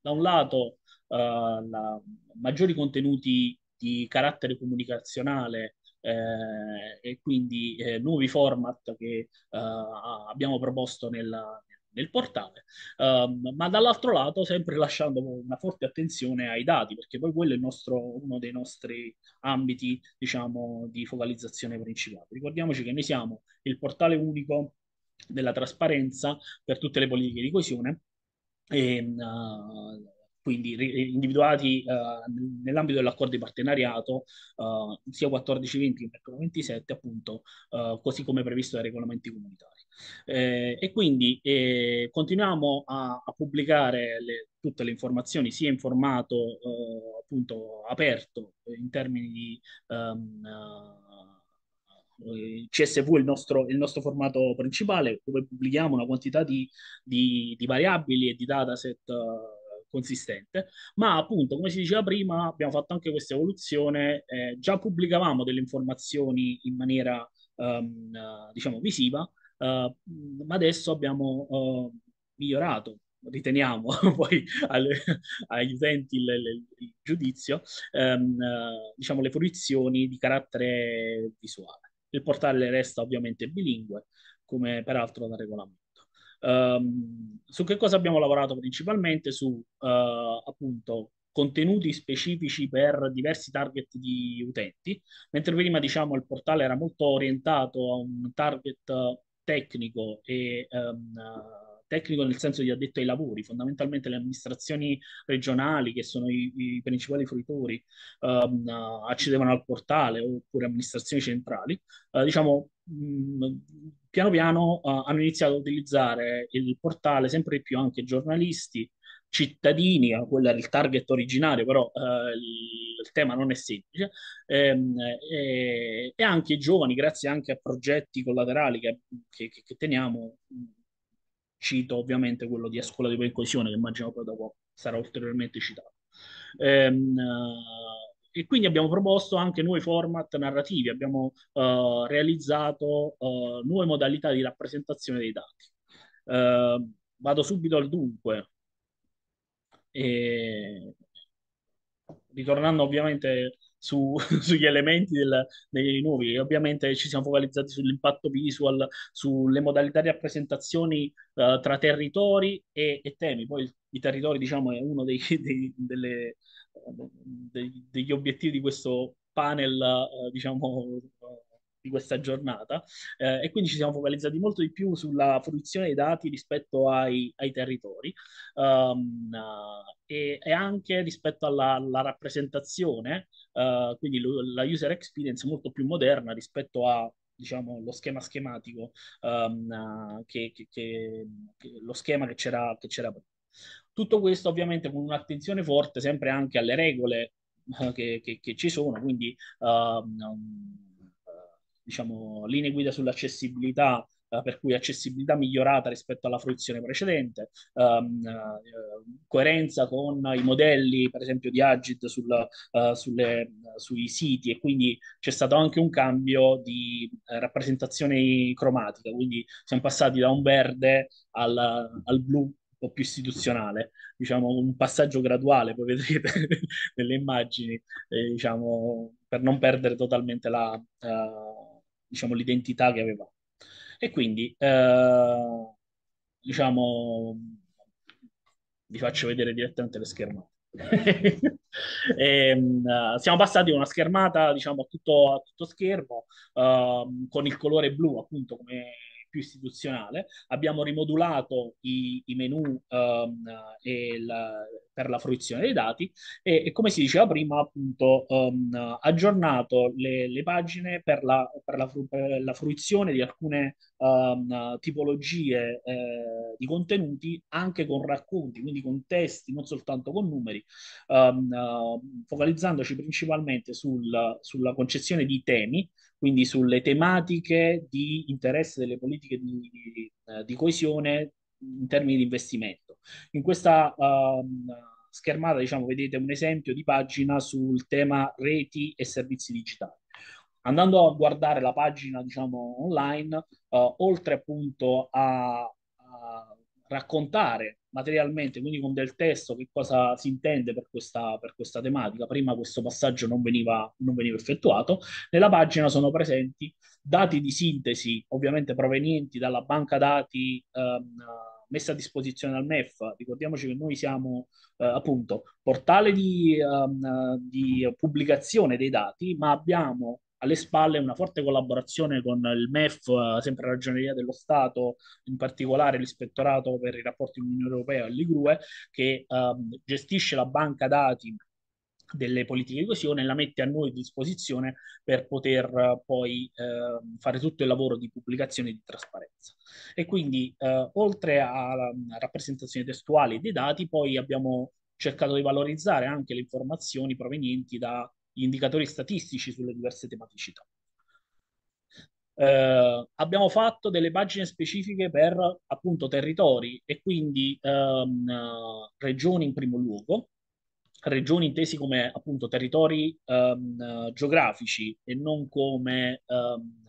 da un lato eh, la, maggiori contenuti di carattere comunicazionale eh, e quindi eh, nuovi format che eh, abbiamo proposto nella, nel portale, um, ma dall'altro lato sempre lasciando una forte attenzione ai dati, perché poi quello è nostro, uno dei nostri ambiti, diciamo, di focalizzazione principale. Ricordiamoci che noi siamo il portale unico della trasparenza per tutte le politiche di coesione e uh, quindi individuati uh, nell'ambito dell'accordo di partenariato uh, sia 14-20 che 27 appunto uh, così come previsto dai regolamenti comunitari eh, e quindi eh, continuiamo a, a pubblicare le, tutte le informazioni sia in formato appunto aperto in termini di um, ehm, CSV è il nostro, il nostro, formato principale, dove pubblichiamo una quantità di, di, di variabili e di dataset consistente, ma appunto, come si diceva prima, abbiamo fatto anche questa evoluzione, eh, già pubblicavamo delle informazioni in maniera, um, diciamo, visiva, uh, ma adesso abbiamo uh, migliorato riteniamo poi alle, agli utenti il, il, il giudizio, ehm, eh, diciamo le fruizioni di carattere visuale. Il portale resta ovviamente bilingue, come peraltro da regolamento. Um, su che cosa abbiamo lavorato principalmente? Su uh, appunto contenuti specifici per diversi target di utenti, mentre prima diciamo il portale era molto orientato a un target tecnico e um, tecnico nel senso di addetto ai lavori, fondamentalmente le amministrazioni regionali che sono i, i principali fruitori um, accedevano al portale oppure amministrazioni centrali, uh, diciamo Mm, piano piano uh, hanno iniziato a utilizzare il portale sempre di più anche giornalisti, cittadini, eh, quello era il target originario, però eh, il, il, tema non è semplice, ehm, eh, e, e, anche i giovani, grazie anche a progetti collaterali che, che, che teniamo, mm, cito ovviamente quello di A Scuola di Coesione, che immagino poi dopo sarà ulteriormente citato. Ehm, e quindi abbiamo proposto anche nuovi format narrativi, abbiamo uh, realizzato uh, nuove modalità di rappresentazione dei dati. Uh, vado subito al dunque. E... Ritornando ovviamente su, sugli elementi del, dei nuovi, ovviamente ci siamo focalizzati sull'impatto visual, sulle modalità di rappresentazioni eh, tra territori e, e temi. Poi i territori, diciamo, è uno dei, dei, delle, de- degli obiettivi di questo panel, eh, diciamo, eh, di questa giornata eh, e quindi ci siamo focalizzati molto di più sulla fruizione dei dati rispetto ai, ai territori um, e, e, anche rispetto alla, alla rappresentazione, uh, quindi lo, la user experience molto più moderna rispetto a diciamo, lo schema schematico, um, che, che, che, lo schema che c'era, che c'era prima. Tutto questo ovviamente con un'attenzione forte sempre anche alle regole eh, che, che, che ci sono, quindi uh, diciamo, linee guida sull'accessibilità eh, per cui accessibilità migliorata rispetto alla fruizione precedente, um, uh, coerenza con i modelli, per esempio, di Agit sul, uh, sulle, sui siti e quindi c'è stato anche un cambio di rappresentazione cromatica, quindi siamo passati da un verde al, al blu po' più istituzionale, diciamo un passaggio graduale, poi vedrete nelle immagini, eh, diciamo, per non perdere totalmente la, uh, diciamo, l'identità che aveva. E quindi, uh, diciamo, vi faccio vedere direttamente le schermate. e, ehm, uh, eh, siamo passati a una schermata diciamo tutto, a tutto schermo ehm, con il colore blu appunto come più istituzionale, abbiamo rimodulato i, i menu um, ehm, la, per la fruizione dei dati e, e come si diceva prima, appunto, um, aggiornato le, le pagine per la, per, la, per la, fruizione di alcune ehm, tipologie eh, di contenuti anche con racconti, quindi con testi, non soltanto con numeri, ehm, eh, focalizzandoci principalmente sul, sulla concezione di temi, quindi sulle tematiche di interesse delle politiche di, di, eh, di coesione in termini di investimento. In questa ehm, schermata diciamo, vedete un esempio di pagina sul tema reti e servizi digitali andando a guardare la pagina, diciamo, online, uh, oltre appunto a, a, raccontare materialmente, quindi con del testo, che cosa si intende per questa, per questa tematica. Prima questo passaggio non veniva, non veniva effettuato. Nella pagina sono presenti dati di sintesi, ovviamente provenienti dalla banca dati um, messa a disposizione dal MEF. Ricordiamoci che noi siamo eh, appunto portale di, um, di, pubblicazione dei dati, ma abbiamo alle spalle una forte collaborazione con il MEF, eh, sempre la Ragioneria dello Stato, in particolare l'Ispettorato per i rapporti con l'Unione Europea e l'IGRUE, che ehm, gestisce la banca dati delle politiche di coesione e la mette a noi a disposizione per poter eh, poi eh, fare tutto il lavoro di pubblicazione e di trasparenza. E quindi, eh, oltre alla ehm, rappresentazione testuale dei dati, poi abbiamo cercato di valorizzare anche le informazioni provenienti da gli indicatori statistici sulle diverse tematicità. Eh, abbiamo fatto delle pagine specifiche per appunto territori e quindi ehm, regioni in primo luogo, regioni intesi come appunto territori ehm, geografici e non come ehm,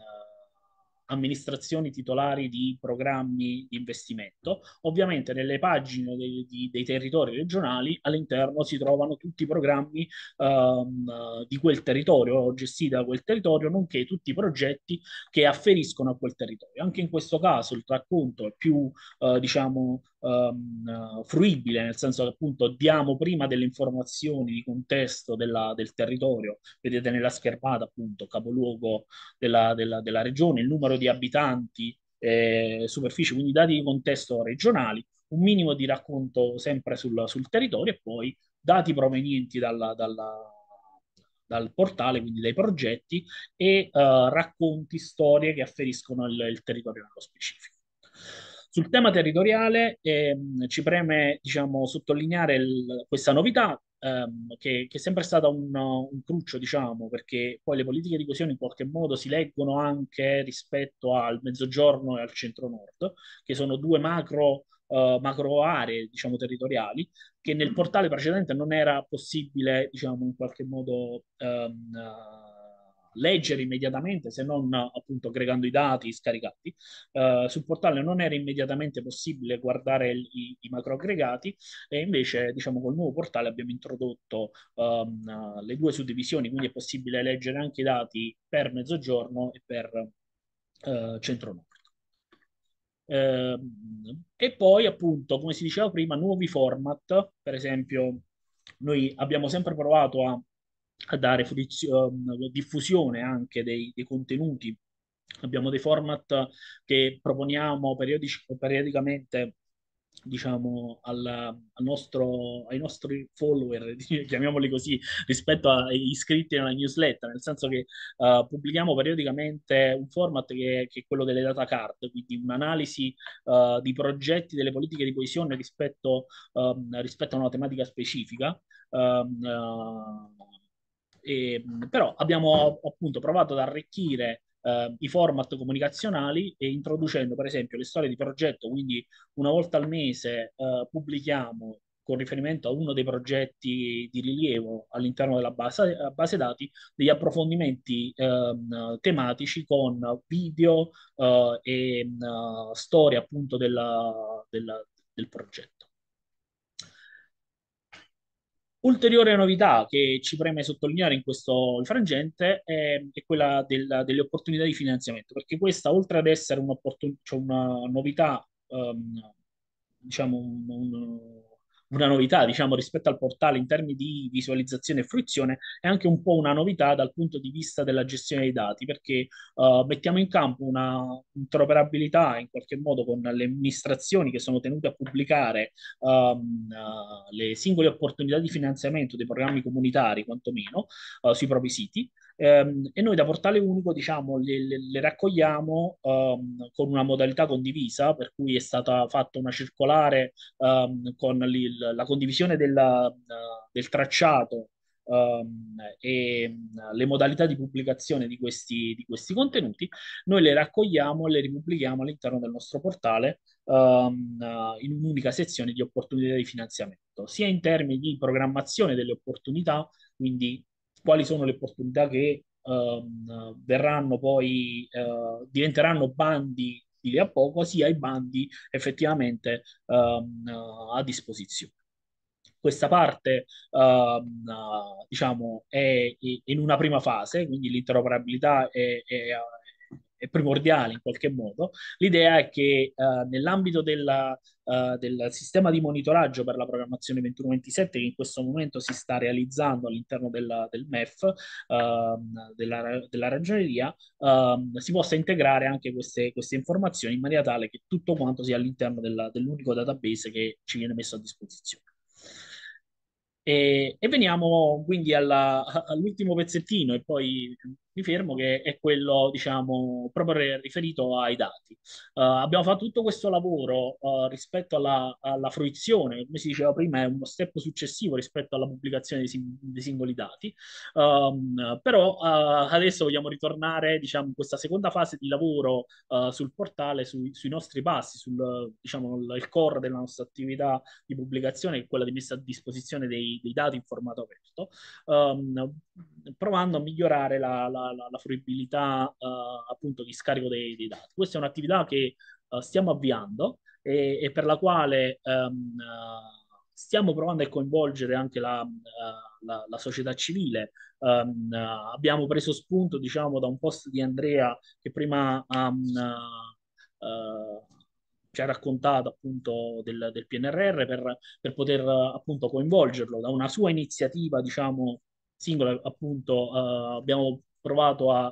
amministrazioni titolari di programmi di investimento. Ovviamente nelle pagine dei, dei, dei territori regionali all'interno si trovano tutti i programmi um, di quel territorio, gestiti da quel territorio, nonché tutti i progetti che afferiscono a quel territorio. Anche in questo caso il racconto è più, uh, diciamo, Ehm, fruibile, nel senso che appunto diamo prima delle informazioni di contesto della, del territorio, vedete nella schermata appunto capoluogo della, della, della regione, il numero di abitanti, eh, superficie, quindi dati di contesto regionali, un minimo di racconto sempre sul, sul territorio e poi dati provenienti dalla, dalla dal portale, quindi dai progetti, e uh, racconti storie che afferiscono il, il territorio nello specifico. Sul tema territoriale ehm, ci preme diciamo, sottolineare il, questa novità ehm, che, che, è sempre stata un, un cruccio, diciamo, perché poi le politiche di coesione in qualche modo si leggono anche rispetto al mezzogiorno e al centro-nord, che sono due macro Uh, macro aree diciamo, territoriali che nel mm. portale precedente non era possibile diciamo, in qualche modo um, leggere immediatamente, se non appunto aggregando i dati scaricati. Uh, sul portale non era immediatamente possibile guardare i, i macro aggregati e invece diciamo col nuovo portale abbiamo introdotto um, le due suddivisioni, quindi è possibile leggere anche i dati per mezzogiorno e per uh, centro-nord. Ehm, e poi, appunto, come si diceva prima, nuovi format, per esempio, noi abbiamo sempre provato a a dare frizio, um, diffusione anche dei, dei contenuti. Abbiamo dei format che proponiamo periodic- periodicamente diciamo, al, al nostro, ai nostri follower, chiamiamoli così, rispetto agli iscritti alla newsletter, nel senso che uh, pubblichiamo periodicamente un format che, che, è quello delle data card, quindi un'analisi uh, di progetti delle politiche di coesione rispetto, um, rispetto a una tematica specifica. Um, uh, e, ehm, però abbiamo appunto provato ad arricchire eh, i format comunicazionali e introducendo per esempio le storie di progetto, quindi una volta al mese eh, pubblichiamo con riferimento a uno dei progetti di rilievo all'interno della base, base dati, degli approfondimenti eh, tematici con video eh, e eh, storie appunto della, della, del progetto. Ulteriore novità che ci preme sottolineare in questo frangente è, è quella del, delle opportunità di finanziamento, perché questa, oltre ad essere cioè una novità, um, diciamo un, un, una novità diciamo, rispetto al portale in termini di visualizzazione e fruizione, è anche un po' una novità dal punto di vista della gestione dei dati, perché uh, mettiamo in campo una interoperabilità in qualche modo con le amministrazioni che sono tenute a pubblicare um, uh, le singole opportunità di finanziamento dei programmi comunitari, quantomeno, uh, sui propri siti. Ehm, e noi da Portale Unico, diciamo, le, le, le raccogliamo um, con una modalità condivisa, per cui è stata fatta una circolare um, con l- la condivisione della, uh, del tracciato Um, e um, le modalità di pubblicazione di questi, di questi, contenuti, noi le raccogliamo e le ripubblichiamo all'interno del nostro portale um, uh, in un'unica sezione di opportunità di finanziamento, sia in termini di programmazione delle opportunità, quindi quali sono le opportunità che ehm, verranno poi, eh, diventeranno bandi di a poco, sia i bandi effettivamente ehm, a disposizione. Questa parte ehm, diciamo, è, è, in una prima fase, quindi l'interoperabilità è, è è primordiale in qualche modo. L'idea è che uh, nell'ambito della, uh, del sistema di monitoraggio per la programmazione 2127, che in questo momento si sta realizzando all'interno della, del MEF, uh, ehm, della, della ragioneria, ehm, si possa integrare anche queste, queste, informazioni in maniera tale che tutto quanto sia all'interno della, dell'unico database che ci viene messo a disposizione. E, e, veniamo quindi alla, all'ultimo pezzettino e poi mi fermo, che è quello, diciamo, proprio riferito ai dati. Uh, abbiamo fatto tutto questo lavoro uh, rispetto alla, alla, fruizione, come si diceva prima, è uno step successivo rispetto alla pubblicazione dei, dei singoli dati, um, però uh, adesso vogliamo ritornare, diciamo, in questa seconda fase di lavoro sul portale, su, sui nostri passi, sul, diciamo, il core della nostra attività di pubblicazione, che è quella di messa a disposizione dei, dei dati in formato aperto, um, provando a migliorare la, la la, la fruibilità eh, appunto di scarico dei, dei, dati. Questa è un'attività che eh, stiamo avviando e, e, per la quale um, stiamo provando a coinvolgere anche la, la, la società civile. Um, abbiamo preso spunto, diciamo, da un post di Andrea che prima um, uh, uh, ci ha raccontato appunto del, del PNRR per, per poter appunto coinvolgerlo da una sua iniziativa, diciamo, singola, appunto uh, abbiamo provato a,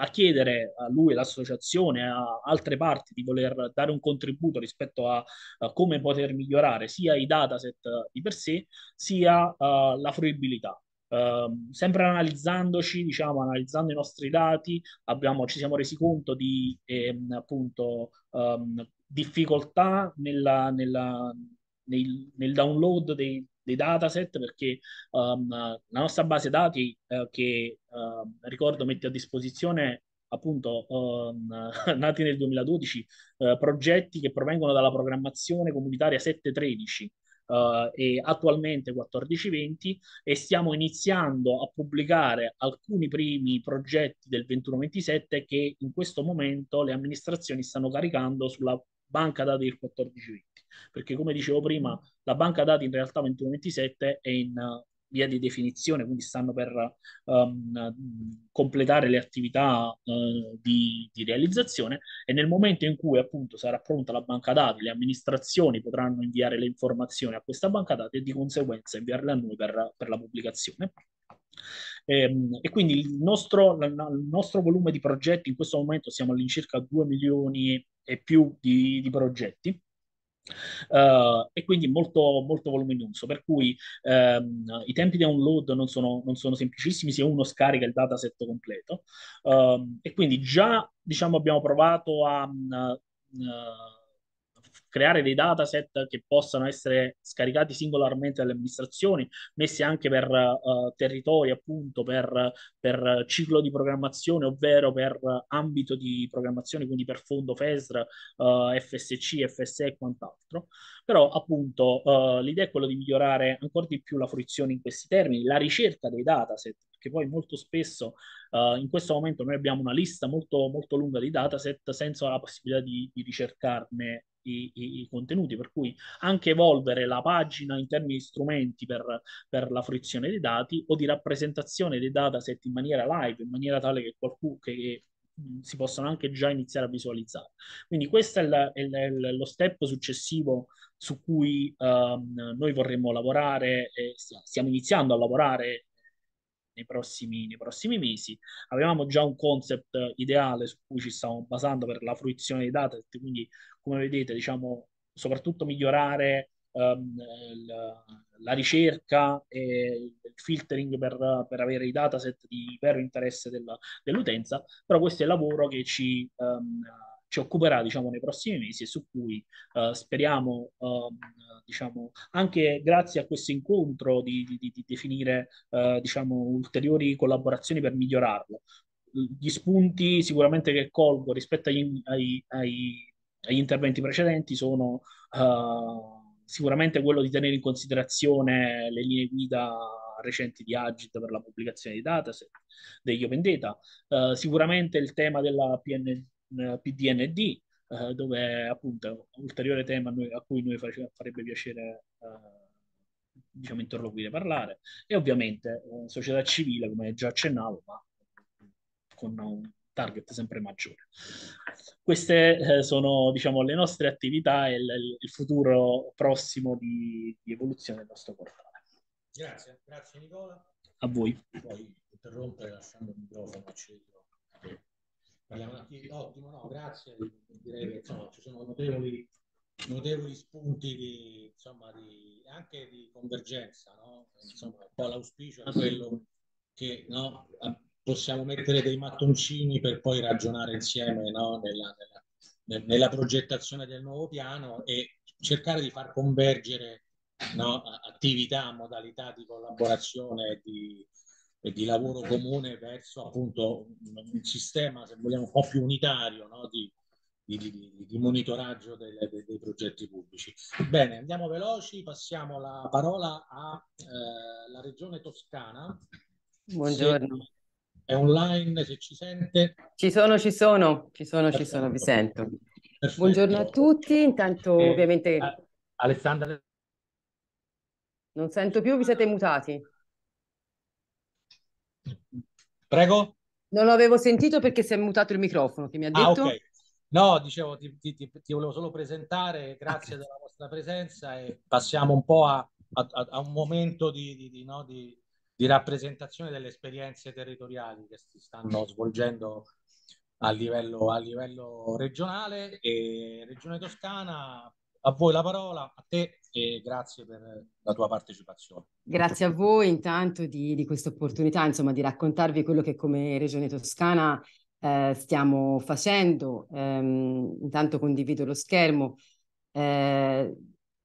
a chiedere a lui, l'associazione, a altre parti di voler dare un contributo rispetto a, a come poter migliorare sia i dataset eh, di per sé, sia uh, la fruibilità. Uh, sempre analizzandoci, diciamo, analizzando i nostri dati, abbiamo, ci siamo resi conto di eh, appunto um, difficoltà nella, nella, nel, nel, download dei, dei dataset perché um, la nostra base dati eh, che eh, ricordo mette a disposizione appunto um, nati nel 2012 eh, progetti che provengono dalla programmazione comunitaria 713 Uh, eh, e attualmente 14-20 e stiamo iniziando a pubblicare alcuni primi progetti del 21-27 che in questo momento le amministrazioni stanno caricando sulla banca dati del 14-20 perché come dicevo prima, la banca dati in realtà 2127 è in eh, via di definizione, quindi stanno per um, completare le attività uh, di, di, realizzazione e nel momento in cui appunto sarà pronta la banca dati, le amministrazioni potranno inviare le informazioni a questa banca dati e di conseguenza inviarle a noi per, per la pubblicazione. Ehm, e, quindi il nostro, il nostro, volume di progetti in questo momento siamo all'incirca 2 milioni e più di, di progetti Uh, e quindi molto, molto voluminoso, per cui um, i tempi di download non sono, non sono, semplicissimi se uno scarica il dataset completo. Um, e quindi già diciamo, abbiamo provato a uh, creare dei dataset che possano essere scaricati singolarmente dalle amministrazioni, messi anche per uh, territori, appunto, per, per, ciclo di programmazione, ovvero per ambito di programmazione, quindi per fondo FESR, uh, eh, FSC, FSE e quant'altro. Però appunto uh, l'idea è quella di migliorare ancora di più la fruizione in questi termini, la ricerca dei dataset, perché poi molto spesso uh, in questo momento noi abbiamo una lista molto, molto lunga di dataset senza la possibilità di, di ricercarne i, i, i, contenuti, per cui anche evolvere la pagina in termini di strumenti per, per, la fruizione dei dati o di rappresentazione dei dataset in maniera live, in maniera tale che qualcuno che si possono anche già iniziare a visualizzare. Quindi questo è, il, è, è lo step successivo su cui um, noi vorremmo lavorare, stiamo iniziando a lavorare nei prossimi, nei prossimi mesi. Avevamo già un concept ideale su cui ci stavamo basando per la fruizione dei data, quindi come vedete, diciamo, soprattutto migliorare um, ehm, la, la ricerca e il filtering per, per, avere i dataset di vero interesse della, dell'utenza, però questo è il lavoro che ci... Um, ci occuperà diciamo, nei prossimi mesi e su cui uh, speriamo, um, diciamo, anche grazie a questo incontro, di, di, di definire uh, diciamo, ulteriori collaborazioni per migliorarlo. Gli spunti sicuramente che colgo rispetto agli, ai, ai, agli interventi precedenti sono uh, sicuramente quello di tenere in considerazione le linee guida recenti di Agit per la pubblicazione dei dataset, degli open data, sicuramente il tema della PNG eh, PDND, eh, dove appunto è un ulteriore tema noi, a cui noi face, farebbe piacere eh, diciamo, interloquire, parlare, e ovviamente eh, società civile, come già accennavo, ma con un target sempre maggiore. Queste eh, sono diciamo, le nostre attività e il, il futuro prossimo di, di, evoluzione del nostro portale. Grazie, grazie Nicola. A voi. Poi interrompere lasciando il microfono Ottimo, no, grazie. Direi che insomma, ci sono notevoli, notevoli spunti di, insomma, di, anche di convergenza. No? Insomma, un po' l'auspicio è quello che no, possiamo mettere dei mattoncini per poi ragionare insieme no, nella, nella, nella, progettazione del nuovo piano e cercare di far convergere attività, modalità di collaborazione di e di lavoro comune verso appunto un, sistema, se vogliamo, un po' più unitario no? di, di, di, di, monitoraggio dei, dei, dei progetti pubblici. Bene, andiamo veloci, passiamo la parola alla eh, regione toscana. Buongiorno. Se è online, se ci sente. Ci sono, ci sono, ci sono, ci sono, vi sento. Perfetto. Buongiorno a tutti, intanto eh, ovviamente... Alessandra... Non sento più, vi siete mutati. Prego? Non l'avevo sentito perché si è mutato il microfono che mi ha ah, detto. Ah, okay. No, dicevo, ti, ti, ti, volevo solo presentare, grazie okay. della vostra presenza e passiamo un po' a, a, a un momento di, di, di, no, di, rappresentazione delle esperienze territoriali che si stanno svolgendo a livello, a livello regionale e Regione Toscana a voi la parola, a te e grazie per la tua partecipazione. Grazie a voi intanto di, di questa opportunità, insomma, di raccontarvi quello che come Regione Toscana eh, stiamo facendo. Ehm, intanto condivido lo schermo. Eh,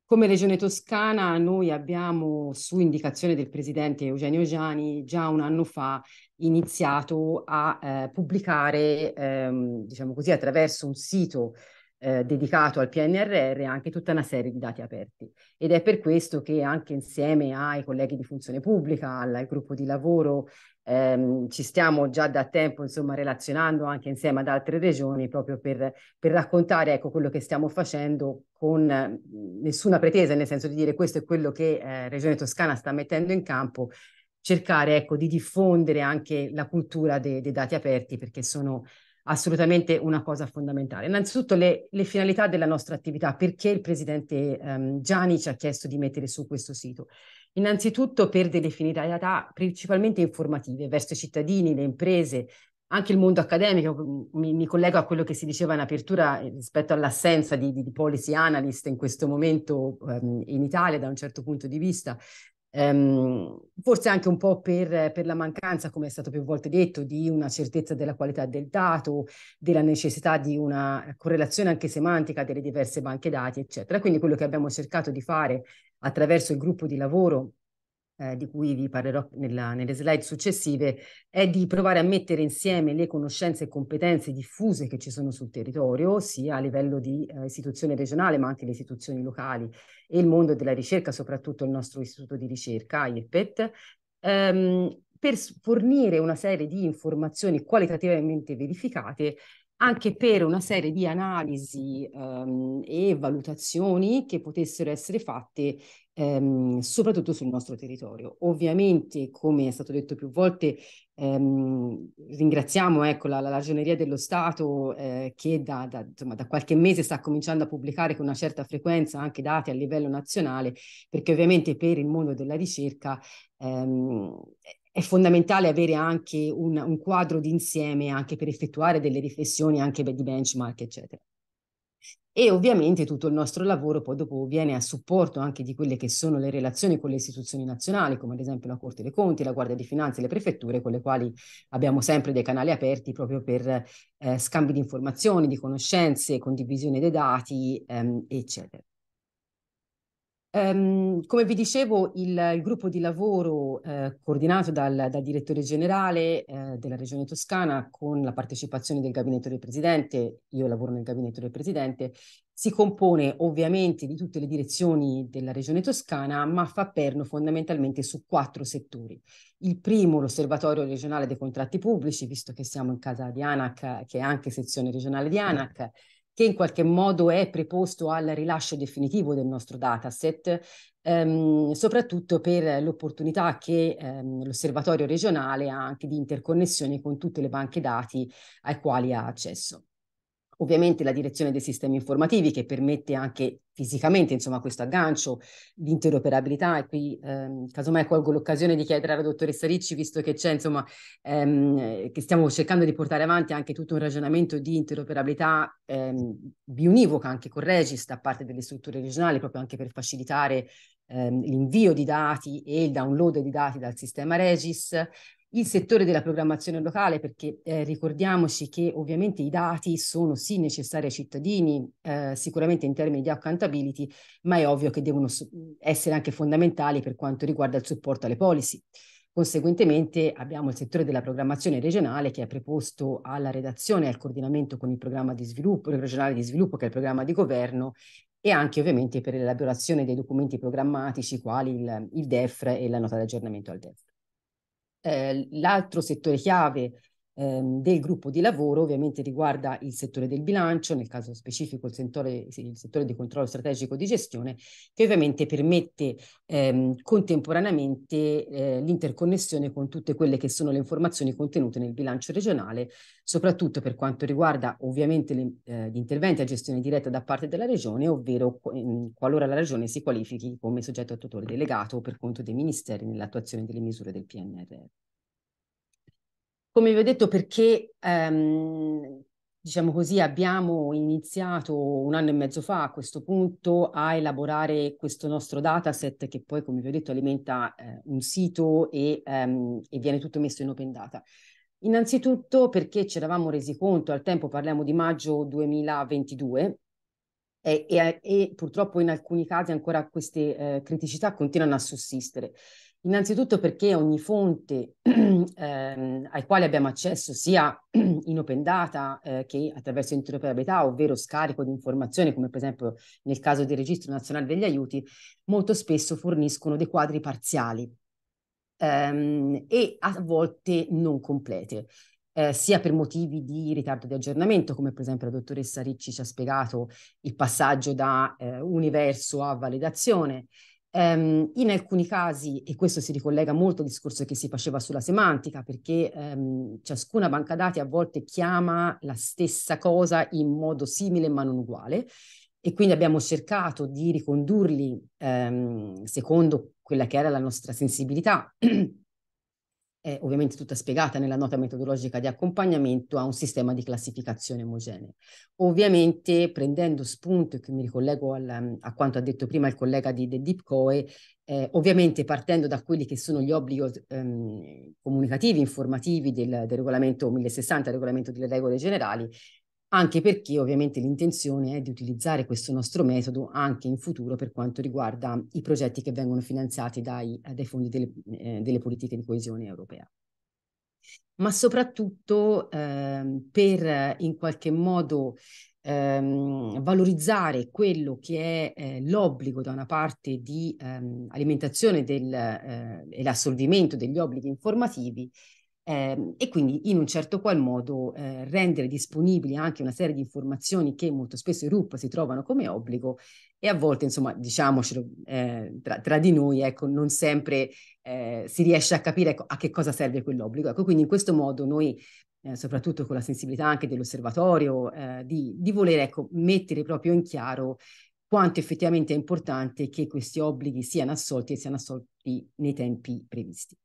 come Regione Toscana noi abbiamo, su indicazione del Presidente Eugenio Giani, già un anno fa iniziato a eh, pubblicare, ehm, diciamo così, attraverso un sito eh, dedicato al PNRR anche tutta una serie di dati aperti ed è per questo che anche insieme ai colleghi di funzione pubblica, al gruppo di lavoro, ehm, ci stiamo già da tempo insomma relazionando anche insieme ad altre regioni proprio per, per raccontare ecco, quello che stiamo facendo con nessuna pretesa, nel senso di dire questo è quello che eh, Regione Toscana sta mettendo in campo cercare ecco, di diffondere anche la cultura dei, dei dati aperti perché sono assolutamente una cosa fondamentale. Innanzitutto le, le, finalità della nostra attività, perché il presidente ehm, Gianni ci ha chiesto di mettere su questo sito. Innanzitutto per delle finalità principalmente informative verso i cittadini, le imprese, anche il mondo accademico, mm, mi, mi collego a quello che si diceva in apertura eh, rispetto all'assenza di, di policy analyst in questo momento ehm, in Italia da un certo punto di vista, ehm, forse anche un po' per, per, la mancanza, come è stato più volte detto, di una certezza della qualità del dato, della necessità di una eh, correlazione anche semantica delle diverse banche dati, eccetera. Quindi quello che abbiamo cercato di fare attraverso il gruppo di lavoro eh, di cui vi parlerò nella, nelle slide successive, è di provare a mettere insieme le conoscenze e competenze diffuse che ci sono sul territorio, sia a livello di eh, istituzione regionale, ma anche le istituzioni locali e il mondo della ricerca, soprattutto il nostro istituto di ricerca, IEPET, ehm, per fornire una serie di informazioni qualitativamente verificate anche per una serie di analisi um, e valutazioni che potessero essere fatte ehm, soprattutto sul nostro territorio. Ovviamente, come è stato detto più volte, ehm, ringraziamo ecco, la, la ragioneria dello Stato eh, che da, da, insomma, da, qualche mese sta cominciando a pubblicare con una certa frequenza anche dati a livello nazionale, perché ovviamente per il mondo della ricerca ehm, è fondamentale avere anche un, un quadro d'insieme anche per effettuare delle riflessioni anche di benchmark, eccetera. E ovviamente tutto il nostro lavoro poi dopo viene a supporto anche di quelle che sono le relazioni con le istituzioni nazionali, come ad esempio la Corte dei Conti, la Guardia di Finanza e le prefetture, con le quali abbiamo sempre dei canali aperti proprio per eh, scambi di informazioni, di conoscenze, condivisione dei dati, ehm, eccetera. Um, come vi dicevo, il, il, gruppo di lavoro eh, coordinato dal, dal, direttore generale eh, della Regione Toscana con la partecipazione del Gabinetto del Presidente, io lavoro nel Gabinetto del Presidente, si compone ovviamente di tutte le direzioni della Regione Toscana, ma fa perno fondamentalmente su quattro settori. Il primo, l'Osservatorio regionale dei contratti pubblici, visto che siamo in casa di ANAC, che è anche sezione regionale di ANAC che in qualche modo è preposto al rilascio definitivo del nostro dataset, ehm, soprattutto per l'opportunità che ehm, l'osservatorio regionale ha anche di interconnessione con tutte le banche dati ai quali ha accesso ovviamente la direzione dei sistemi informativi che permette anche fisicamente insomma, questo aggancio di interoperabilità e qui ehm, casomai colgo l'occasione di chiedere alla dottoressa Ricci visto che c'è insomma ehm, che stiamo cercando di portare avanti anche tutto un ragionamento di interoperabilità ehm, biunivoca anche con Regis da parte delle strutture regionali proprio anche per facilitare ehm, l'invio di dati e il download di dati dal sistema Regis il settore della programmazione locale, perché eh, ricordiamoci che ovviamente i dati sono sì necessari ai cittadini, eh, sicuramente in termini di accountability, ma è ovvio che devono essere anche fondamentali per quanto riguarda il supporto alle policy. Conseguentemente abbiamo il settore della programmazione regionale che è preposto alla redazione e al coordinamento con il programma di sviluppo, il regionale di sviluppo che è il programma di governo e anche ovviamente per l'elaborazione dei documenti programmatici quali il, il DEF e la nota di aggiornamento al DEF eh, l'altro settore chiave ehm, del gruppo di lavoro ovviamente riguarda il settore del bilancio, nel caso specifico il settore, il settore di controllo strategico di gestione, che ovviamente permette ehm, contemporaneamente eh, l'interconnessione con tutte quelle che sono le informazioni contenute nel bilancio regionale, soprattutto per quanto riguarda ovviamente le, eh, gli interventi a gestione diretta da parte della regione, ovvero ehm, qualora la regione si qualifichi come soggetto attuatore delegato o per conto dei ministeri nell'attuazione delle misure del PNRR. Come vi ho detto, perché ehm, diciamo così, abbiamo iniziato un anno e mezzo fa a questo punto a elaborare questo nostro dataset che poi, come vi ho detto, alimenta eh, un sito e, ehm, e, viene tutto messo in open data. Innanzitutto perché ci eravamo resi conto, al tempo parliamo di maggio 2022, e, e, e purtroppo in alcuni casi ancora queste eh, criticità continuano a sussistere. Innanzitutto perché ogni fonte ehm, ai quali abbiamo accesso sia in open data eh, che attraverso interoperabilità, ovvero scarico di informazioni, come per esempio nel caso del Registro Nazionale degli Aiuti, molto spesso forniscono dei quadri parziali ehm, e a volte non complete. Eh, sia per motivi di ritardo di aggiornamento, come per esempio la dottoressa Ricci ci ha spiegato il passaggio da eh, universo a validazione, Um, in alcuni casi, e questo si ricollega molto al discorso che si faceva sulla semantica, perché um, ciascuna banca dati a volte chiama la stessa cosa in modo simile ma non uguale, e quindi abbiamo cercato di ricondurli um, secondo quella che era la nostra sensibilità è ovviamente tutta spiegata nella nota metodologica di accompagnamento a un sistema di classificazione omogeneo. Ovviamente prendendo spunto, e qui mi ricollego al, a quanto ha detto prima il collega di The Deep Coe, eh, ovviamente partendo da quelli che sono gli obblighi ehm, comunicativi, informativi del, del regolamento 1060, regolamento delle regole generali, anche perché ovviamente l'intenzione è di utilizzare questo nostro metodo anche in futuro per quanto riguarda i progetti che vengono finanziati dai, eh, dai fondi delle, eh, delle, politiche di coesione europea. Ma soprattutto ehm, eh, per in qualche modo ehm, valorizzare quello che è eh, l'obbligo da una parte di ehm, alimentazione del, eh, e l'assolvimento degli obblighi informativi eh, e quindi in un certo qual modo eh, rendere disponibili anche una serie di informazioni che molto spesso i RUP si trovano come obbligo e a volte, insomma, diciamocelo eh, tra, tra, di noi, ecco, non sempre ehm, si riesce a capire ecco, a che cosa serve quell'obbligo. Ecco, quindi in questo modo noi, ehm, soprattutto con la sensibilità anche dell'osservatorio, ehm, di, di, voler ecco, mettere proprio in chiaro quanto effettivamente è importante che questi obblighi siano assolti e siano assolti nei tempi previsti.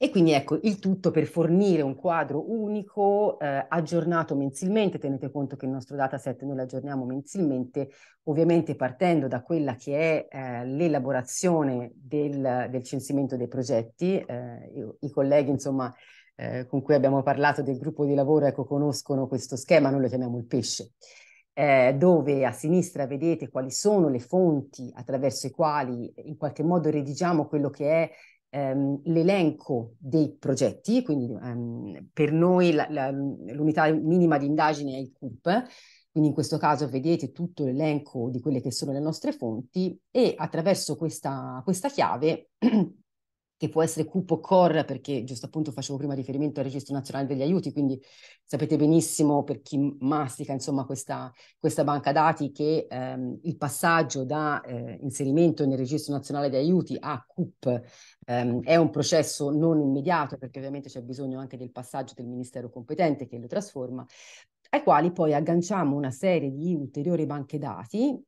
E quindi ecco il tutto per fornire un quadro unico, eh, aggiornato mensilmente. Tenete conto che il nostro dataset noi lo aggiorniamo mensilmente, ovviamente partendo da quella che è eh, l'elaborazione del, del, censimento dei progetti. Eh, io, I colleghi, insomma, eh, con cui abbiamo parlato del gruppo di lavoro, ecco, conoscono questo schema, noi lo chiamiamo il pesce. Eh, dove a sinistra vedete quali sono le fonti attraverso le quali in qualche modo redigiamo quello che è ehm, l'elenco dei progetti, quindi ehm, per noi la, la, l'unità minima di indagine è il CUP, quindi in questo caso vedete tutto l'elenco di quelle che sono le nostre fonti e attraverso questa, questa chiave che può essere cupo core, perché giusto appunto facevo prima riferimento al registro nazionale degli aiuti, quindi sapete benissimo per chi mastica insomma questa, questa banca dati che ehm, il passaggio da eh, inserimento nel registro nazionale degli aiuti a CUP ehm, è un processo non immediato, perché ovviamente c'è bisogno anche del passaggio del ministero competente che lo trasforma, ai quali poi agganciamo una serie di ulteriori banche dati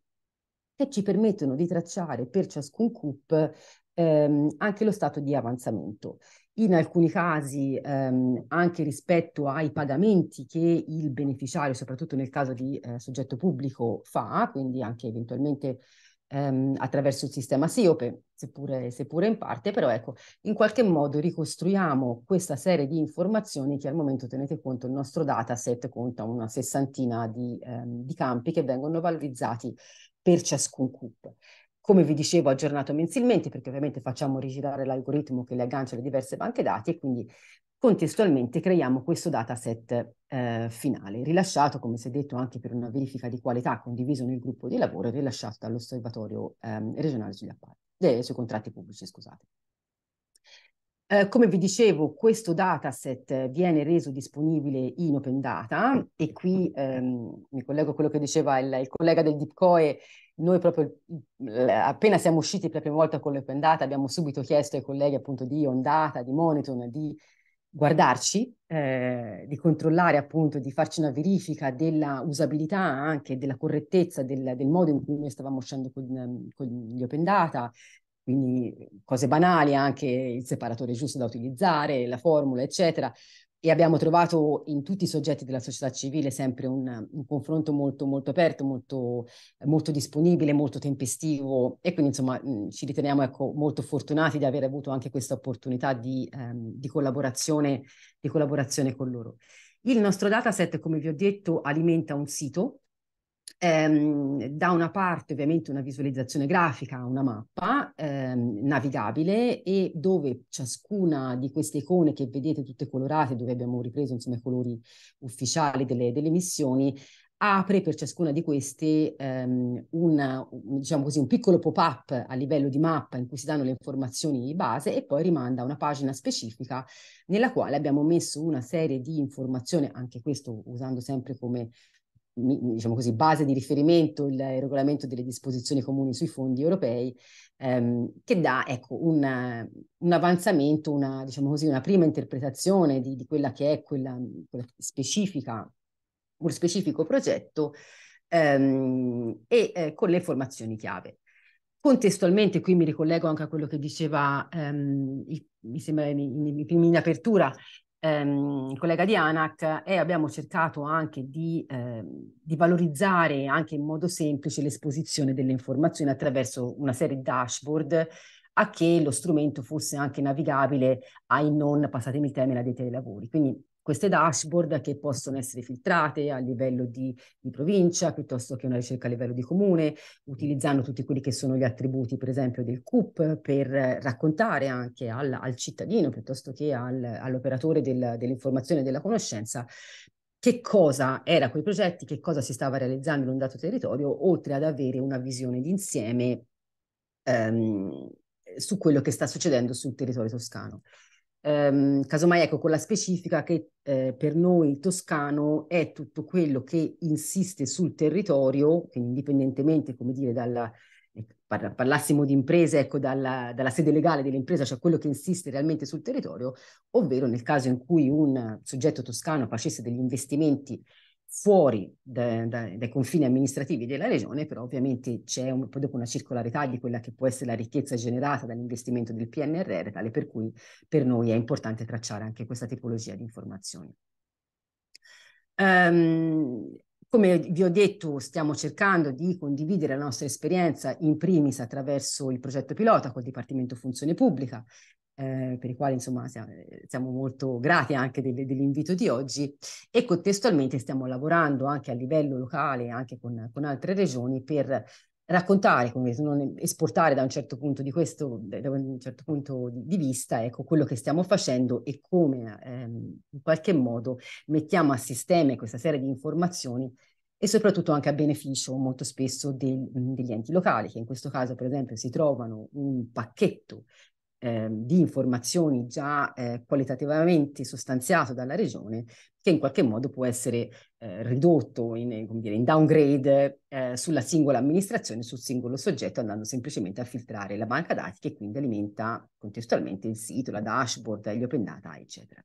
che ci permettono di tracciare per ciascun CUP ehm, anche lo stato di avanzamento. In alcuni casi ehm, anche rispetto ai pagamenti che il beneficiario, soprattutto nel caso di eh, soggetto pubblico, fa, quindi anche eventualmente ehm, attraverso il sistema SIOPE, seppure, seppure in parte, però ecco, in qualche modo ricostruiamo questa serie di informazioni che al momento tenete conto, il nostro dataset conta una sessantina di, ehm, di campi che vengono valorizzati per ciascun CUP. Come vi dicevo, aggiornato mensilmente, perché ovviamente facciamo rigirare l'algoritmo che le aggancia alle diverse banche dati e quindi contestualmente creiamo questo dataset eh, finale, rilasciato, come si è detto, anche per una verifica di qualità condiviso nel gruppo di lavoro, rilasciato dall'Osservatorio eh, regionale sugli appalti, eh, sui contratti pubblici, scusate. Eh, come vi dicevo, questo dataset viene reso disponibile in open data e qui ehm, mi collego a quello che diceva il, il collega del DIPCOE noi proprio appena siamo usciti per la prima volta con l'open data abbiamo subito chiesto ai colleghi appunto di ondata, di monitor, di guardarci, eh, di controllare appunto, di farci una verifica della usabilità anche, della correttezza del, del modo in cui noi stavamo uscendo con, ehm, con gli open data, quindi cose banali, anche il separatore giusto da utilizzare, la formula, eccetera e abbiamo trovato in tutti i soggetti della società civile sempre un, un confronto molto, molto aperto, molto, molto, disponibile, molto tempestivo e quindi insomma mm, ci riteniamo ecco, molto fortunati di aver avuto anche questa opportunità di, ehm, di, collaborazione, di collaborazione con loro. Il nostro dataset, come vi ho detto, alimenta un sito ehm, da una parte ovviamente una visualizzazione grafica, una mappa ehm, navigabile e dove ciascuna di queste icone che vedete tutte colorate, dove abbiamo ripreso insomma i colori ufficiali delle, delle missioni, apre per ciascuna di queste um, ehm, una, diciamo così, un piccolo pop-up a livello di mappa in cui si danno le informazioni di base e poi rimanda a una pagina specifica nella quale abbiamo messo una serie di informazioni, anche questo usando sempre come diciamo così, base di riferimento il, il regolamento delle disposizioni comuni sui fondi europei, ehm, che dà ecco, una, un avanzamento, una, diciamo così, una prima interpretazione di, di quella che è quella, quella specifica, un specifico progetto ehm, e eh, con le informazioni chiave. Contestualmente, qui mi ricollego anche a quello che diceva, ehm, il, mi sembra in, in, in apertura, ehm, collega di ANAC e abbiamo cercato anche di, eh, di, valorizzare anche in modo semplice l'esposizione delle informazioni attraverso una serie di dashboard a che lo strumento fosse anche navigabile ai non, passatemi il termine, addetti ai lavori. Quindi queste dashboard che possono essere filtrate a livello di, di, provincia piuttosto che una ricerca a livello di comune, utilizzando tutti quelli che sono gli attributi, per esempio, del CUP per raccontare anche al, al cittadino piuttosto che al, all'operatore del, dell'informazione e della conoscenza che cosa era quei progetti, che cosa si stava realizzando in un dato territorio, oltre ad avere una visione d'insieme ehm, su quello che sta succedendo sul territorio toscano. Ehm, casomai ecco con la specifica che eh, per noi toscano è tutto quello che insiste sul territorio, quindi indipendentemente come dire dalla, eh, parlassimo di imprese, ecco, dalla, dalla, sede legale dell'impresa, cioè quello che insiste realmente sul territorio, ovvero nel caso in cui un soggetto toscano facesse degli investimenti fuori da, da, dai confini amministrativi della regione, però ovviamente c'è un, poi dopo una circolarità di quella che può essere la ricchezza generata dall'investimento del PNRR, tale per cui per noi è importante tracciare anche questa tipologia di informazioni. Um, come vi ho detto, stiamo cercando di condividere la nostra esperienza in primis attraverso il progetto pilota col Dipartimento Funzione Pubblica, eh, per i quali insomma eh, siamo, molto grati anche dell'invito di oggi e contestualmente stiamo lavorando anche a livello locale, anche con, con altre regioni per raccontare, come non esportare da un certo punto di questo, da un certo punto di vista, ecco, quello che stiamo facendo e come ehm, in qualche modo mettiamo a sistema questa serie di informazioni e soprattutto anche a beneficio molto spesso del, degli enti locali, che in questo caso per esempio si trovano un pacchetto eh, di informazioni già eh, qualitativamente sostanziato dalla regione che in qualche modo può essere eh, ridotto in, eh, dire, in downgrade eh, sulla singola amministrazione, sul singolo soggetto, andando semplicemente a filtrare la banca dati che quindi alimenta contestualmente il sito, la dashboard, gli open data, eccetera.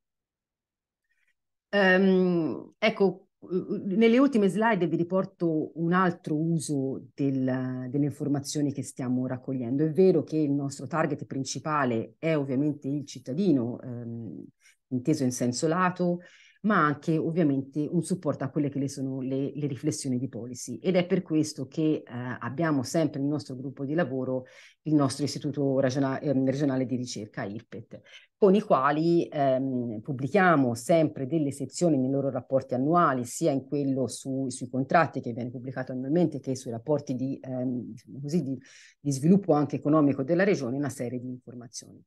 Um, ecco, nelle ultime slide vi riporto un altro uso del, delle informazioni che stiamo raccogliendo. È vero che il nostro target principale è ovviamente il cittadino, ehm, inteso in senso lato, ma anche ovviamente un supporto a quelle che le sono le, le riflessioni di policy. Ed è per questo che eh, abbiamo sempre nel nostro gruppo di lavoro il nostro istituto regionale, eh, regionale di ricerca, IRPET, con i quali ehm, pubblichiamo sempre delle sezioni nei loro rapporti annuali, sia in quello su, sui contratti che viene pubblicato annualmente, che sui rapporti di, ehm, diciamo così, di, di sviluppo anche economico della regione, una serie di informazioni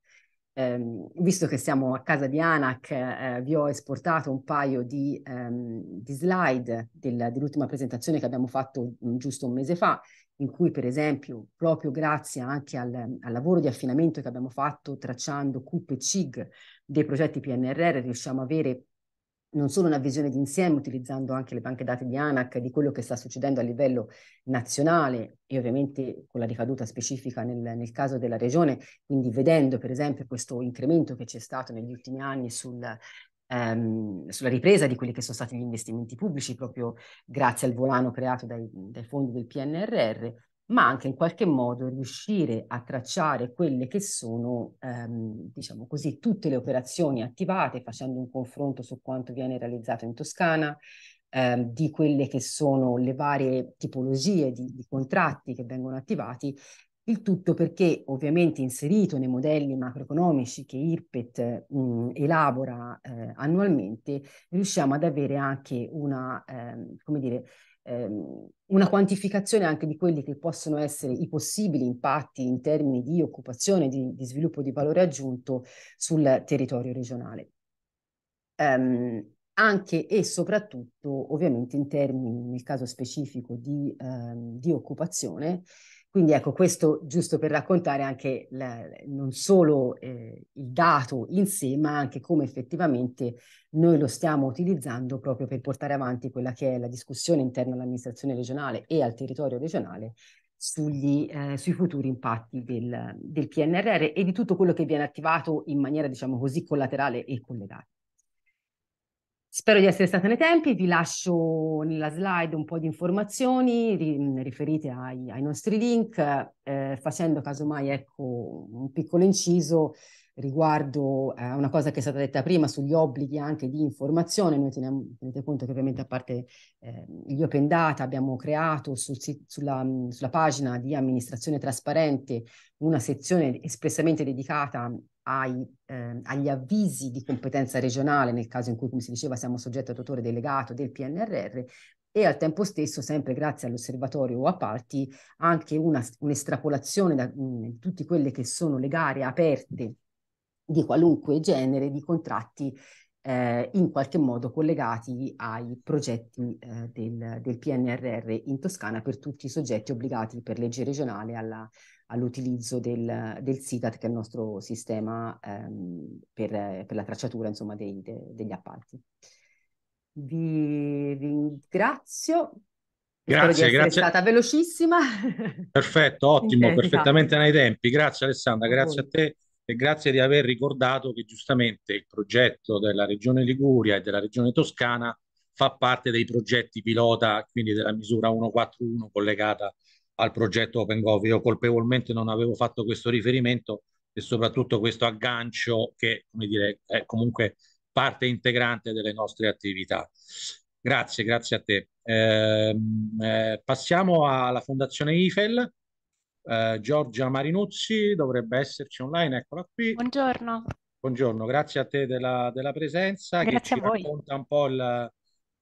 ehm, visto che siamo a casa di ANAC, eh, vi ho esportato un paio di, ehm, di slide del, dell'ultima presentazione che abbiamo fatto mh, mm, giusto un mese fa, in cui per esempio, proprio grazie anche al, al lavoro di affinamento che abbiamo fatto tracciando CUP e CIG dei progetti PNRR, riusciamo a avere non solo una visione d'insieme utilizzando anche le banche dati di ANAC di quello che sta succedendo a livello nazionale e ovviamente con la ricaduta specifica nel, nel caso della regione, quindi vedendo per esempio questo incremento che c'è stato negli ultimi anni sul, ehm, sulla ripresa di quelli che sono stati gli investimenti pubblici proprio grazie al volano creato dai, dai fondi del PNRR, ma anche in qualche modo riuscire a tracciare quelle che sono, ehm, diciamo così, tutte le operazioni attivate, facendo un confronto su quanto viene realizzato in Toscana, ehm, di quelle che sono le varie tipologie di, di contratti che vengono attivati, il tutto perché ovviamente inserito nei modelli macroeconomici che IRPET mh, elabora eh, annualmente, riusciamo ad avere anche una, eh, come dire, ehm, una quantificazione anche di quelli che possono essere i possibili impatti in termini di occupazione, di, di sviluppo di valore aggiunto sul territorio regionale. Ehm, anche e soprattutto ovviamente in termini, nel caso specifico, di, ehm, di occupazione, quindi ecco, questo giusto per raccontare anche la, non solo eh, il dato in sé, ma anche come effettivamente noi lo stiamo utilizzando proprio per portare avanti quella che è la discussione interna all'amministrazione regionale e al territorio regionale sugli, eh, sui futuri impatti del, del PNRR e di tutto quello che viene attivato in maniera, diciamo così, collaterale e collegata. Spero di essere stata nei tempi, vi lascio nella slide un po' di informazioni riferite ai, ai nostri link, eh, facendo casomai ecco, un piccolo inciso riguardo eh, a eh, una cosa che è stata detta prima sugli obblighi anche di informazione. Noi teniamo, tenete conto che ovviamente a parte eh, gli open data abbiamo creato sul, sulla, sulla pagina di amministrazione trasparente una sezione espressamente dedicata ai, eh, agli avvisi di competenza regionale, nel caso in cui, come si diceva, siamo soggetto tutore delegato del PNRR, e al tempo stesso, sempre grazie all'osservatorio o appalti, anche una, un'estrapolazione da mh, mhmm, tutte quelle che sono le gare aperte di qualunque genere di contratti eh, in qualche modo collegati ai progetti eh, del, del PNRR in Toscana per tutti i soggetti obbligati per legge regionale alla all'utilizzo del, del SIGAT, che è il nostro sistema ehm, per, per, la tracciatura insomma, dei, de, degli appalti. Vi ringrazio. Grazie, grazie. È stata velocissima. Perfetto, ottimo, perfettamente nei tempi. Grazie Alessandra, grazie a te e grazie di aver ricordato che giustamente il progetto della Regione Liguria e della Regione Toscana fa parte dei progetti pilota, quindi della misura 141 collegata al progetto OpenGov. Io colpevolmente non avevo fatto questo riferimento e soprattutto questo aggancio che come dire, è comunque parte integrante delle nostre attività. Grazie, grazie a te. Ehm, eh, passiamo alla Fondazione IFEL. Eh, Giorgia Marinuzzi dovrebbe esserci online, eccola qui. Buongiorno. Buongiorno, grazie a te della, della presenza. Grazie che a voi. racconta un po' il,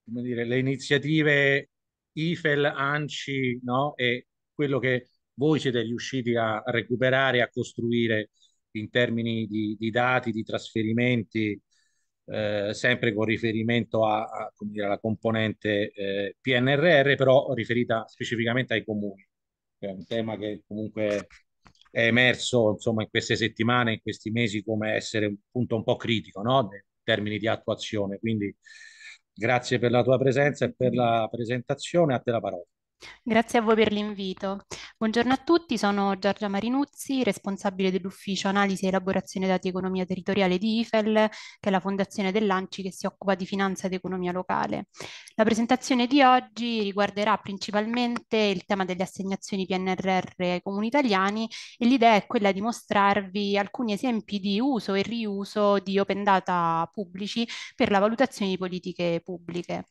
dire, le iniziative IFEL, ANCI no? e quello che voi siete riusciti a recuperare, a costruire in termini di, di dati, di trasferimenti, eh, sempre con riferimento a, a, dire, alla componente eh, PNRR, però riferita specificamente ai comuni, che è un tema che comunque è emerso insomma, in queste settimane, in questi mesi, come essere un punto un po' critico no? in termini di attuazione. Quindi grazie per la tua presenza e per la presentazione, a te la parola. Grazie a voi per l'invito. Buongiorno a tutti, sono Giorgia Marinuzzi, responsabile dell'ufficio analisi e elaborazione dati economia territoriale di IFEL, che è la fondazione dell'ANCI che si occupa di finanza ed economia locale. La presentazione di oggi riguarderà principalmente il tema delle assegnazioni PNRR ai comuni italiani e l'idea è quella di mostrarvi alcuni esempi di uso e riuso di open data pubblici per la valutazione di politiche pubbliche.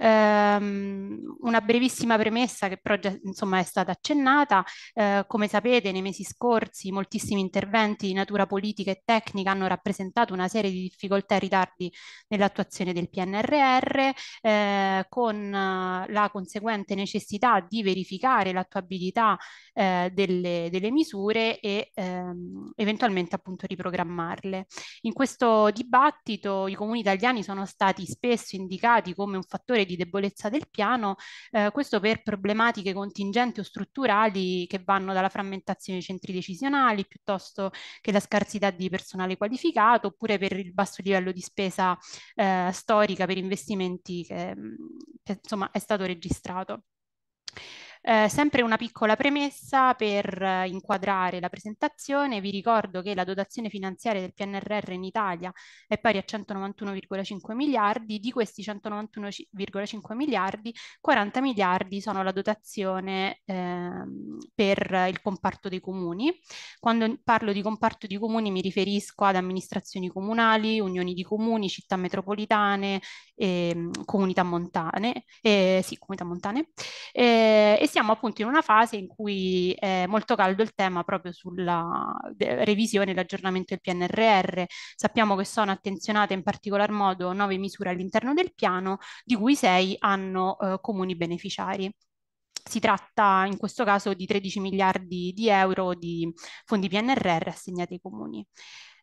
Ehm, una brevissima premessa che però già insomma, è stata accennata, eh, come sapete nei mesi scorsi moltissimi interventi di natura politica e tecnica hanno rappresentato una serie di difficoltà e ritardi nell'attuazione del PNRR ehm, eh, con la conseguente necessità di verificare l'attuabilità eh, delle, delle, misure e ehm, eventualmente appunto riprogrammarle. In questo dibattito i comuni italiani sono stati spesso indicati come un fattore di debolezza del piano, eh, questo per problematiche contingenti o strutturali che vanno dalla frammentazione dei centri decisionali piuttosto che la scarsità di personale qualificato oppure per il basso livello di spesa eh, storica per investimenti che, mm, che insomma è stato registrato. Eh, sempre una piccola premessa per eh, inquadrare la presentazione, vi ricordo che la dotazione finanziaria del PNRR in Italia è pari a 191,5 miliardi, di questi 191,5 miliardi 40 miliardi sono la dotazione eh, per il comparto dei comuni. Quando parlo di comparto di comuni mi riferisco ad amministrazioni comunali, unioni di comuni, città metropolitane, ehm, comunità montane, eh, sì, comunità montane eh, e si siamo appunto in una fase in cui è molto caldo il tema proprio sulla revisione e l'aggiornamento del PNRR. Sappiamo che sono attenzionate in particolar modo nove misure all'interno del piano, di cui sei hanno eh, comuni beneficiari. Si tratta in questo caso di 13 miliardi di euro di fondi PNRR assegnati ai comuni.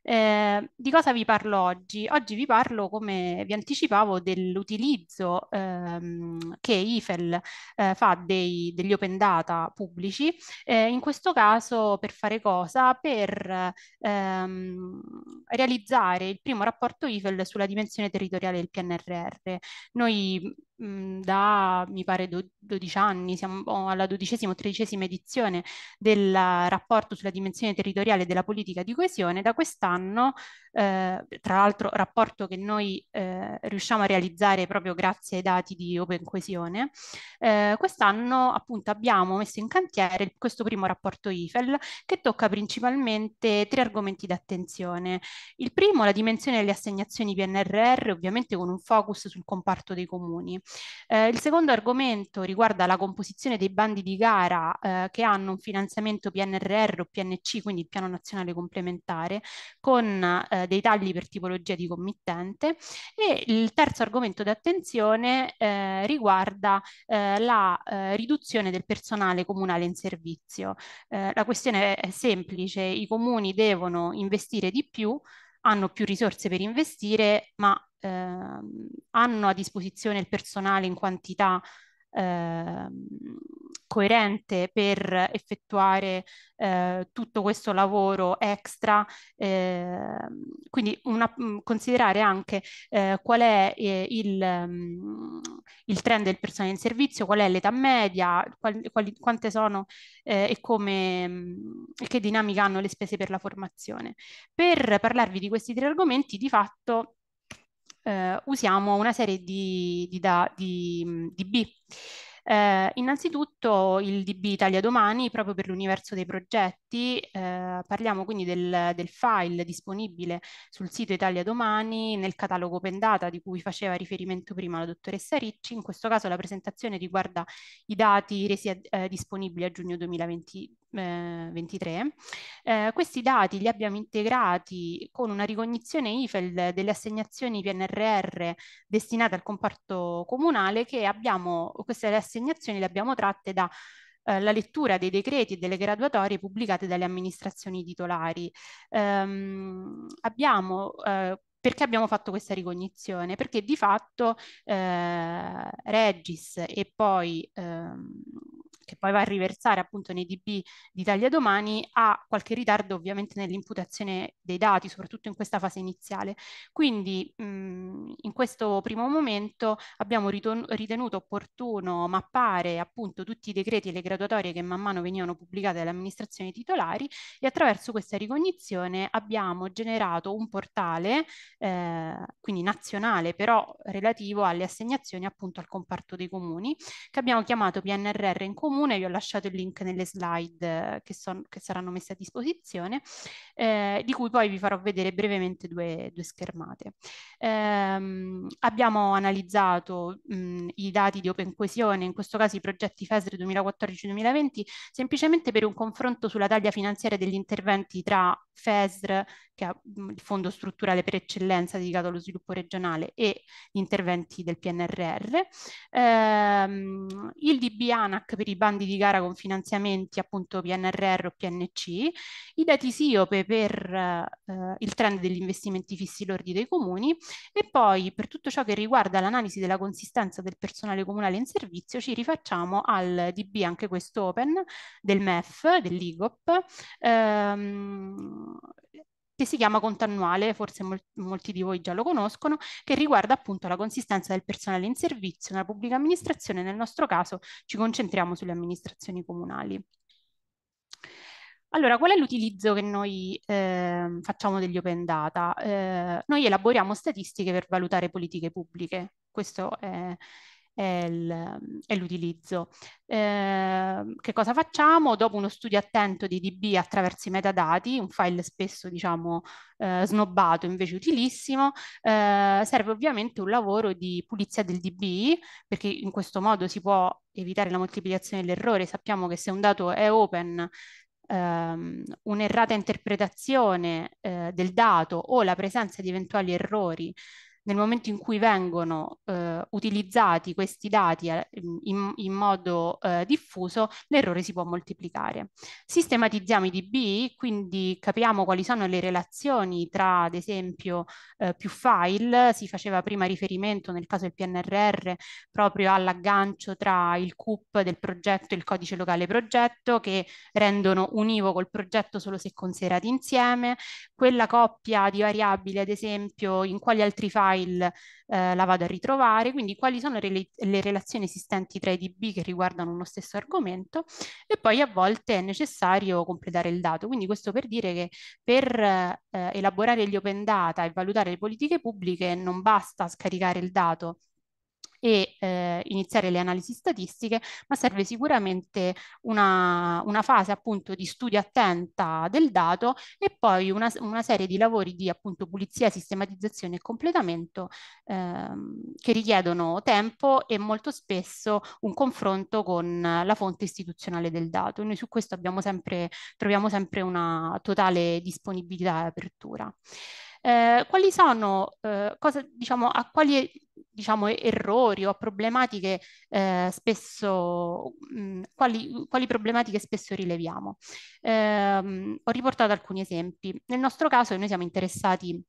Eh, di cosa vi parlo oggi? Oggi vi parlo, come vi anticipavo, dell'utilizzo ehm, che IFEL eh, fa dei, degli open data pubblici, eh, in questo caso per fare cosa? Per ehm, realizzare il primo rapporto IFEL sulla dimensione territoriale del PNRR. Noi Mhmm, da mi pare 12 anni, siamo oh, alla dodicesima o tredicesima edizione del rapporto sulla dimensione territoriale della politica di coesione, da quest'anno, eh, tra l'altro rapporto che noi eh, riusciamo a realizzare proprio grazie ai dati di Open Coesione, eh, quest'anno appunto abbiamo messo in cantiere questo primo rapporto IFEL che tocca principalmente tre argomenti d'attenzione. Il primo, la dimensione delle assegnazioni PNRR, ovviamente con un focus sul comparto dei comuni. Eh, il secondo argomento riguarda la composizione dei bandi di gara eh, che hanno un finanziamento PNRR o PNC, quindi il Piano Nazionale Complementare, con eh, dei tagli per tipologia di committente. E il terzo argomento d'attenzione eh, riguarda eh, la eh, riduzione del personale comunale in servizio. Eh, la questione è semplice, i comuni devono investire di più hanno più risorse per investire, ma ehm, hanno a disposizione il personale in quantità Ehm, coerente per effettuare eh, tutto questo lavoro extra, eh, quindi una, mm, considerare anche eh, qual è eh, il, mm, il, trend del personale in servizio, qual è l'età media, quali, quali, quante sono eh, e come, mm, che dinamica hanno le spese per la formazione. Per parlarvi di questi tre argomenti, di fatto eh, usiamo una serie di, di, da, di, mm, di DB. Eh, innanzitutto il DB Italia Domani, proprio per l'universo dei progetti, eh, parliamo quindi del, del, file disponibile sul sito Italia Domani nel catalogo Pendata di cui faceva riferimento prima la dottoressa Ricci, in questo caso la presentazione riguarda i dati resi eh, disponibili a giugno 2020, eh, 23, eh, questi dati li abbiamo integrati con una ricognizione IFEL delle assegnazioni PNRR destinate al comparto comunale che abbiamo, queste assegnazioni le abbiamo tratte da eh, la lettura dei decreti e delle graduatorie pubblicate dalle amministrazioni titolari. Ehm, abbiamo, eh, perché abbiamo fatto questa ricognizione? Perché di fatto eh, Regis e poi ehm, che poi va a riversare appunto nei DB di Italia Domani, ha qualche ritardo ovviamente nell'imputazione dei dati, soprattutto in questa fase iniziale. Quindi mh, mm, in questo primo momento abbiamo ritenuto opportuno mappare appunto tutti i decreti e le graduatorie che man mano venivano pubblicate dalle amministrazioni titolari e attraverso questa ricognizione abbiamo generato un portale, eh, quindi nazionale, però relativo alle assegnazioni appunto al comparto dei comuni, che abbiamo chiamato PNRR in comune comune, vi ho lasciato il link nelle slide eh, che, son, che saranno messe a disposizione, eh, di cui poi vi farò vedere brevemente due, due schermate. Ehm, abbiamo analizzato mh, i dati di Open Coesione, in questo caso i progetti FESR 2014-2020, semplicemente per un confronto sulla taglia finanziaria degli interventi tra FESR, che è il fondo strutturale per eccellenza dedicato allo sviluppo regionale, e gli interventi del PNRR. Ehm, il DB ANAC per i bandi di gara con finanziamenti appunto PNRR o PNC, i dati SIOPE per eh, il trend degli investimenti fissi lordi dei comuni e poi per tutto ciò che riguarda l'analisi della consistenza del personale comunale in servizio ci rifacciamo al DB anche questo open del MEF, dell'IGOP, ehm, che si chiama conto annuale, forse mol- molti di voi già lo conoscono, che riguarda appunto la consistenza del personale in servizio nella pubblica amministrazione, nel nostro caso ci concentriamo sulle amministrazioni comunali. Allora, qual è l'utilizzo che noi eh, facciamo degli open data? Eh, noi elaboriamo statistiche per valutare politiche pubbliche, questo è è, il, è l'utilizzo. Eh, che cosa facciamo? Dopo uno studio attento di DB attraverso i metadati, un file spesso diciamo eh, snobbato invece utilissimo, eh, serve ovviamente un lavoro di pulizia del DB perché in questo modo si può evitare la moltiplicazione dell'errore. Sappiamo che se un dato è open Um, un'errata interpretazione eh, del dato o la presenza di eventuali errori nel momento in cui vengono eh, utilizzati questi dati eh, in, in modo eh, diffuso, l'errore si può moltiplicare. Sistematizziamo i DB, quindi capiamo quali sono le relazioni tra, ad esempio, eh, più file, si faceva prima riferimento nel caso del PNRR proprio all'aggancio tra il CUP del progetto e il codice locale progetto che rendono univoco il progetto solo se considerati insieme, quella coppia di variabili, ad esempio, in quali altri file file eh, la vado a ritrovare, quindi quali sono le, le relazioni esistenti tra i DB che riguardano uno stesso argomento e poi a volte è necessario completare il dato. Quindi questo per dire che per eh, elaborare gli open data e valutare le politiche pubbliche non basta scaricare il dato e eh, iniziare le analisi statistiche, ma serve sicuramente una, una, fase appunto di studio attenta del dato e poi una, una serie di lavori di appunto pulizia, sistematizzazione e completamento ehm, che richiedono tempo e molto spesso un confronto con la fonte istituzionale del dato. noi su questo abbiamo sempre, troviamo sempre una totale disponibilità e apertura. Eh, quali sono, eh, cosa, diciamo, a quali diciamo, errori o a problematiche eh, spesso, mh, mm, quali, quali, problematiche spesso rileviamo. Ehm, ho riportato alcuni esempi. Nel nostro caso noi siamo interessati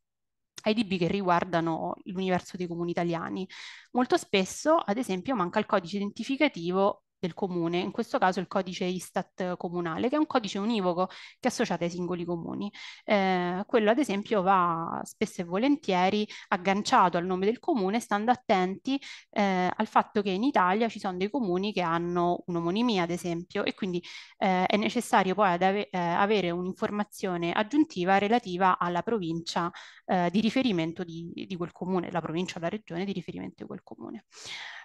ai DB che riguardano l'universo dei comuni italiani. Molto spesso, ad esempio, manca il codice identificativo del comune, in questo caso il codice Istat comunale, che è un codice univoco che è associato ai singoli comuni. Eh, quello ad esempio va spesso e volentieri agganciato al nome del comune, stando attenti eh, al fatto che in Italia ci sono dei comuni che hanno un'omonimia, ad esempio, e quindi eh, è necessario poi ave eh, avere un'informazione aggiuntiva relativa alla provincia eh, di riferimento di, di, quel comune, la provincia o la regione di riferimento di quel comune.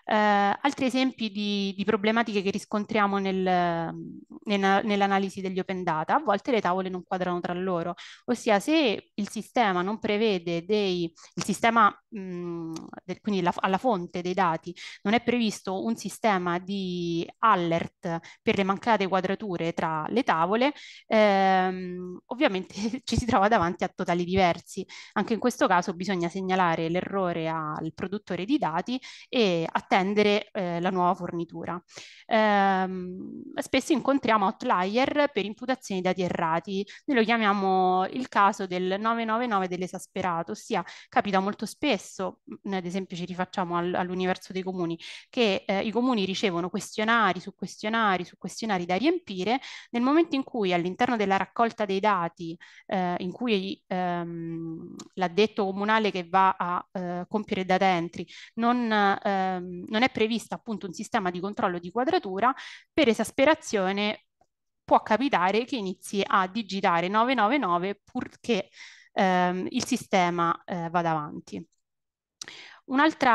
Eh, altri esempi di, di, problematiche che riscontriamo nel, nel, nell'analisi degli open data, a volte le tavole non quadrano tra loro, ossia se il sistema non prevede dei, il sistema, mh, mm, del, quindi la, alla fonte dei dati, non è previsto un sistema di alert per le mancate quadrature tra le tavole, ehm, ovviamente ci si trova davanti a totali diversi. Anche in questo caso bisogna segnalare l'errore al produttore di dati e attendere eh, la nuova fornitura. Ehm, spesso incontriamo outlier per imputazioni di dati errati. Noi lo chiamiamo il caso del 999 dell'esasperato, ossia capita molto spesso, ad esempio ci rifacciamo al, all'universo dei comuni, che eh, i comuni ricevono questionari su questionari su questionari da riempire, nel momento in cui all'interno della raccolta dei dati eh, in cui ehm, l'addetto comunale che va a eh, compiere data entry non, ehm, non è prevista appunto un sistema di controllo di quadratura, per esasperazione può capitare che inizi a digitare 999 purché ehm, il sistema eh, vada avanti. Un, un, altro,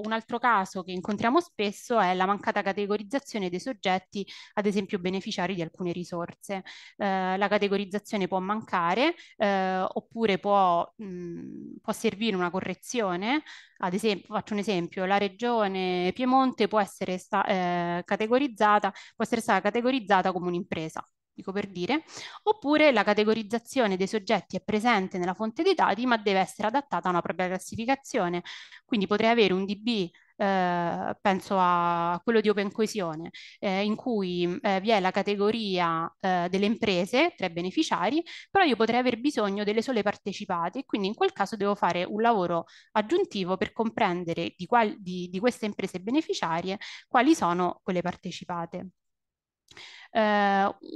un, altro, caso che incontriamo spesso è la mancata categorizzazione dei soggetti, ad esempio beneficiari di alcune risorse. Eh, la categorizzazione può mancare eh, oppure può, mh, può, servire una correzione. Ad esempio, faccio un esempio, la regione Piemonte può essere, sta, eh, categorizzata, può essere stata categorizzata come un'impresa dico per dire, oppure la categorizzazione dei soggetti è presente nella fonte dei dati ma deve essere adattata a una propria classificazione. Quindi potrei avere un DB eh, penso a quello di Open Coesione, eh, in cui eh, vi è la categoria eh, delle imprese tra i beneficiari, però io potrei aver bisogno delle sole partecipate e quindi in quel caso devo fare un lavoro aggiuntivo per comprendere di, qual, di, di queste imprese beneficiarie quali sono quelle partecipate. Eh,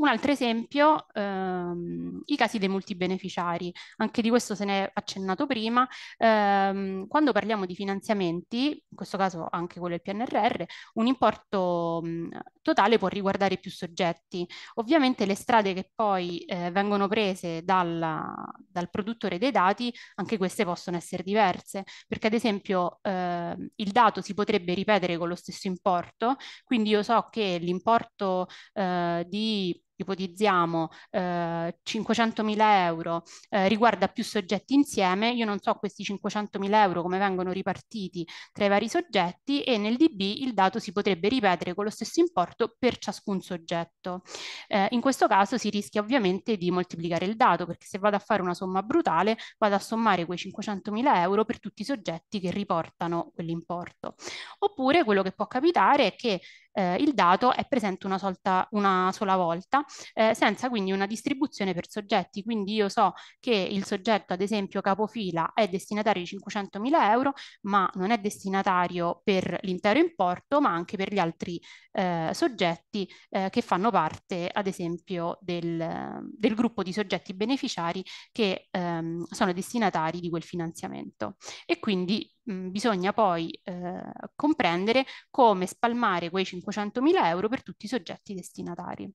un altro esempio, ehm, i casi dei multibeneficiari, anche di questo se ne è accennato prima, ehm, quando parliamo di finanziamenti, in questo caso anche quello del PNRR, un importo mh, mm, totale può riguardare più soggetti. Ovviamente le strade che poi eh, vengono prese dalla, dal produttore dei dati, anche queste possono essere diverse, perché ad esempio eh, il dato si potrebbe ripetere con lo stesso importo, quindi io so che l'importo eh, eh, di ipotizziamo eh, 500.000 euro eh, riguarda più soggetti insieme, io non so questi 500.000 euro come vengono ripartiti tra i vari soggetti e nel DB il dato si potrebbe ripetere con lo stesso importo per ciascun soggetto. Eh, in questo caso si rischia ovviamente di moltiplicare il dato perché se vado a fare una somma brutale vado a sommare quei 500.000 euro per tutti i soggetti che riportano quell'importo. Oppure quello che può capitare è che eh, il dato è presente una, solta, una sola volta, eh, senza quindi una distribuzione per soggetti. Quindi io so che il soggetto, ad esempio capofila, è destinatario di 500.000 euro, ma non è destinatario per l'intero importo, ma anche per gli altri eh, soggetti eh, che fanno parte, ad esempio, del, del gruppo di soggetti beneficiari che ehm, sono destinatari di quel finanziamento. E quindi mh, mm, bisogna poi eh, comprendere come spalmare quei 500.000 euro per tutti i soggetti destinatari.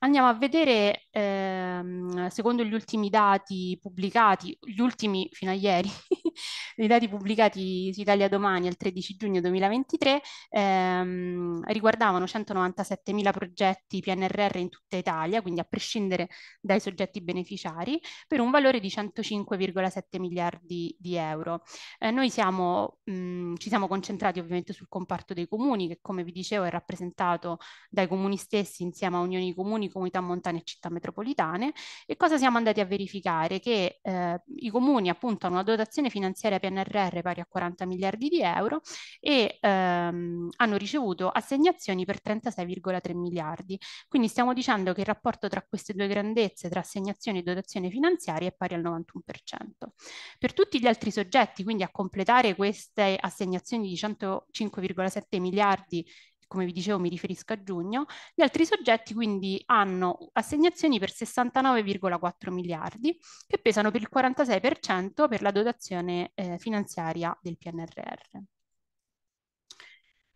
Andiamo a vedere, ehm, secondo gli ultimi dati pubblicati, gli ultimi fino a ieri, I dati pubblicati su Italia Domani il 13 giugno 2023 ehm, riguardavano 197.000 progetti PNRR in tutta Italia, quindi a prescindere dai soggetti beneficiari, per un valore di 105,7 miliardi di euro. Eh, noi siamo, mh, mm, ci siamo concentrati ovviamente sul comparto dei comuni, che come vi dicevo è rappresentato dai comuni stessi insieme a unioni comuni, comunità montane e città metropolitane. E cosa siamo andati a verificare? Che eh, i comuni appunto hanno una dotazione finanziaria finanziaria PNRR pari a 40 miliardi di euro e ehm, hanno ricevuto assegnazioni per 36,3 miliardi. Quindi stiamo dicendo che il rapporto tra queste due grandezze, tra assegnazioni e dotazione finanziaria, è pari al 91%. Per tutti gli altri soggetti, quindi a completare queste assegnazioni di 105,7 miliardi come vi dicevo mi riferisco a giugno, gli altri soggetti quindi hanno assegnazioni per 69,4 miliardi che pesano per il 46% per la dotazione eh, finanziaria del PNRR.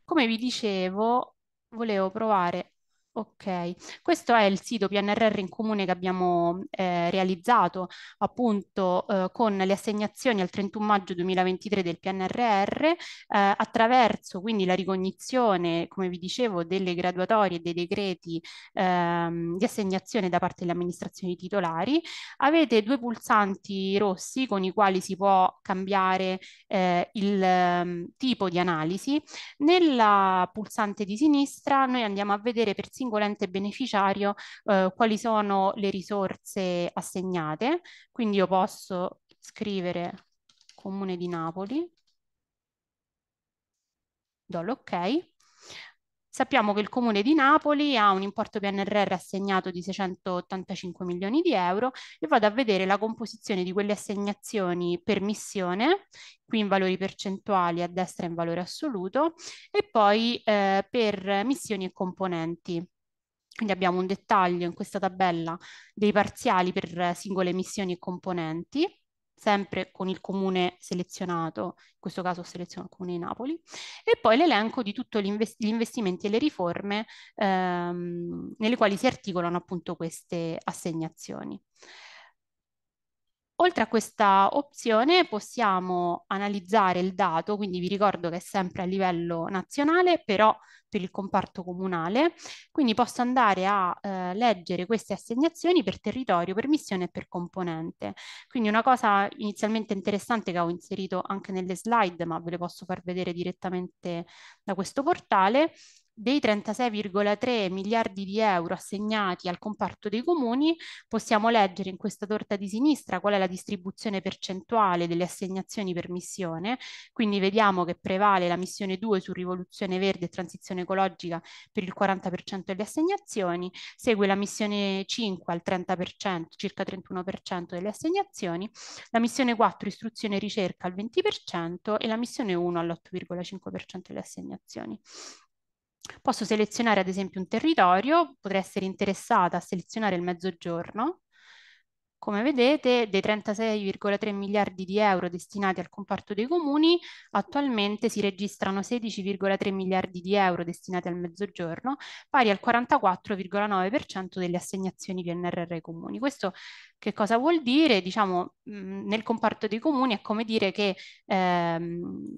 Come vi dicevo, volevo provare Ok, questo è il sito PNRR in comune che abbiamo eh, realizzato appunto eh, con le assegnazioni al 31 maggio 2023 del PNRR eh, attraverso quindi la ricognizione, come vi dicevo, delle graduatorie e dei decreti ehm, di assegnazione da parte delle amministrazioni titolari. Avete due pulsanti rossi con i quali si può cambiare eh, il ehm, tipo di analisi. Nella pulsante di sinistra noi andiamo a vedere per singolo ente beneficiario eh, quali sono le risorse assegnate, quindi io posso scrivere Comune di Napoli, do l'ok, Sappiamo che il Comune di Napoli ha un importo PNRR assegnato di 685 milioni di euro e vado a vedere la composizione di quelle assegnazioni per missione, qui in valori percentuali, a destra in valore assoluto, e poi eh, per missioni e componenti. Quindi abbiamo un dettaglio in questa tabella dei parziali per singole missioni e componenti sempre con il comune selezionato, in questo caso seleziono il comune di Napoli, e poi l'elenco di tutti invest gli investimenti e le riforme ehm, nelle quali si articolano appunto queste assegnazioni. Oltre a questa opzione possiamo analizzare il dato, quindi vi ricordo che è sempre a livello nazionale, però per il comparto comunale, quindi posso andare a eh, leggere queste assegnazioni per territorio, per missione e per componente. Quindi una cosa inizialmente interessante che ho inserito anche nelle slide, ma ve le posso far vedere direttamente da questo portale, dei 36,3 miliardi di euro assegnati al comparto dei comuni, possiamo leggere in questa torta di sinistra qual è la distribuzione percentuale delle assegnazioni per missione, quindi vediamo che prevale la missione 2 su rivoluzione verde e transizione ecologica per il 40% delle assegnazioni, segue la missione 5 al 30%, circa 31% delle assegnazioni, la missione 4 istruzione e ricerca al 20% e la missione 1 all'8,5% delle assegnazioni. Posso selezionare ad esempio un territorio, potrei essere interessata a selezionare il mezzogiorno. Come vedete, dei 36,3 miliardi di euro destinati al comparto dei comuni, attualmente si registrano 16,3 miliardi di euro destinati al mezzogiorno, pari al 44,9% delle assegnazioni PNRR ai comuni. Questo che cosa vuol dire? Diciamo, mh, nel comparto dei comuni è come dire che ehm,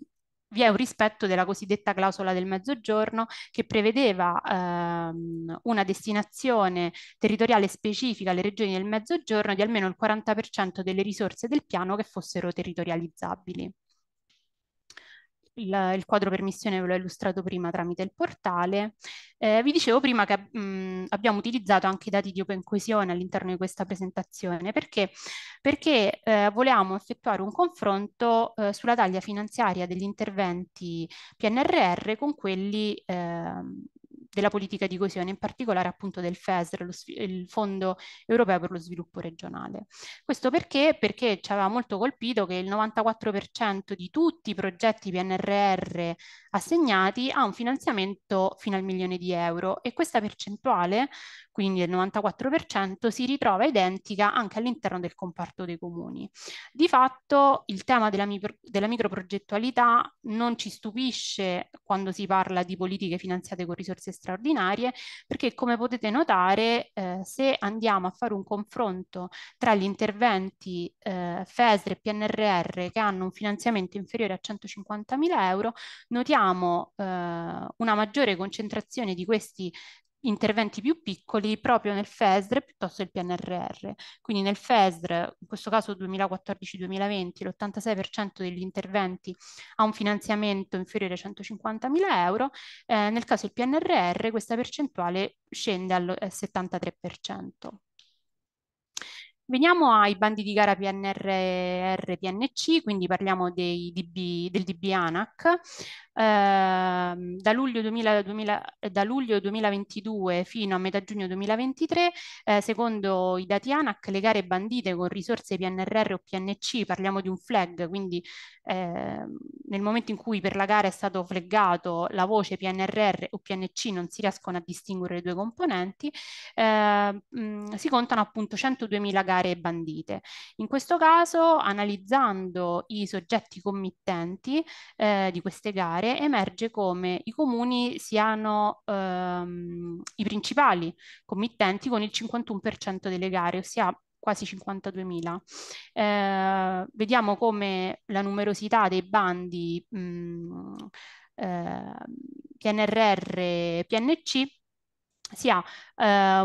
vi è un rispetto della cosiddetta clausola del mezzogiorno che prevedeva ehm, una destinazione territoriale specifica alle regioni del mezzogiorno di almeno il 40% delle risorse del piano che fossero territorializzabili il, il, quadro per missione ve l'ho illustrato prima tramite il portale. Eh, vi dicevo prima che mh, abbiamo utilizzato anche i dati di Open Coesione all'interno di questa presentazione perché, perché eh, volevamo effettuare un confronto eh, sulla taglia finanziaria degli interventi PNRR con quelli ehm, della politica di coesione, in particolare appunto del FESR, il Fondo Europeo per lo Sviluppo Regionale. Questo perché? Perché ci aveva molto colpito che il 94% di tutti i progetti PNRR assegnati ha un finanziamento fino al milione di euro e questa percentuale quindi il 94%, si ritrova identica anche all'interno del comparto dei comuni. Di fatto il tema della, micro, della microprogettualità non ci stupisce quando si parla di politiche finanziate con risorse straordinarie, perché come potete notare eh, se andiamo a fare un confronto tra gli interventi eh, FESR e PNRR che hanno un finanziamento inferiore a 150.000 euro, notiamo eh, una maggiore concentrazione di questi interventi più piccoli proprio nel FESR piuttosto che il PNRR. Quindi nel FESR, in questo caso 2014-2020, l'86% degli interventi ha un finanziamento inferiore ai 150.000 euro, eh, nel caso del PNRR questa percentuale scende al 73%. Eh, Veniamo ai bandi di gara PNRR PNC, quindi parliamo dei DB, del DB ANAC. Eh, da, luglio 2000, 2000, da, luglio 2022 fino a metà giugno 2023, eh, secondo i dati ANAC, le gare bandite con risorse PNRR o PNC, parliamo di un flag, quindi eh, nel momento in cui per la gara è stato flaggato la voce PNRR o PNC non si riescono a distinguere le due componenti, ehm, mh, si contano appunto 102.000 gare aree bandite. In questo caso, analizzando i soggetti committenti eh, di queste gare, emerge come i comuni siano ehm, i principali committenti con il 51% delle gare, ossia quasi 52.000. Eh, vediamo come la numerosità dei bandi mh, mm, eh, PNRR PNC sia eh,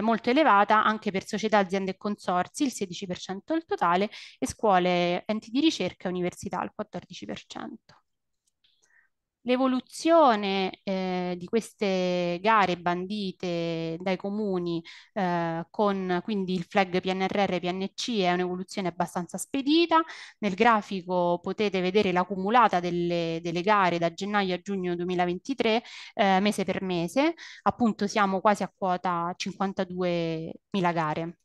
molto elevata anche per società, aziende e consorzi, il 16% del totale, e scuole, enti di ricerca e università, il 14%. L'evoluzione eh, di queste gare bandite dai comuni eh, con quindi il flag PNRR PNC è un'evoluzione abbastanza spedita. Nel grafico potete vedere l'accumulata delle, delle gare da gennaio a giugno 2023 eh, mese per mese. Appunto siamo quasi a quota 52.000 gare.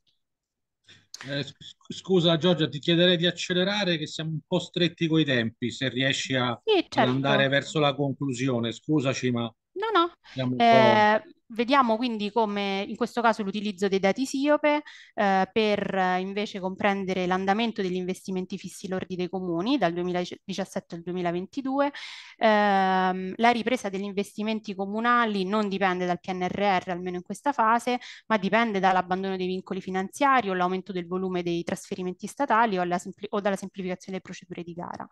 Eh, scusa Giorgia, ti chiederei di accelerare che siamo un po' stretti coi tempi, se riesci a, sì, certo. ad andare verso la conclusione. Scusaci, ma... No, no. Eh, Vediamo quindi come in questo caso l'utilizzo dei dati SIOPE eh, per eh, invece comprendere l'andamento degli investimenti fissi lordi dei comuni dal 2017 al 2022. Eh, la ripresa degli investimenti comunali non dipende dal PNRR, almeno in questa fase, ma dipende dall'abbandono dei vincoli finanziari o l'aumento del volume dei trasferimenti statali o, o dalla semplificazione delle procedure di gara.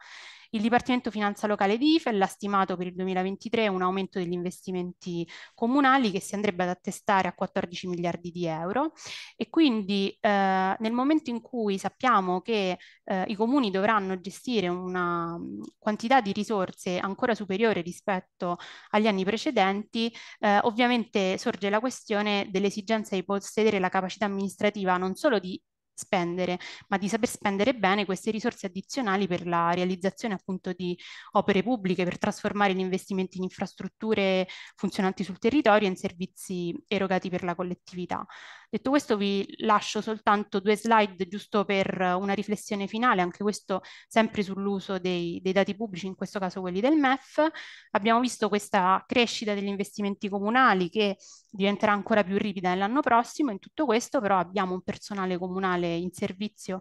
Il Dipartimento Finanza Locale di IFEL ha stimato per il 2023 un aumento degli investimenti comunali che si si andrebbe ad attestare a 14 miliardi di euro e quindi eh, nel momento in cui sappiamo che eh, i comuni dovranno gestire una quantità di risorse ancora superiore rispetto agli anni precedenti, eh, ovviamente sorge la questione dell'esigenza di possedere la capacità amministrativa non solo di spendere, ma di saper spendere bene queste risorse addizionali per la realizzazione appunto di opere pubbliche, per trasformare gli investimenti in infrastrutture funzionanti sul territorio e in servizi erogati per la collettività. Detto questo vi lascio soltanto due slide giusto per una riflessione finale, anche questo sempre sull'uso dei, dei dati pubblici, in questo caso quelli del MEF. Abbiamo visto questa crescita degli investimenti comunali che diventerà ancora più ripida nell'anno prossimo, in tutto questo però abbiamo un personale comunale in servizio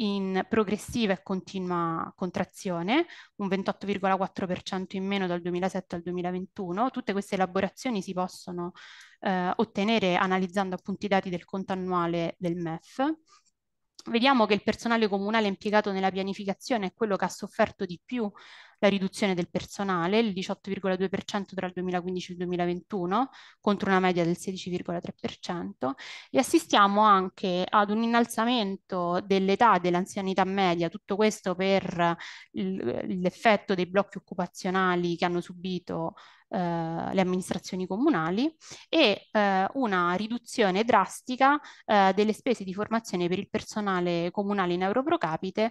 in progressiva e continua contrazione, un 28,4% in meno dal 2007 al 2021. Tutte queste elaborazioni si possono eh, ottenere analizzando appunto i dati del conto annuale del MEF vediamo che il personale comunale impiegato nella pianificazione è quello che ha sofferto di più la riduzione del personale, il 18,2% tra il 2015 e il 2021, contro una media del 16,3%, e assistiamo anche ad un innalzamento dell'età dell'anzianità media, tutto questo per l'effetto dei blocchi occupazionali che hanno subito eh, le amministrazioni comunali e eh, una riduzione drastica eh, delle spese di formazione per il personale comunale in euro pro capite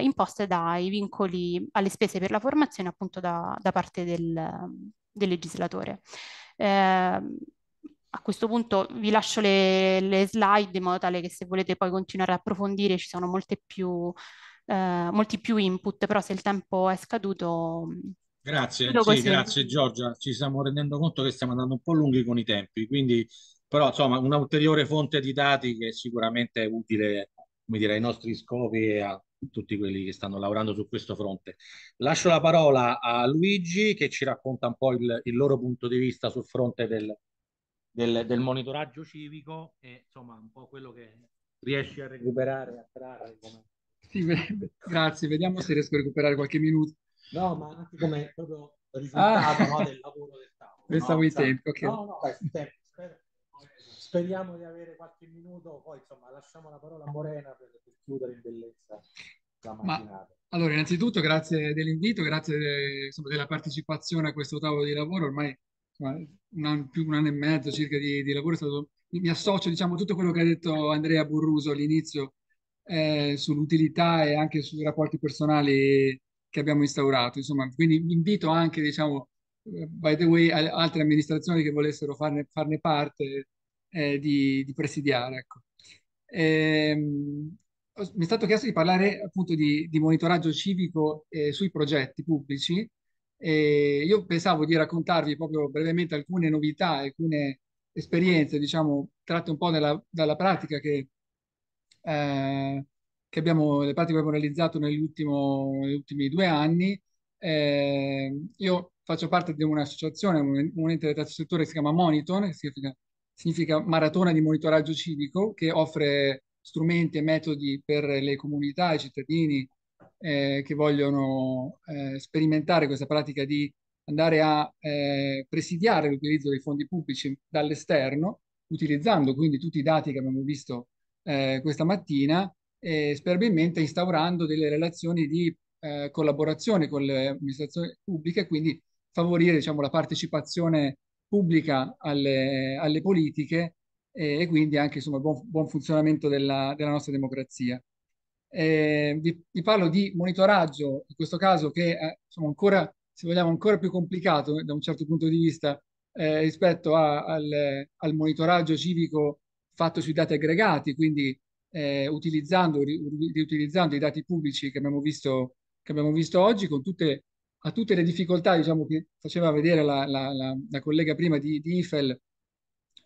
imposte dai vincoli alle spese per la formazione appunto da, da parte del, del legislatore. Eh, a questo punto vi lascio le, le, slide in modo tale che se volete poi continuare a approfondire ci sono più, eh, molti più input, però se il tempo è scaduto Grazie, sì, grazie Giorgia, ci stiamo rendendo conto che stiamo andando un po' lunghi con i tempi, quindi però insomma un'ulteriore fonte di dati che sicuramente è utile dire, ai nostri scopi e a tutti quelli che stanno lavorando su questo fronte. Lascio la parola a Luigi che ci racconta un po' il, il loro punto di vista sul fronte del, del, del, monitoraggio civico e insomma un po' quello che riesci a recuperare, a trarre. Sì, grazie, vediamo se riesco a recuperare qualche minuto. No, ma anche come proprio risultato ah. no, del lavoro del tavolo. Pensavo no? Cioè, tempo, tempi, No, no, i eh, tempi. Spero, speriamo di avere qualche minuto, poi insomma lasciamo la parola a Morena per, per chiudere in bellezza la allora, innanzitutto grazie dell'invito, grazie insomma, della partecipazione a questo tavolo di lavoro, ormai un anno, più un anno e mezzo circa di, di lavoro è stato mi associo diciamo, a tutto quello che ha detto Andrea Burruso all'inizio eh, sull'utilità e anche sui rapporti personali che abbiamo instaurato. Insomma, quindi invito anche, diciamo, eh, by the way, altre amministrazioni che volessero farne, farne parte eh, di, di, presidiare. Ecco. Ehm, mi è stato chiesto di parlare appunto di, di monitoraggio civico eh, sui progetti pubblici. E io pensavo di raccontarvi proprio brevemente alcune novità, alcune esperienze, diciamo, tratte un po' dalla, dalla pratica che eh, che abbiamo, le parti che abbiamo realizzato negli ultimi due anni. Eh, io faccio parte di un'associazione, un, un ente del terzo settore che si chiama Moniton, che significa, significa Maratona di Monitoraggio Civico, che offre strumenti e metodi per le comunità, i cittadini eh, che vogliono eh, sperimentare questa pratica di andare a eh, presidiare l'utilizzo dei fondi pubblici dall'esterno, utilizzando quindi tutti i dati che abbiamo visto eh, questa mattina eh, sperabilmente instaurando delle relazioni di eh, collaborazione con le amministrazioni pubbliche, quindi favorire diciamo, la partecipazione pubblica alle, alle politiche e, e, quindi anche insomma, buon, buon funzionamento della, della nostra democrazia. Eh, vi, vi, parlo di monitoraggio, in questo caso che è insomma, ancora, se vogliamo, ancora più complicato da un certo punto di vista eh, rispetto a, al, al, monitoraggio civico fatto sui dati aggregati, quindi eh, utilizzando, riutilizzando i dati pubblici che abbiamo visto, che abbiamo visto oggi, con tutte, a tutte le difficoltà diciamo, che faceva vedere la, la, la, la collega prima di, di IFEL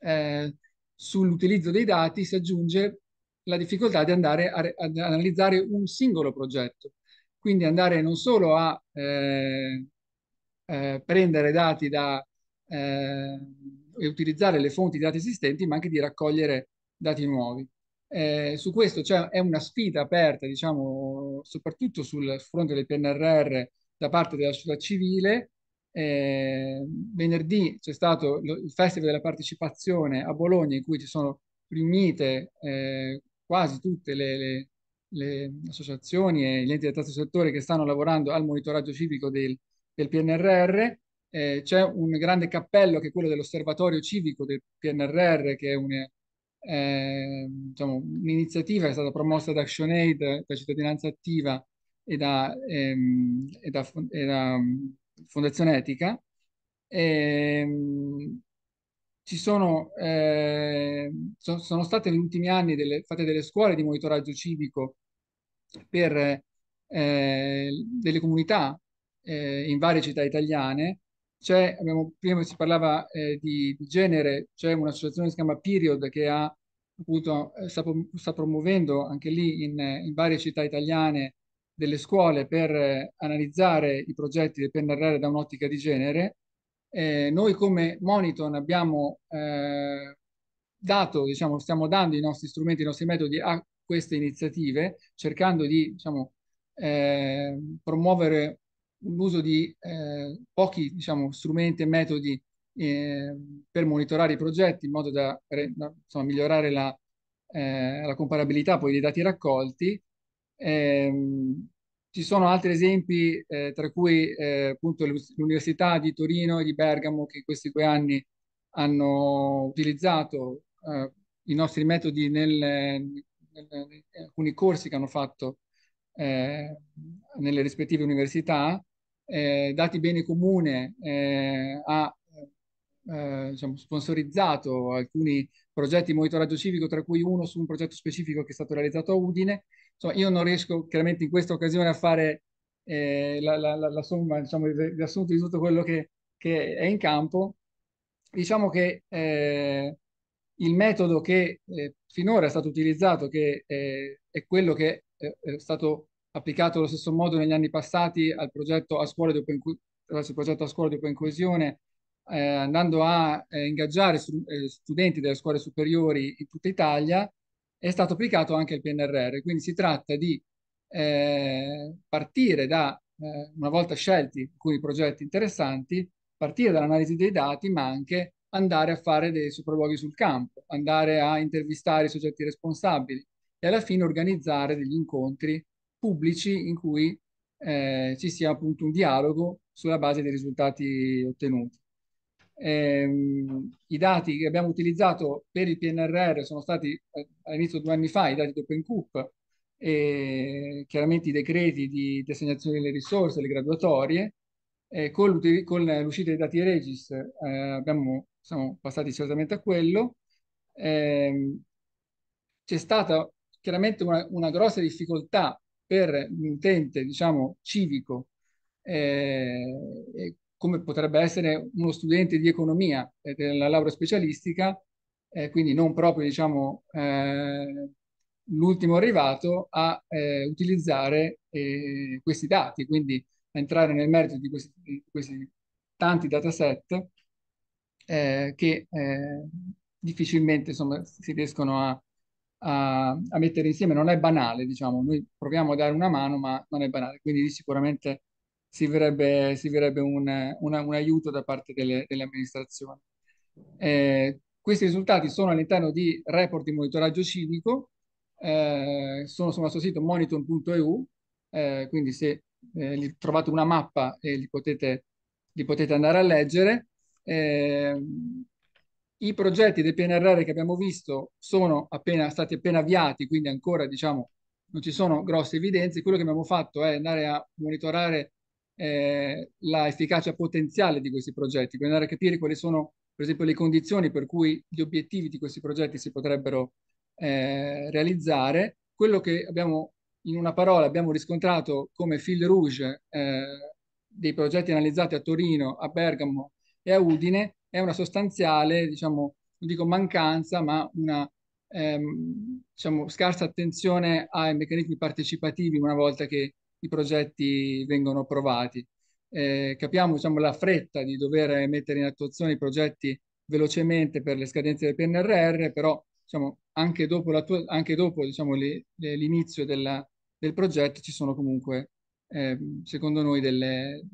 eh, sull'utilizzo dei dati, si aggiunge la difficoltà di andare a, ad analizzare un singolo progetto. Quindi andare non solo a eh, eh, prendere dati da, eh, e utilizzare le fonti di dati esistenti, ma anche di raccogliere dati nuovi. Eh, su questo cioè, una sfida aperta, diciamo, soprattutto sul fronte del PNRR da parte della società civile. Eh, venerdì c'è stato lo, il Festival della Partecipazione a Bologna, in cui ci sono riunite eh, quasi tutte le, le, le, associazioni e gli enti del terzo settore che stanno lavorando al monitoraggio civico del, del PNRR. Eh, c'è un grande cappello che è quello dell'osservatorio civico del PNRR, che è un eh, diciamo, un'iniziativa che è stata promossa da ActionAid, da Cittadinanza Attiva e da, ehm, e da, e da mm, Fondazione Etica. E, ehm, ci sono, eh, so, sono, state negli ultimi anni delle, fatte delle scuole di monitoraggio civico per eh, delle comunità eh, in varie città italiane c'è, prima si parlava eh, di, di, genere, c'è un'associazione che si chiama Period che ha, appunto, eh, sta, sta, promuovendo anche lì in, in, varie città italiane delle scuole per eh, analizzare i progetti del PNRR da un'ottica di genere. Eh, noi come Moniton abbiamo eh, dato, diciamo, stiamo dando i nostri strumenti, i nostri metodi a queste iniziative, cercando di diciamo, eh, promuovere l'uso di eh, pochi diciamo, strumenti e metodi eh, per monitorare i progetti in modo da, da insomma, migliorare la, eh, la, comparabilità poi dei dati raccolti. Ehm, ci sono altri esempi, eh, tra cui eh, appunto l'Università di Torino e di Bergamo che in questi due anni hanno utilizzato eh, i nostri metodi nel, nel, in alcuni corsi che hanno fatto nelle rispettive università eh, Dati Bene Comune eh, ha eh, diciamo, sponsorizzato alcuni progetti di monitoraggio civico, tra cui uno su un progetto specifico che è stato realizzato a Udine. Insomma, io non riesco chiaramente in questa occasione a fare eh, la, la, la, la, somma, diciamo, il di tutto quello che, che è in campo. Diciamo che eh, il metodo che eh, finora è stato utilizzato, che è quello che è stato applicato allo stesso modo negli anni passati al progetto a scuola di open, progetto a scuola di open coesione, eh, andando a eh, ingaggiare su, eh, studenti delle scuole superiori in tutta Italia, è stato applicato anche al PNRR. Quindi si tratta di eh, partire da, eh, una volta scelti alcuni progetti interessanti, partire dall'analisi dei dati, ma anche andare a fare dei sopralluoghi sul campo, andare a intervistare i soggetti responsabili e alla fine organizzare degli incontri pubblici in cui eh, ci sia appunto un dialogo sulla base dei risultati ottenuti. Ehm, I dati che abbiamo utilizzato per il PNRR sono stati eh, all'inizio due anni fa i dati di OpenCoop e chiaramente i decreti di, di assegnazione delle risorse, le graduatorie. Eh, con, l'uscita dei dati Regis eh, abbiamo, siamo passati certamente a quello. Ehm, c'è stata chiaramente una, una grossa difficoltà per l'utente, diciamo, civico, eh, come potrebbe essere uno studente di economia eh, della laurea specialistica, eh, quindi non proprio, diciamo, eh, l'ultimo arrivato a eh, utilizzare eh, questi dati, quindi a entrare nel merito di questi, di questi tanti dataset che difficilmente insomma, si riescono a, a, a, mettere insieme. Non è banale, diciamo, noi proviamo a dare una mano, ma non è banale. Quindi lì sicuramente si verrebbe, si verrebbe un, una, un, aiuto da parte delle, delle amministrazioni. Eh, questi risultati sono all'interno di report di monitoraggio civico, eh, sono sul nostro sito moniton.eu, eh, quindi se eh, trovate una mappa e li potete, li potete andare a leggere. Eh, i progetti del PNRR che abbiamo visto sono appena, stati appena avviati, quindi ancora diciamo, non ci sono grosse evidenze. Quello che abbiamo fatto è andare a monitorare eh, la potenziale di questi progetti, quindi andare a capire quali sono, per esempio, le condizioni per cui gli obiettivi di questi progetti si potrebbero eh, realizzare. Quello che abbiamo, in una parola, abbiamo riscontrato come fil rouge eh, dei progetti analizzati a Torino, a Bergamo e a Udine è una sostanziale, diciamo, non dico mancanza, ma una ehm, diciamo, scarsa attenzione ai meccanismi partecipativi una volta che i progetti vengono approvati. Eh, capiamo diciamo, la fretta di dover mettere in attuazione i progetti velocemente per le scadenze del PNRR, però diciamo, anche dopo, diciamo, l'inizio diciamo, del progetto ci sono comunque, eh, secondo noi, delle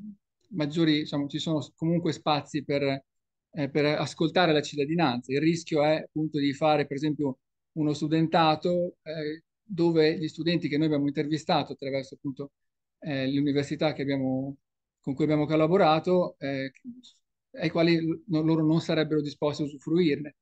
maggiori, diciamo, ci sono comunque spazi per eh, per ascoltare la cittadinanza. Il rischio è appunto di fare per esempio uno studentato eh, dove gli studenti che noi abbiamo intervistato attraverso appunto eh, l'università con cui abbiamo collaborato, eh, ai quali no, loro non sarebbero disposti a usufruirne.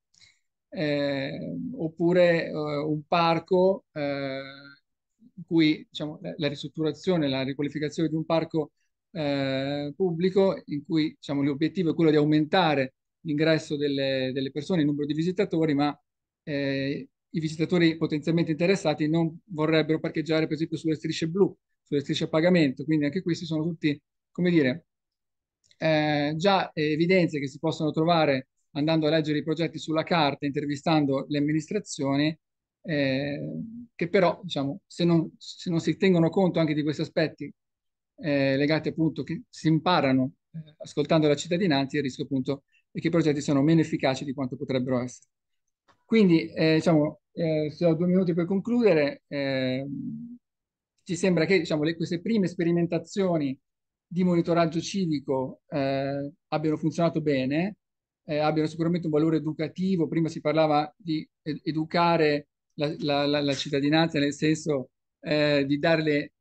Eh, oppure eh, un parco in cui diciamo, la, la ristrutturazione, la riqualificazione di un parco eh, pubblico in cui diciamo, l'obiettivo è quello di aumentare l'ingresso delle, delle, persone, il numero di visitatori, ma eh, i visitatori potenzialmente interessati non vorrebbero parcheggiare per esempio sulle strisce blu, sulle strisce a pagamento, quindi anche questi sono tutti, come dire, eh, già evidenze che si possono trovare andando a leggere i progetti sulla carta, intervistando le amministrazioni, eh, che però, diciamo, se non, se non, si tengono conto anche di questi aspetti eh, legati appunto che si imparano eh, ascoltando la cittadinanza, il rischio appunto e che i progetti sono meno efficaci di quanto potrebbero essere. Quindi, eh, diciamo, eh, se ho due minuti per concludere, eh, ci sembra che diciamo, le, queste prime sperimentazioni di monitoraggio civico eh, abbiano funzionato bene, eh, abbiano sicuramente un valore educativo. Prima si parlava di ed educare la, la, la, la, cittadinanza nel senso eh, di darle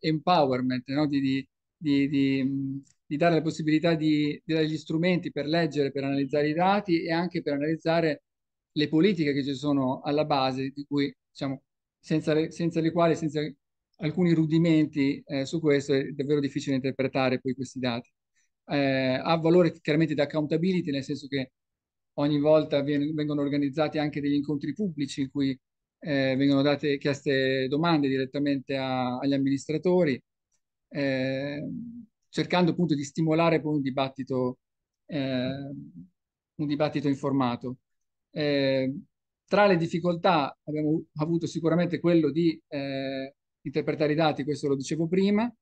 empowerment, no? di, di, di, di di dare la possibilità di, di dare gli strumenti per leggere, per analizzare i dati e anche per analizzare le politiche che ci sono alla base, di cui diciamo, senza, le, senza le quali, senza alcuni rudimenti eh, su questo, è davvero difficile interpretare poi questi dati. Eh, ha valore chiaramente di accountability, nel senso che ogni volta viene, vengono organizzati anche degli incontri pubblici in cui eh, vengono date, chieste domande direttamente a, agli amministratori. Eh, cercando appunto di stimolare poi un dibattito, eh, un dibattito informato. Eh, tra le difficoltà abbiamo avuto sicuramente quello di eh, interpretare i dati, questo lo dicevo prima,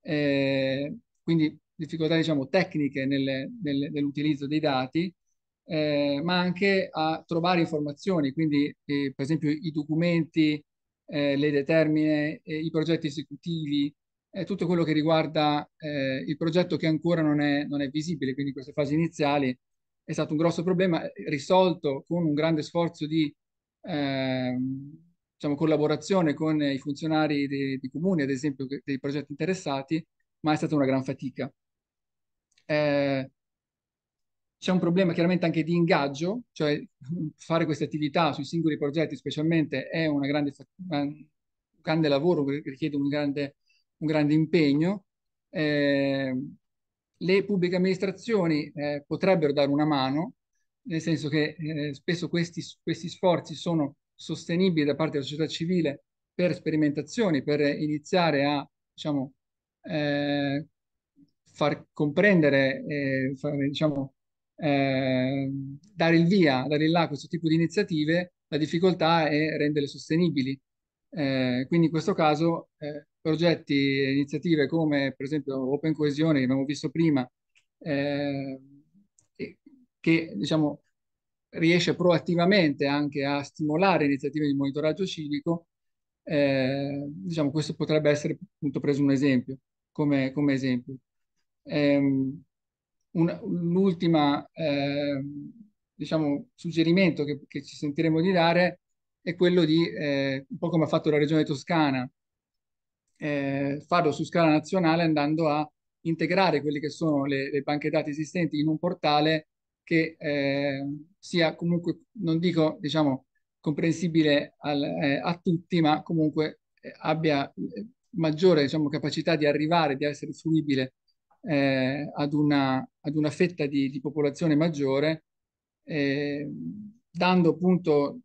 eh, quindi difficoltà diciamo tecniche nell'utilizzo dei dati, eh, ma anche a trovare informazioni, quindi eh, per esempio i documenti, eh, le determine, eh, i progetti esecutivi, eh, tutto quello che riguarda eh, il progetto che ancora non è, non è visibile, quindi queste fasi iniziali è stato un grosso problema eh, risolto con un grande sforzo di eh, diciamo, collaborazione con i funzionari di, dei, comuni, ad esempio dei progetti interessati, ma è stata una gran fatica. Eh, c'è un problema chiaramente anche di ingaggio, cioè mm, fare queste attività sui singoli progetti specialmente è una grande, un grande lavoro, richiede un grande un grande impegno. Eh, le pubbliche amministrazioni eh, potrebbero dare una mano, nel senso che eh, spesso questi, questi, sforzi sono sostenibili da parte della società civile per sperimentazioni, per iniziare a diciamo, eh, far comprendere, eh, far, diciamo, ehm, dare il via, dare il là a questo tipo di iniziative, la difficoltà è renderle sostenibili eh, quindi in questo caso eh, progetti e iniziative come per esempio Open Coesione che abbiamo visto prima, eh, che diciamo, riesce proattivamente anche a stimolare iniziative di monitoraggio civico, eh, diciamo, questo potrebbe essere appunto preso un esempio, come, come esempio. Ehm, L'ultimo ehm, diciamo, suggerimento che, che ci sentiremo di dare è quello di, eh, un po' come ha fatto la regione toscana, eh, farlo su scala nazionale andando a integrare quelle che sono le, le banche dati esistenti in un portale che eh, sia comunque, non dico diciamo comprensibile al, eh, a tutti, ma comunque eh, abbia eh, maggiore diciamo, capacità di arrivare, di essere fruibile eh, ad, una, ad, una, fetta di, di popolazione maggiore, eh, dando appunto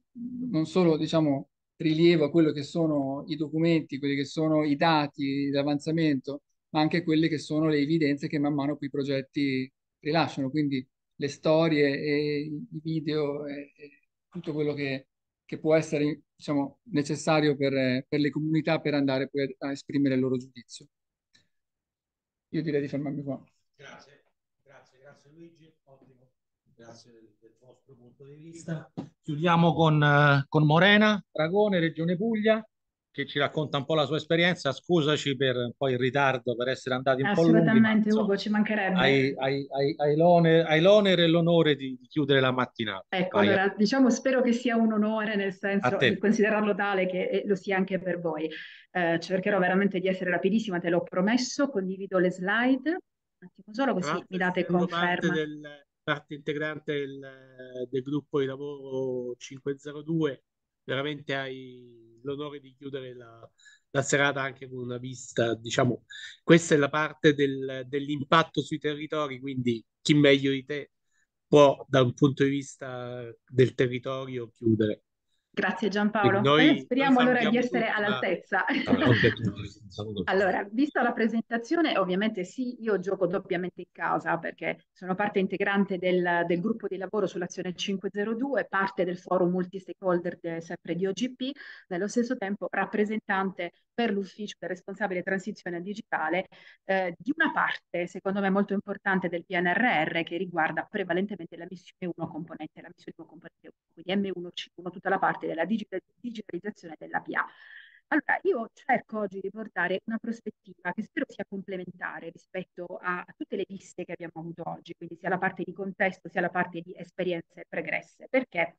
non solo diciamo, rilievo a quello che sono i documenti, quelli che sono i dati d'avanzamento, ma anche quelle che sono le evidenze che man mano quei progetti rilasciano, quindi le storie e i video e, e tutto quello che, che può essere diciamo, necessario per, per, le comunità per andare poi a, a esprimere il loro giudizio. Io direi di fermarmi qua. Grazie, grazie, grazie Luigi, ottimo, grazie del, del vostro punto di vista. Chiudiamo con, eh, con Morena, Dragone, Regione Puglia, che ci racconta un po' la sua esperienza. Scusaci per un po' il ritardo, per essere andati un po' lunghi. Assolutamente, Ugo, ci mancherebbe. Hai, hai, hai, hai l'onere, e l'onore di, di, chiudere la mattinata. Ecco, Vai, allora, eh. diciamo, spero che sia un onore, nel senso di considerarlo tale che eh, lo sia anche per voi. Eh, cercherò veramente di essere rapidissima, te l'ho promesso, condivido le slide. Un attimo solo così Grazie, mi date conferma. Del parte integrante del, del gruppo di lavoro 502, veramente hai l'onore di chiudere la, la, serata anche con una vista, diciamo, questa è la parte del, dell'impatto sui territori, quindi chi meglio di te può da un punto di vista del territorio chiudere. Grazie Giampaolo. Noi, speriamo noi allora di essere tutta... all'altezza. allora, vista la presentazione, ovviamente sì, io gioco doppiamente in casa perché sono parte integrante del, del gruppo di lavoro sull'azione 502, parte del forum multi-stakeholder de, sempre di OGP, nello stesso tempo rappresentante per l'ufficio del responsabile transizione digitale eh, di una parte, secondo me, molto importante del PNRR che riguarda prevalentemente la missione 1 componente, la missione 1 componente 1, quindi M1, C1, tutta la parte parte della digitalizzazione della PA. Allora, io cerco oggi di portare una prospettiva che spero sia complementare rispetto a, a tutte le viste che abbiamo avuto oggi, quindi sia la parte di contesto sia la parte di esperienze pregresse, perché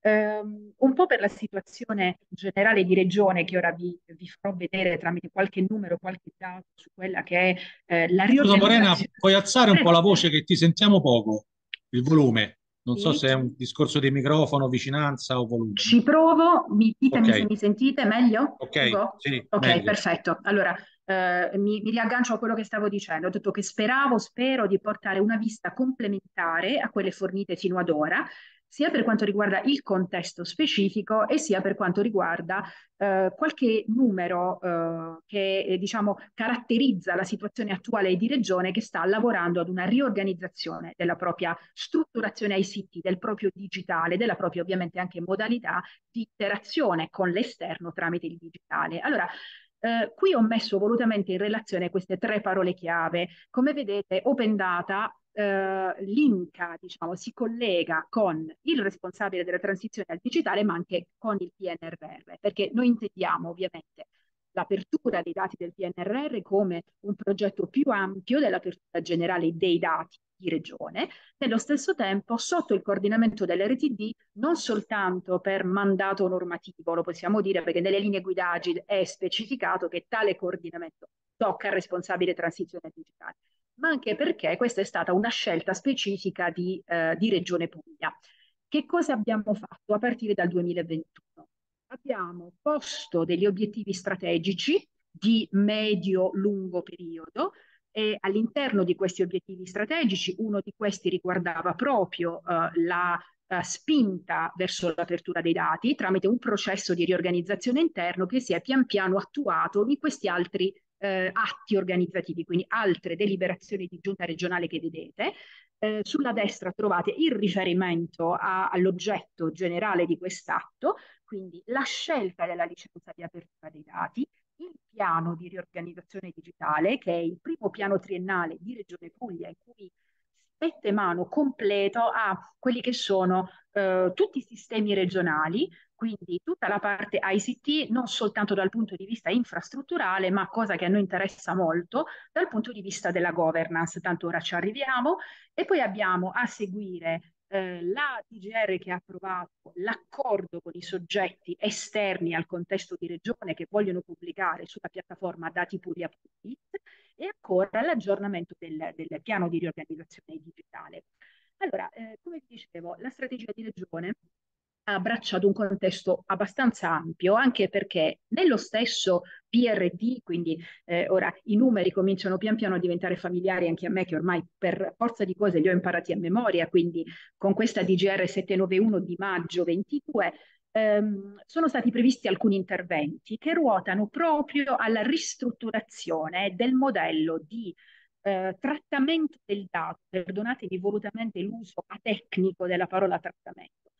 Um, un po' per la situazione generale di regione che ora vi, vi, farò vedere tramite qualche numero, qualche dato su quella che è eh, la riorganizzazione. Scusa Morena, puoi alzare un po' la voce che ti sentiamo poco, il volume. Non so se è un discorso di microfono, vicinanza o volume. Ci provo, mi, ditemi okay. se mi sentite meglio. Ok, sì, ok, meglio. perfetto. Allora, eh, mi, mi, riaggancio a quello che stavo dicendo. Ho detto che speravo, spero di portare una vista complementare a quelle fornite fino ad ora sia per quanto riguarda il contesto specifico e sia per quanto riguarda eh, qualche numero eh, che eh, diciamo, caratterizza la situazione attuale di regione che sta lavorando ad una riorganizzazione della propria strutturazione ICT, del proprio digitale, della propria ovviamente anche modalità di interazione con l'esterno tramite il digitale. Allora, eh, qui ho messo volutamente in relazione queste tre parole chiave. Come vedete, Open Data eh, linka, diciamo, si collega con il responsabile della transizione al digitale, ma anche con il PNRR, perché noi intendiamo ovviamente l'apertura dei dati del PNRR come un progetto più ampio dell'apertura generale dei dati di regione, nello stesso tempo sotto il coordinamento dell'RTD non soltanto per mandato normativo, lo possiamo dire perché nelle linee guida AGID è specificato che tale coordinamento tocca al responsabile transizione digitale, ma anche perché questa è stata una scelta specifica di, eh, di Regione Puglia. Che cosa abbiamo fatto a partire dal 2021? Abbiamo posto degli obiettivi strategici di medio-lungo periodo e all'interno di questi obiettivi strategici uno di questi riguardava proprio eh, la eh, spinta verso l'apertura dei dati tramite un processo di riorganizzazione interno che si è pian piano attuato in questi altri eh, atti organizzativi, quindi altre deliberazioni di giunta regionale che vedete. Eh, sulla destra trovate il riferimento all'oggetto generale di quest'atto, quindi la scelta della licenza di apertura dei dati, il piano di riorganizzazione digitale, che è il primo piano triennale di Regione Puglia in cui mette mano completo a quelli che sono eh, tutti i sistemi regionali, quindi tutta la parte ICT, non soltanto dal punto di vista infrastrutturale, ma cosa che a noi interessa molto, dal punto di vista della governance, tanto ora ci arriviamo, e poi abbiamo a seguire eh, la TGR che ha approvato l'accordo con i soggetti esterni al contesto di regione che vogliono pubblicare sulla piattaforma dati puria.it e ancora l'aggiornamento del, del, piano di riorganizzazione digitale. Allora, eh, come vi dicevo, la strategia di regione ha abbracciato un contesto abbastanza ampio, anche perché nello stesso PRD, quindi eh, ora i numeri cominciano pian piano a diventare familiari anche a me che ormai per forza di cose li ho imparati a memoria, quindi con questa DGR 791 di maggio 22 ehm, sono stati previsti alcuni interventi che ruotano proprio alla ristrutturazione del modello di eh, trattamento del dato, perdonatevi volutamente l'uso atecnico della parola trattamento,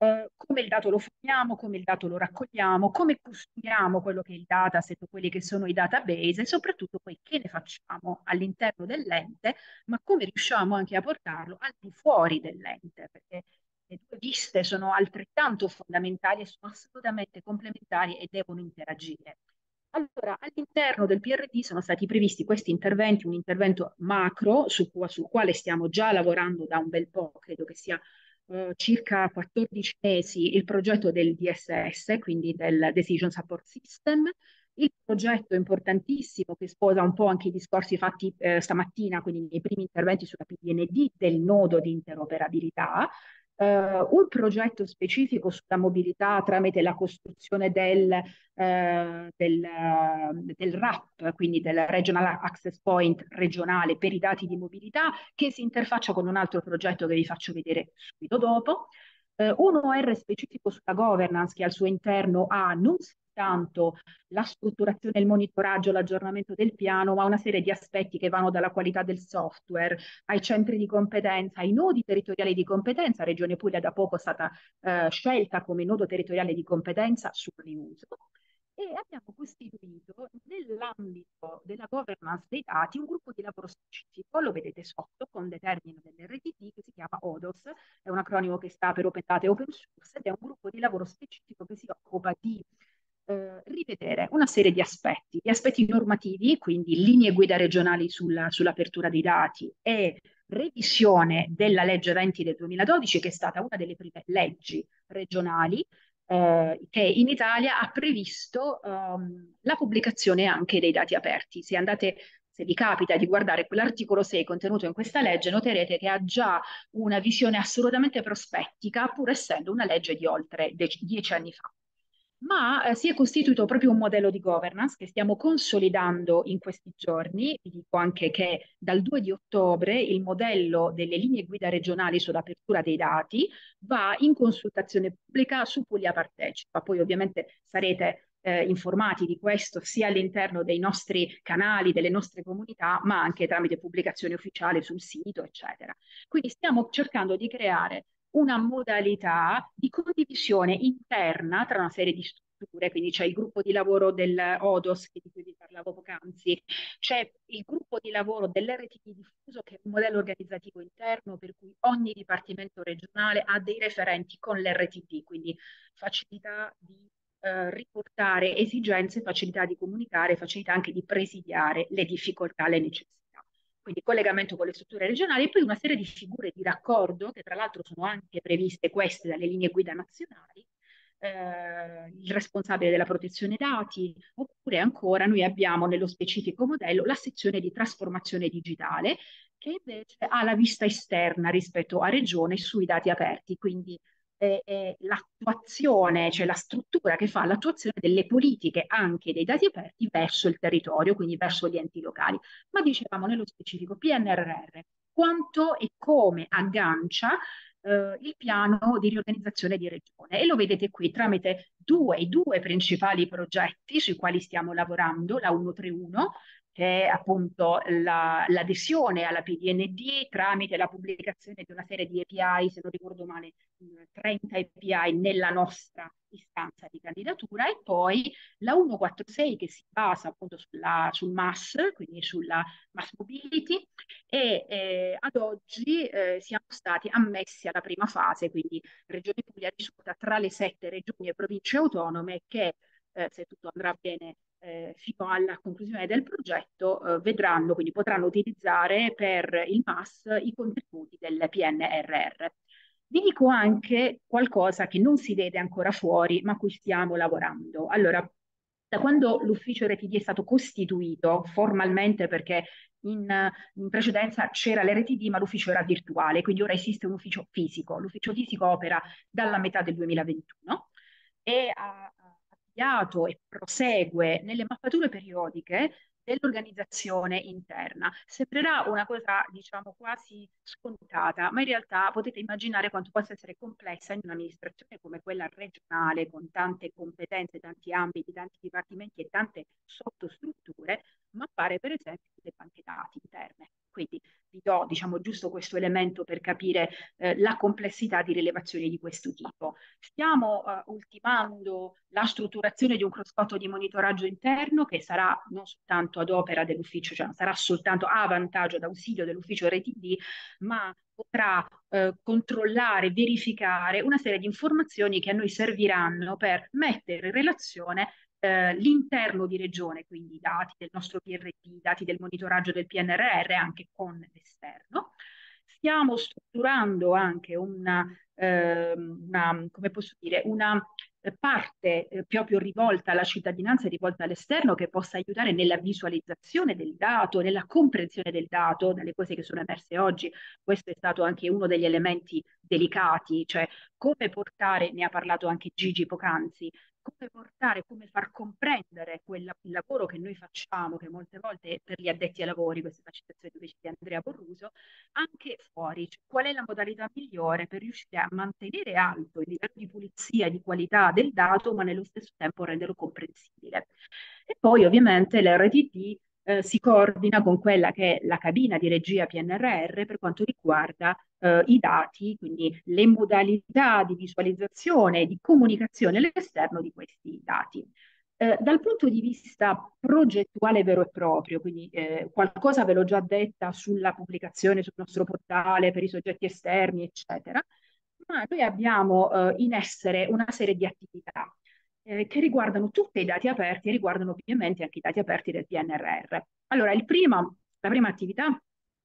eh, come il dato lo forniamo, come il dato lo raccogliamo, come costruiamo quello che è il dataset, quelli che sono i database e soprattutto poi che ne facciamo all'interno dell'ente, ma come riusciamo anche a portarlo al di fuori dell'ente, perché le due viste sono altrettanto fondamentali e sono assolutamente complementari e devono interagire. Allora, all'interno del PRD sono stati previsti questi interventi, un intervento macro su, sul quale stiamo già lavorando da un bel po', credo che sia eh, circa 14 mesi il progetto del DSS, quindi del Decision Support System, il progetto importantissimo che sposa un po' anche i discorsi fatti eh, stamattina, quindi nei primi interventi sulla PDND del nodo di interoperabilità, eh, un progetto specifico sulla mobilità tramite la costruzione del, eh, del, eh, del RAP, quindi del Regional Access Point regionale per i dati di mobilità, che si interfaccia con un altro progetto che vi faccio vedere subito dopo. Eh, un OR specifico sulla governance che al suo interno ha non soltanto la strutturazione, il monitoraggio, l'aggiornamento del piano, ma una serie di aspetti che vanno dalla qualità del software ai centri di competenza, ai nodi territoriali di competenza. Regione Puglia da poco è stata eh, scelta come nodo territoriale di competenza sul riuso e abbiamo costituito nell'ambito della governance dei dati un gruppo di lavoro specifico, lo vedete sotto con determino termini dell'RTT che si chiama ODOS, è un acronimo che sta per Open Data e Open Source ed è un gruppo di lavoro specifico che si occupa di eh, rivedere una serie di aspetti, gli aspetti normativi, quindi linee guida regionali sulla, sull'apertura dei dati e revisione della legge 20 del 2012, che è stata una delle prime leggi regionali eh, che in Italia ha previsto ehm, la pubblicazione anche dei dati aperti. Se andate se vi capita di guardare quell'articolo 6 contenuto in questa legge, noterete che ha già una visione assolutamente prospettica, pur essendo una legge di oltre dieci anni fa ma eh, si è costituito proprio un modello di governance che stiamo consolidando in questi giorni. Vi dico anche che dal 2 di ottobre il modello delle linee guida regionali sull'apertura dei dati va in consultazione pubblica su Puglia Partecipa. Poi ovviamente sarete eh, informati di questo sia all'interno dei nostri canali, delle nostre comunità, ma anche tramite pubblicazioni ufficiali sul sito, eccetera. Quindi stiamo cercando di creare una modalità di condivisione interna tra una serie di strutture, quindi c'è il gruppo di lavoro del ODOS di cui vi parlavo poc'anzi, c'è il gruppo di lavoro dell'RTT diffuso che è un modello organizzativo interno per cui ogni dipartimento regionale ha dei referenti con l'RTT, quindi facilità di eh, riportare esigenze, facilità di comunicare, facilità anche di presidiare le difficoltà, le necessità quindi collegamento con le strutture regionali, e poi una serie di figure di raccordo, che tra l'altro sono anche previste queste dalle linee guida nazionali, eh, il responsabile della protezione dati, oppure ancora noi abbiamo nello specifico modello la sezione di trasformazione digitale, che invece ha la vista esterna rispetto a regione sui dati aperti, quindi eh, eh, l'attuazione, cioè la struttura che fa l'attuazione delle politiche anche dei dati aperti verso il territorio, quindi verso gli enti locali. Ma dicevamo nello specifico PNRR, quanto e come aggancia eh, il piano di riorganizzazione di regione e lo vedete qui tramite due, i due principali progetti sui quali stiamo lavorando, la 131 che è appunto la, l'adesione alla PDND tramite la pubblicazione di una serie di API, se non ricordo male, 30 eh, API nella nostra istanza di candidatura e poi la 146 che si basa appunto sulla, sul mass, quindi sulla mass mobility e eh, ad oggi eh, siamo stati ammessi alla prima fase, quindi Regione Puglia risulta tra le sette regioni e province autonome che eh, se tutto andrà bene eh, fino alla conclusione del progetto eh, vedranno, quindi potranno utilizzare per il MAS i contributi del PNRR. Vi dico anche qualcosa che non si vede ancora fuori, ma a cui stiamo lavorando. Allora, da quando l'ufficio RTD è stato costituito formalmente perché in, in, precedenza c'era l'RTD ma l'ufficio era virtuale, quindi ora esiste un ufficio fisico. L'ufficio fisico opera dalla metà del 2021 e ha, studiato e prosegue nelle mappature periodiche dell'organizzazione interna. Sembrerà una cosa, diciamo, quasi scontata, ma in realtà potete immaginare quanto possa essere complessa in un'amministrazione come quella regionale, con tante competenze, tanti ambiti, tanti dipartimenti e tante sottostrutture, ma fare per esempio le banche dati interne. Quindi vi do diciamo, giusto questo elemento per capire eh, la complessità di rilevazioni di questo tipo. Stiamo eh, ultimando la strutturazione di un cruscotto di monitoraggio interno che sarà non soltanto ad opera dell'ufficio, cioè sarà soltanto a vantaggio, d'ausilio ausilio dell'ufficio RTD, ma potrà eh, controllare, verificare una serie di informazioni che a noi serviranno per mettere in relazione eh, l'interno di regione, quindi i dati del nostro PRT, i dati del monitoraggio del PNRR anche con l'esterno. Stiamo strutturando anche una, eh, una come posso dire, una parte eh, proprio rivolta alla cittadinanza e rivolta all'esterno che possa aiutare nella visualizzazione del dato, nella comprensione del dato, dalle cose che sono emerse oggi. Questo è stato anche uno degli elementi delicati, cioè come portare, ne ha parlato anche Gigi poc'anzi, come portare, come far comprendere quel lavoro che noi facciamo, che molte volte per gli addetti ai lavori, questa è la citazione di Andrea Borruso, anche fuori, cioè, qual è la modalità migliore per riuscire a mantenere alto il livello di pulizia e di qualità del dato, ma nello stesso tempo renderlo comprensibile. E poi ovviamente l'RTT eh, si coordina con quella che è la cabina di regia PNRR per quanto riguarda eh, i dati, quindi le modalità di visualizzazione e di comunicazione all'esterno di questi dati. Eh, dal punto di vista progettuale vero e proprio, quindi eh, qualcosa ve l'ho già detta sulla pubblicazione sul nostro portale per i soggetti esterni, eccetera, ma noi abbiamo eh, in essere una serie di attività eh, che riguardano tutti i dati aperti e riguardano ovviamente anche i dati aperti del PNRR. Allora, primo, la prima attività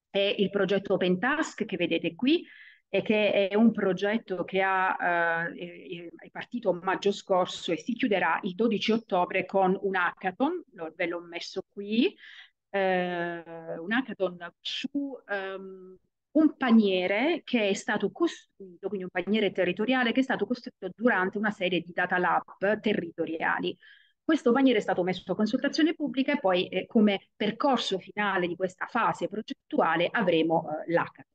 è il progetto Open Task che vedete qui e che è un progetto che ha, eh, è partito maggio scorso e si chiuderà il 12 ottobre con un hackathon, ve l'ho messo qui, eh, un hackathon su... Um, un paniere che è stato costruito, quindi un paniere territoriale che è stato costruito durante una serie di data lab territoriali. Questo paniere è stato messo a consultazione pubblica e poi eh, come percorso finale di questa fase progettuale avremo eh, l'ACAT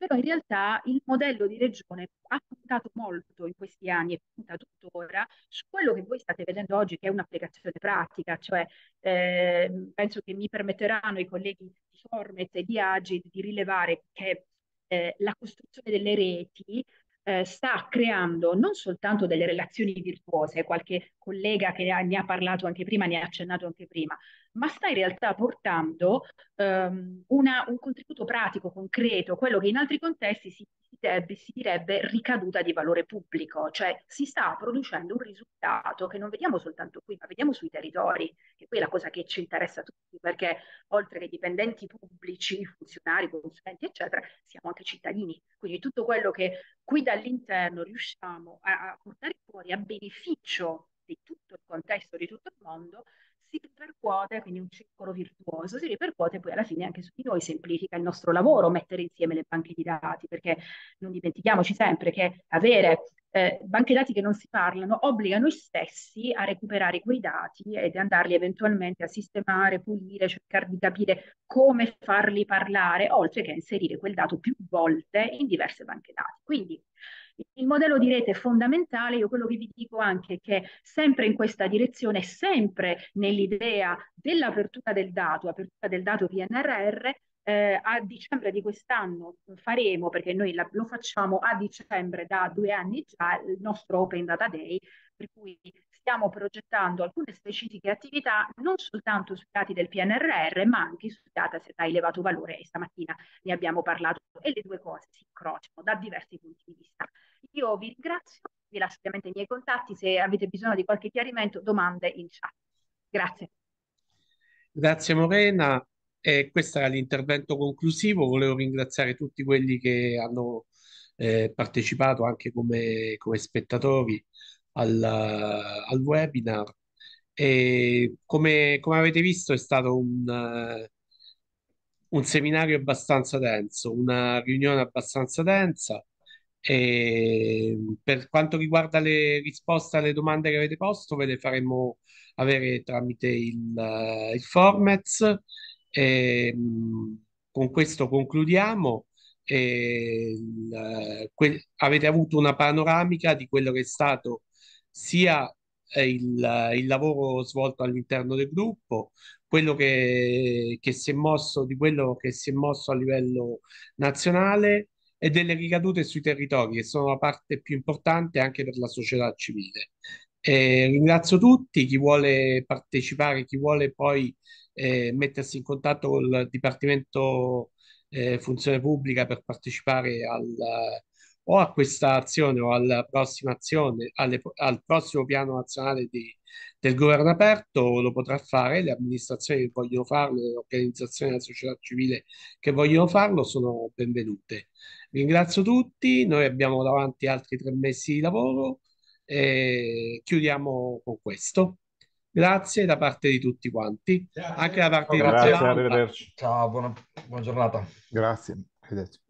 però in realtà il modello di regione ha puntato molto in questi anni e punta tuttora su quello che voi state vedendo oggi, che è un'applicazione pratica, cioè eh, penso che mi permetteranno i colleghi di Formet e di Agid di rilevare che eh, la costruzione delle reti eh, sta creando non soltanto delle relazioni virtuose, qualche collega che ne ha parlato anche prima, ne ha accennato anche prima, ma sta in realtà portando ehm, una, un contributo pratico, concreto, quello che in altri contesti si direbbe, si direbbe ricaduta di valore pubblico, cioè si sta producendo un risultato che non vediamo soltanto qui, ma vediamo sui territori, che poi è la cosa che ci interessa a tutti, perché oltre che dipendenti pubblici, funzionari, consulenti, eccetera, siamo anche cittadini. Quindi tutto quello che qui dall'interno riusciamo a, a portare fuori a beneficio di tutto il contesto, di tutto il mondo, si ripercuote, quindi un circolo virtuoso, si ripercuote poi alla fine anche su di noi, semplifica il nostro lavoro mettere insieme le banche di dati, perché non dimentichiamoci sempre che avere eh, banche dati che non si parlano obbliga noi stessi a recuperare quei dati ed andarli eventualmente a sistemare, pulire, cercare di capire come farli parlare, oltre che a inserire quel dato più volte in diverse banche dati. Quindi il modello di rete è fondamentale, io quello che vi dico anche è che sempre in questa direzione, sempre nell'idea dell'apertura del dato, apertura del dato PNRR, eh, a dicembre di quest'anno faremo, perché noi la, lo facciamo a dicembre da due anni già, il nostro Open Data Day, per cui stiamo progettando alcune specifiche attività non soltanto sui dati del PNRR, ma anche sui data a elevato valore e stamattina ne abbiamo parlato e le due cose si incrociano da diversi punti di vista. Io vi ringrazio, vi lascio ovviamente i miei contatti se avete bisogno di qualche chiarimento, domande in chat. Grazie. Grazie Morena. E questo era l'intervento conclusivo. Volevo ringraziare tutti quelli che hanno eh, partecipato anche come, come spettatori al, al webinar. E come, come, avete visto è stato un, uh, un seminario abbastanza denso, una riunione abbastanza densa. E per quanto riguarda le risposte alle domande che avete posto, ve le faremo avere tramite il, uh, il Formez. E, mh, con questo concludiamo. E, uh, avete avuto una panoramica di quello che è stato sia eh, il, il, lavoro svolto all'interno del gruppo, quello che, che, si è mosso di quello che si è mosso a livello nazionale e delle ricadute sui territori, che sono la parte più importante anche per la società civile. Eh, ringrazio tutti, chi vuole partecipare, chi vuole poi eh, mettersi in contatto col Dipartimento eh, Funzione Pubblica per partecipare al, o a questa azione o alla prossima azione, alle, al prossimo piano nazionale di, del governo aperto, lo potrà fare, le amministrazioni che vogliono farlo, le organizzazioni della società civile che vogliono farlo sono benvenute. Ringrazio tutti, noi abbiamo davanti altri tre mesi di lavoro e chiudiamo con questo. Grazie da parte di tutti quanti, anche da parte grazie, di Grazie, arrivederci. Ciao, buona, buona giornata. Grazie, arrivederci.